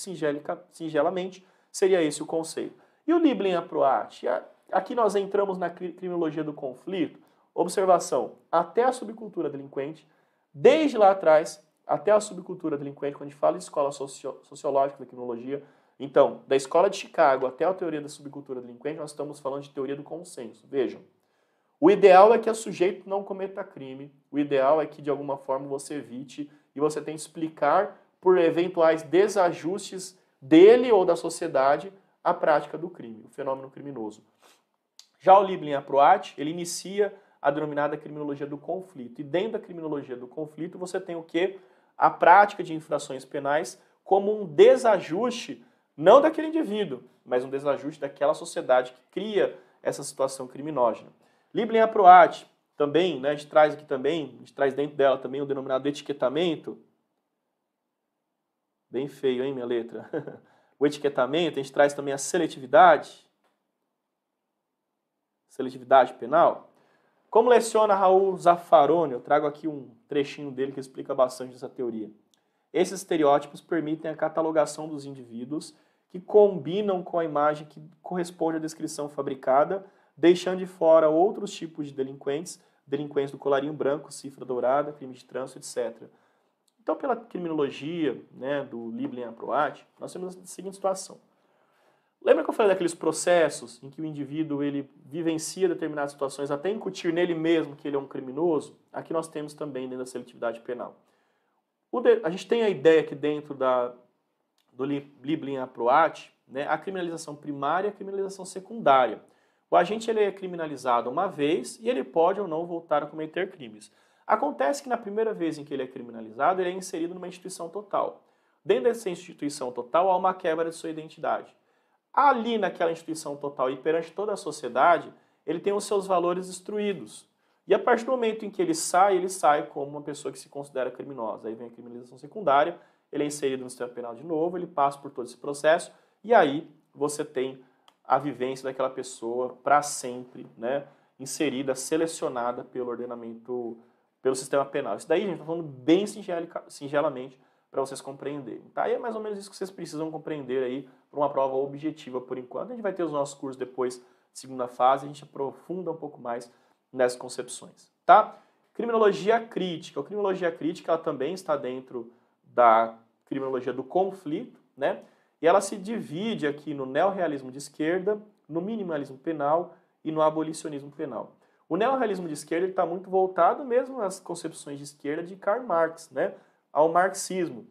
singelamente, seria esse o conceito. E o Liblin Aproati? Aqui nós entramos na criminologia do conflito. Observação: até a subcultura delinquente, desde lá atrás, até a subcultura delinquente, quando a gente fala de escola socio sociológica da criminologia, então, da escola de Chicago até a teoria da subcultura delinquente, nós estamos falando de teoria do consenso. Vejam, o ideal é que o sujeito não cometa crime, o ideal é que de alguma forma você evite e você tem que explicar por eventuais desajustes dele ou da sociedade a prática do crime, o fenômeno criminoso. Já o Liebling aproate ele inicia a denominada criminologia do conflito. E dentro da criminologia do conflito, você tem o que? A prática de infrações penais como um desajuste, não daquele indivíduo, mas um desajuste daquela sociedade que cria essa situação criminógena. Liebling aproate também, né, a gente traz aqui também, a gente traz dentro dela também o denominado etiquetamento. Bem feio, hein, minha letra? [laughs] o etiquetamento, a gente traz também a seletividade, seletividade penal? Como leciona Raul Zaffaroni, eu trago aqui um trechinho dele que explica bastante essa teoria. Esses estereótipos permitem a catalogação dos indivíduos que combinam com a imagem que corresponde à descrição fabricada, deixando de fora outros tipos de delinquentes, delinquentes do colarinho branco, cifra dourada, crime de trânsito, etc. Então, pela criminologia né, do Liebling à Proat, nós temos a seguinte situação. Lembra que eu falei daqueles processos em que o indivíduo ele vivencia determinadas situações até incutir nele mesmo que ele é um criminoso? Aqui nós temos também dentro da seletividade penal. De, a gente tem a ideia que dentro da, do Liblin Aproat, né, a criminalização primária e a criminalização secundária. O agente ele é criminalizado uma vez e ele pode ou não voltar a cometer crimes. Acontece que na primeira vez em que ele é criminalizado, ele é inserido numa instituição total. Dentro dessa instituição total há uma quebra de sua identidade ali naquela instituição total e perante toda a sociedade, ele tem os seus valores destruídos. E a partir do momento em que ele sai, ele sai como uma pessoa que se considera criminosa. Aí vem a criminalização secundária, ele é inserido no sistema penal de novo, ele passa por todo esse processo, e aí você tem a vivência daquela pessoa para sempre, né, inserida, selecionada pelo ordenamento, pelo sistema penal. Isso daí, a gente está falando bem singelamente para vocês compreenderem. Tá? E é mais ou menos isso que vocês precisam compreender aí para uma prova objetiva por enquanto. A gente vai ter os nossos cursos depois, segunda fase, a gente aprofunda um pouco mais nessas concepções. Tá? Criminologia crítica. A criminologia crítica ela também está dentro da criminologia do conflito, né? E ela se divide aqui no neorrealismo de esquerda, no minimalismo penal e no abolicionismo penal. O neorrealismo de esquerda está muito voltado mesmo às concepções de esquerda de Karl Marx, né? ao marxismo.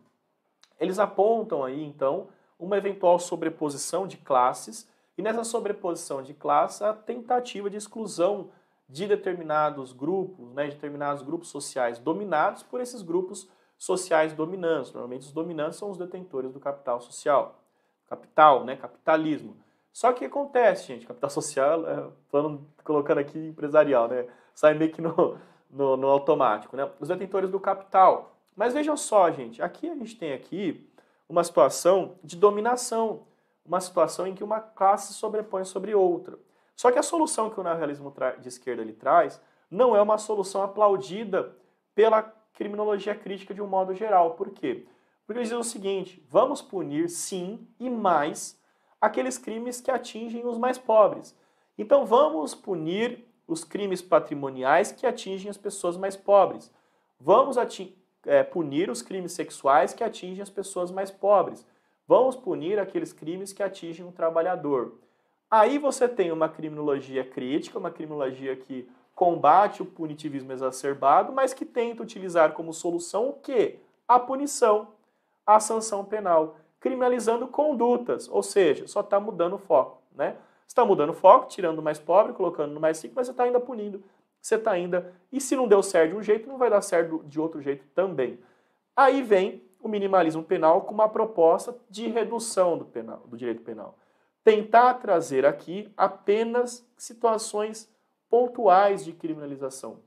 Eles apontam aí, então, uma eventual sobreposição de classes e nessa sobreposição de classe a tentativa de exclusão de determinados grupos, né, de determinados grupos sociais dominados por esses grupos sociais dominantes. Normalmente os dominantes são os detentores do capital social. Capital, né, capitalismo. Só que acontece, gente, capital [laughs] social, é, falando, colocando aqui empresarial, né, sai meio que no, no, no automático. Né? Os detentores do capital, mas vejam só, gente, aqui a gente tem aqui uma situação de dominação, uma situação em que uma classe sobrepõe sobre outra. Só que a solução que o neorrealismo de esquerda ele traz não é uma solução aplaudida pela criminologia crítica de um modo geral. Por quê? Porque eles dizem o seguinte: vamos punir, sim, e mais aqueles crimes que atingem os mais pobres. Então vamos punir os crimes patrimoniais que atingem as pessoas mais pobres. Vamos atingir é, punir os crimes sexuais que atingem as pessoas mais pobres. Vamos punir aqueles crimes que atingem o um trabalhador. Aí você tem uma criminologia crítica, uma criminologia que combate o punitivismo exacerbado, mas que tenta utilizar como solução o quê? A punição, a sanção penal, criminalizando condutas, ou seja, só está mudando o foco, né? está mudando o foco, tirando o mais pobre, colocando no mais rico, mas você está ainda punindo você está ainda. E se não deu certo de um jeito, não vai dar certo de outro jeito também. Aí vem o minimalismo penal com uma proposta de redução do, penal, do direito penal. Tentar trazer aqui apenas situações pontuais de criminalização.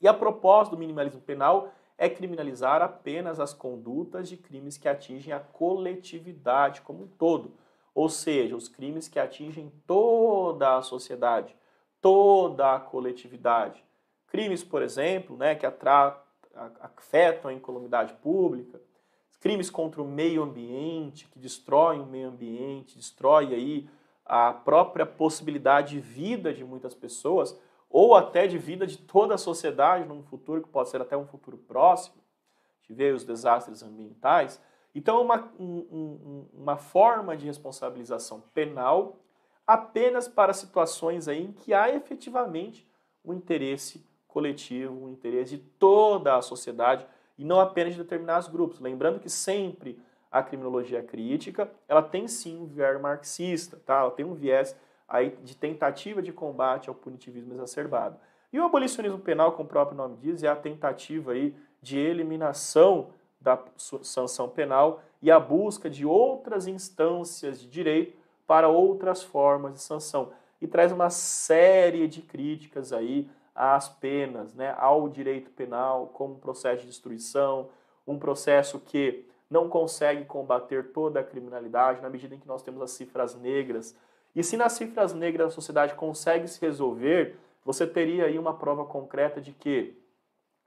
E a proposta do minimalismo penal é criminalizar apenas as condutas de crimes que atingem a coletividade como um todo, ou seja, os crimes que atingem toda a sociedade toda a coletividade. Crimes, por exemplo, né, que afetam a incolumidade pública, crimes contra o meio ambiente, que destroem o meio ambiente, destrói aí a própria possibilidade de vida de muitas pessoas, ou até de vida de toda a sociedade num futuro que pode ser até um futuro próximo. A gente vê os desastres ambientais. Então, é uma, um, uma forma de responsabilização penal apenas para situações aí em que há efetivamente um interesse coletivo, um interesse de toda a sociedade e não apenas de determinados grupos. Lembrando que sempre a criminologia crítica, ela tem sim um viés marxista, tá? Ela tem um viés aí de tentativa de combate ao punitivismo exacerbado. E o abolicionismo penal, como o próprio nome diz, é a tentativa aí de eliminação da sanção penal e a busca de outras instâncias de direito para outras formas de sanção. E traz uma série de críticas aí às penas, né, ao direito penal, como processo de destruição, um processo que não consegue combater toda a criminalidade na medida em que nós temos as cifras negras. E se nas cifras negras a sociedade consegue se resolver, você teria aí uma prova concreta de que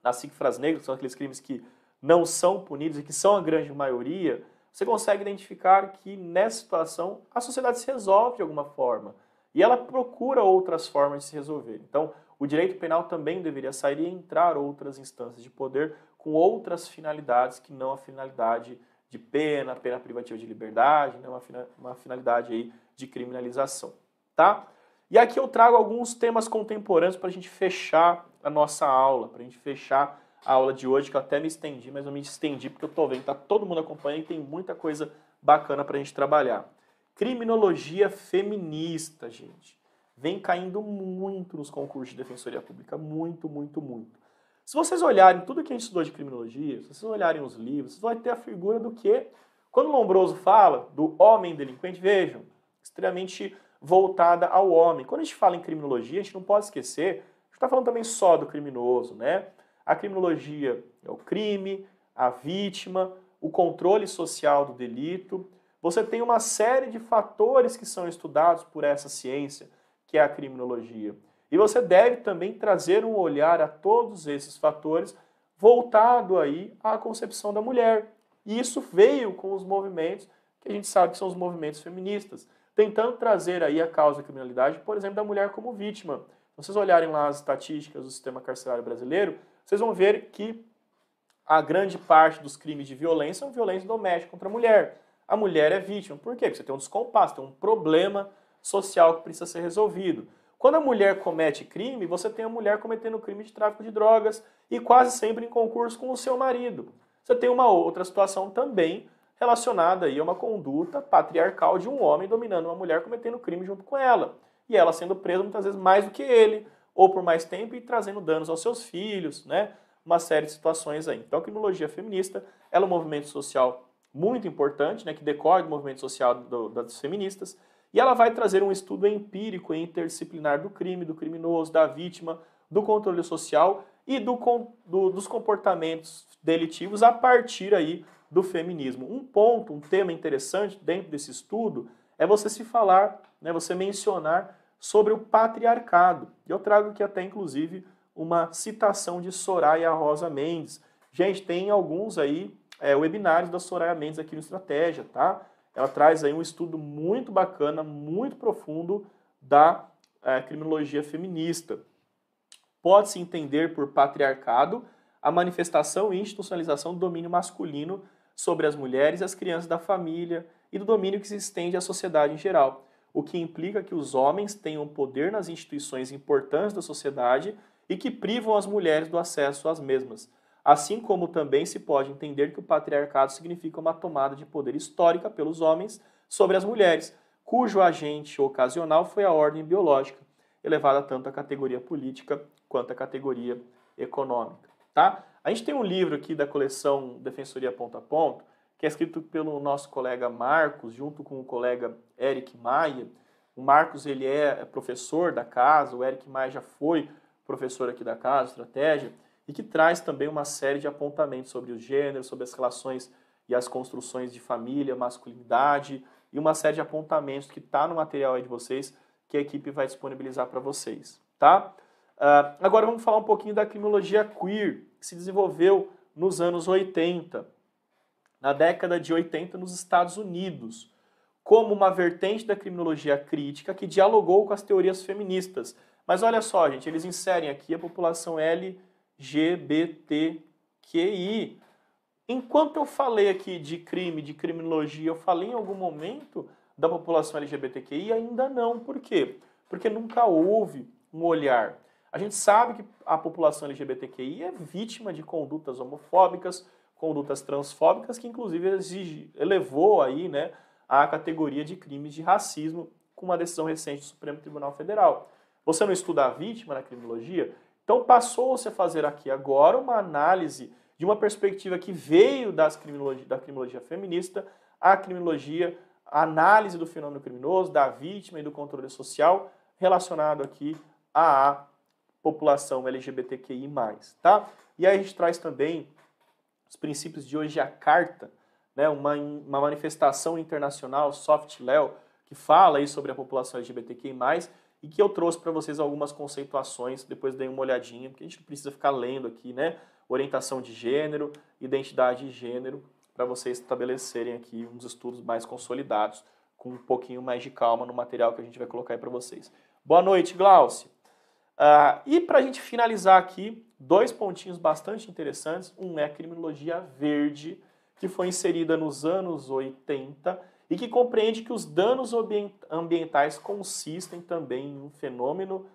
nas cifras negras, são aqueles crimes que não são punidos e que são a grande maioria, você consegue identificar que nessa situação a sociedade se resolve de alguma forma e ela procura outras formas de se resolver. Então, o direito penal também deveria sair e entrar outras instâncias de poder com outras finalidades que não a finalidade de pena, pena privativa de liberdade, não né, uma finalidade aí de criminalização, tá? E aqui eu trago alguns temas contemporâneos para a gente fechar a nossa aula, para a gente fechar a aula de hoje, que eu até me estendi, mas eu me estendi porque eu estou vendo, tá todo mundo acompanhando e tem muita coisa bacana para a gente trabalhar. Criminologia feminista, gente. Vem caindo muito nos concursos de defensoria pública, muito, muito, muito. Se vocês olharem tudo que a gente estudou de criminologia, se vocês olharem os livros, vocês vão ter a figura do que, quando Lombroso fala do homem delinquente, vejam, extremamente voltada ao homem. Quando a gente fala em criminologia, a gente não pode esquecer, a gente está falando também só do criminoso, né? A criminologia é o crime, a vítima, o controle social do delito. Você tem uma série de fatores que são estudados por essa ciência, que é a criminologia. E você deve também trazer um olhar a todos esses fatores voltado aí à concepção da mulher. E isso veio com os movimentos que a gente sabe que são os movimentos feministas, tentando trazer aí a causa da criminalidade, por exemplo, da mulher como vítima. Se vocês olharem lá as estatísticas do sistema carcerário brasileiro, vocês vão ver que a grande parte dos crimes de violência são violência doméstica contra a mulher. A mulher é vítima. Por quê? Porque você tem um descompasso, tem um problema social que precisa ser resolvido. Quando a mulher comete crime, você tem a mulher cometendo crime de tráfico de drogas e quase sempre em concurso com o seu marido. Você tem uma outra situação também relacionada aí a uma conduta patriarcal de um homem dominando uma mulher cometendo crime junto com ela. E ela sendo presa muitas vezes mais do que ele, ou por mais tempo e trazendo danos aos seus filhos, né? Uma série de situações aí. Então a criminologia feminista ela é um movimento social muito importante, né? Que decorre do movimento social do, das feministas e ela vai trazer um estudo empírico e interdisciplinar do crime, do criminoso, da vítima, do controle social e do, do, dos comportamentos delitivos a partir aí do feminismo. Um ponto, um tema interessante dentro desse estudo é você se falar, né, você mencionar sobre o patriarcado. Eu trago aqui até, inclusive, uma citação de Soraya Rosa Mendes. Gente, tem alguns aí é, webinários da Soraya Mendes aqui no Estratégia, tá? Ela traz aí um estudo muito bacana, muito profundo da é, criminologia feminista. Pode-se entender por patriarcado a manifestação e institucionalização do domínio masculino sobre as mulheres e as crianças da família e do domínio que se estende à sociedade em geral o que implica que os homens tenham poder nas instituições importantes da sociedade e que privam as mulheres do acesso às mesmas. Assim como também se pode entender que o patriarcado significa uma tomada de poder histórica pelos homens sobre as mulheres, cujo agente ocasional foi a ordem biológica, elevada tanto à categoria política quanto à categoria econômica. Tá? A gente tem um livro aqui da coleção Defensoria Ponto a Ponto, que é escrito pelo nosso colega Marcos, junto com o colega Eric Maia. O Marcos ele é professor da casa, o Eric Maia já foi professor aqui da casa, estratégia, e que traz também uma série de apontamentos sobre os gêneros, sobre as relações e as construções de família, masculinidade, e uma série de apontamentos que está no material aí de vocês, que a equipe vai disponibilizar para vocês, tá? Uh, agora vamos falar um pouquinho da criminologia queer, que se desenvolveu nos anos 80 na década de 80 nos Estados Unidos, como uma vertente da criminologia crítica que dialogou com as teorias feministas. Mas olha só, gente, eles inserem aqui a população LGBTQI. Enquanto eu falei aqui de crime, de criminologia, eu falei em algum momento da população LGBTQI? Ainda não. Por quê? Porque nunca houve um olhar. A gente sabe que a população LGBTQI é vítima de condutas homofóbicas, condutas transfóbicas, que inclusive exige, elevou aí, né, a categoria de crimes de racismo com uma decisão recente do Supremo Tribunal Federal. Você não estuda a vítima na criminologia? Então passou-se a fazer aqui agora uma análise de uma perspectiva que veio das criminologia, da criminologia feminista, a criminologia, a análise do fenômeno criminoso, da vítima e do controle social relacionado aqui à população LGBTQI+, tá? E aí a gente traz também os princípios de hoje, a carta, né, uma, uma manifestação internacional, Soft Léo, que fala aí sobre a população LGBTQI+, e que eu trouxe para vocês algumas conceituações, depois dei uma olhadinha, porque a gente não precisa ficar lendo aqui, né? Orientação de gênero, identidade de gênero, para vocês estabelecerem aqui uns estudos mais consolidados, com um pouquinho mais de calma no material que a gente vai colocar aí para vocês. Boa noite, Glaucio! Uh, e para a gente finalizar aqui, dois pontinhos bastante interessantes. Um é a criminologia verde, que foi inserida nos anos 80 e que compreende que os danos ambientais consistem também em um fenômeno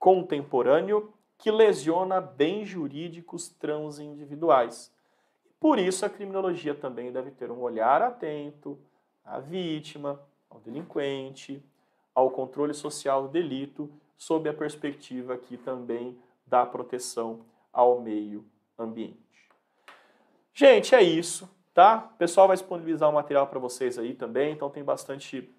contemporâneo que lesiona bens jurídicos transindividuais. Por isso, a criminologia também deve ter um olhar atento à vítima, ao delinquente, ao controle social do delito sob a perspectiva aqui também da proteção ao meio ambiente. Gente, é isso, tá? O pessoal vai disponibilizar o material para vocês aí também, então tem bastante.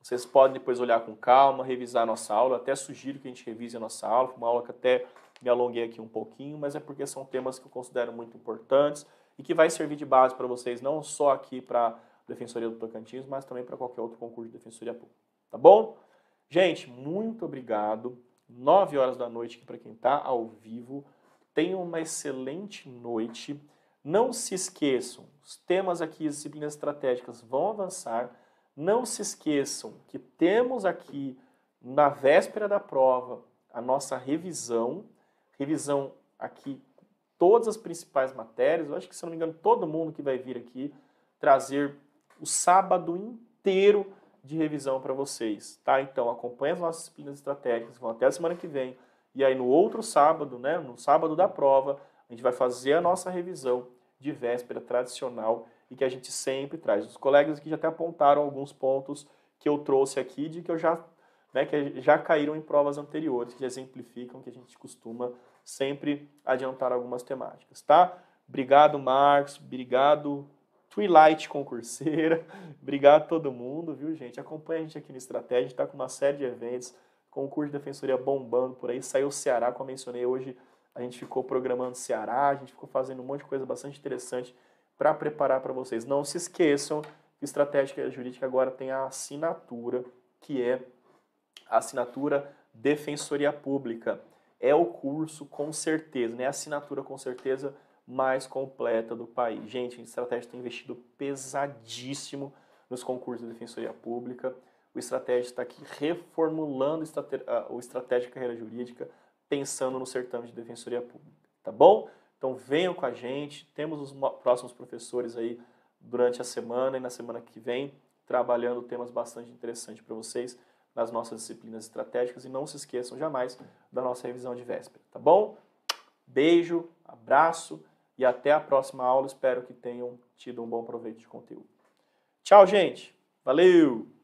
Vocês podem depois olhar com calma, revisar a nossa aula. Até sugiro que a gente revise a nossa aula, uma aula que até me alonguei aqui um pouquinho, mas é porque são temas que eu considero muito importantes e que vai servir de base para vocês, não só aqui para Defensoria do Tocantins, mas também para qualquer outro concurso de Defensoria Pública. Tá bom? Gente, muito obrigado. 9 horas da noite aqui para quem está ao vivo. Tenham uma excelente noite. Não se esqueçam, os temas aqui, as disciplinas estratégicas vão avançar. Não se esqueçam que temos aqui, na véspera da prova, a nossa revisão. Revisão aqui, todas as principais matérias. Eu acho que, se não me engano, todo mundo que vai vir aqui trazer o sábado inteiro de revisão para vocês, tá? Então acompanhe as nossas disciplinas estratégicas, vão até a semana que vem. E aí no outro sábado, né, no sábado da prova, a gente vai fazer a nossa revisão de véspera tradicional e que a gente sempre traz. Os colegas aqui já até apontaram alguns pontos que eu trouxe aqui de que eu já né, que já caíram em provas anteriores, que exemplificam que a gente costuma sempre adiantar algumas temáticas, tá? Obrigado, Marcos. Obrigado, Twilight concurseira. [laughs] Obrigado a todo mundo, viu, gente? Acompanha a gente aqui no Estratégia, a gente está com uma série de eventos, concurso de defensoria bombando por aí. Saiu o Ceará, como eu mencionei hoje, a gente ficou programando Ceará, a gente ficou fazendo um monte de coisa bastante interessante para preparar para vocês. Não se esqueçam Estratégia Jurídica agora tem a assinatura, que é a assinatura Defensoria Pública. É o curso, com certeza, né? A assinatura, com certeza, mais completa do país. Gente, a estratégia tem investido pesadíssimo nos concursos de defensoria pública. O estratégia está aqui reformulando o estratégia de carreira jurídica, pensando no certame de defensoria pública, tá bom? Então venham com a gente, temos os próximos professores aí durante a semana e na semana que vem, trabalhando temas bastante interessantes para vocês nas nossas disciplinas estratégicas e não se esqueçam jamais da nossa revisão de véspera, tá bom? Beijo, abraço e até a próxima aula, espero que tenham tido um bom proveito de conteúdo. Tchau, gente! Valeu!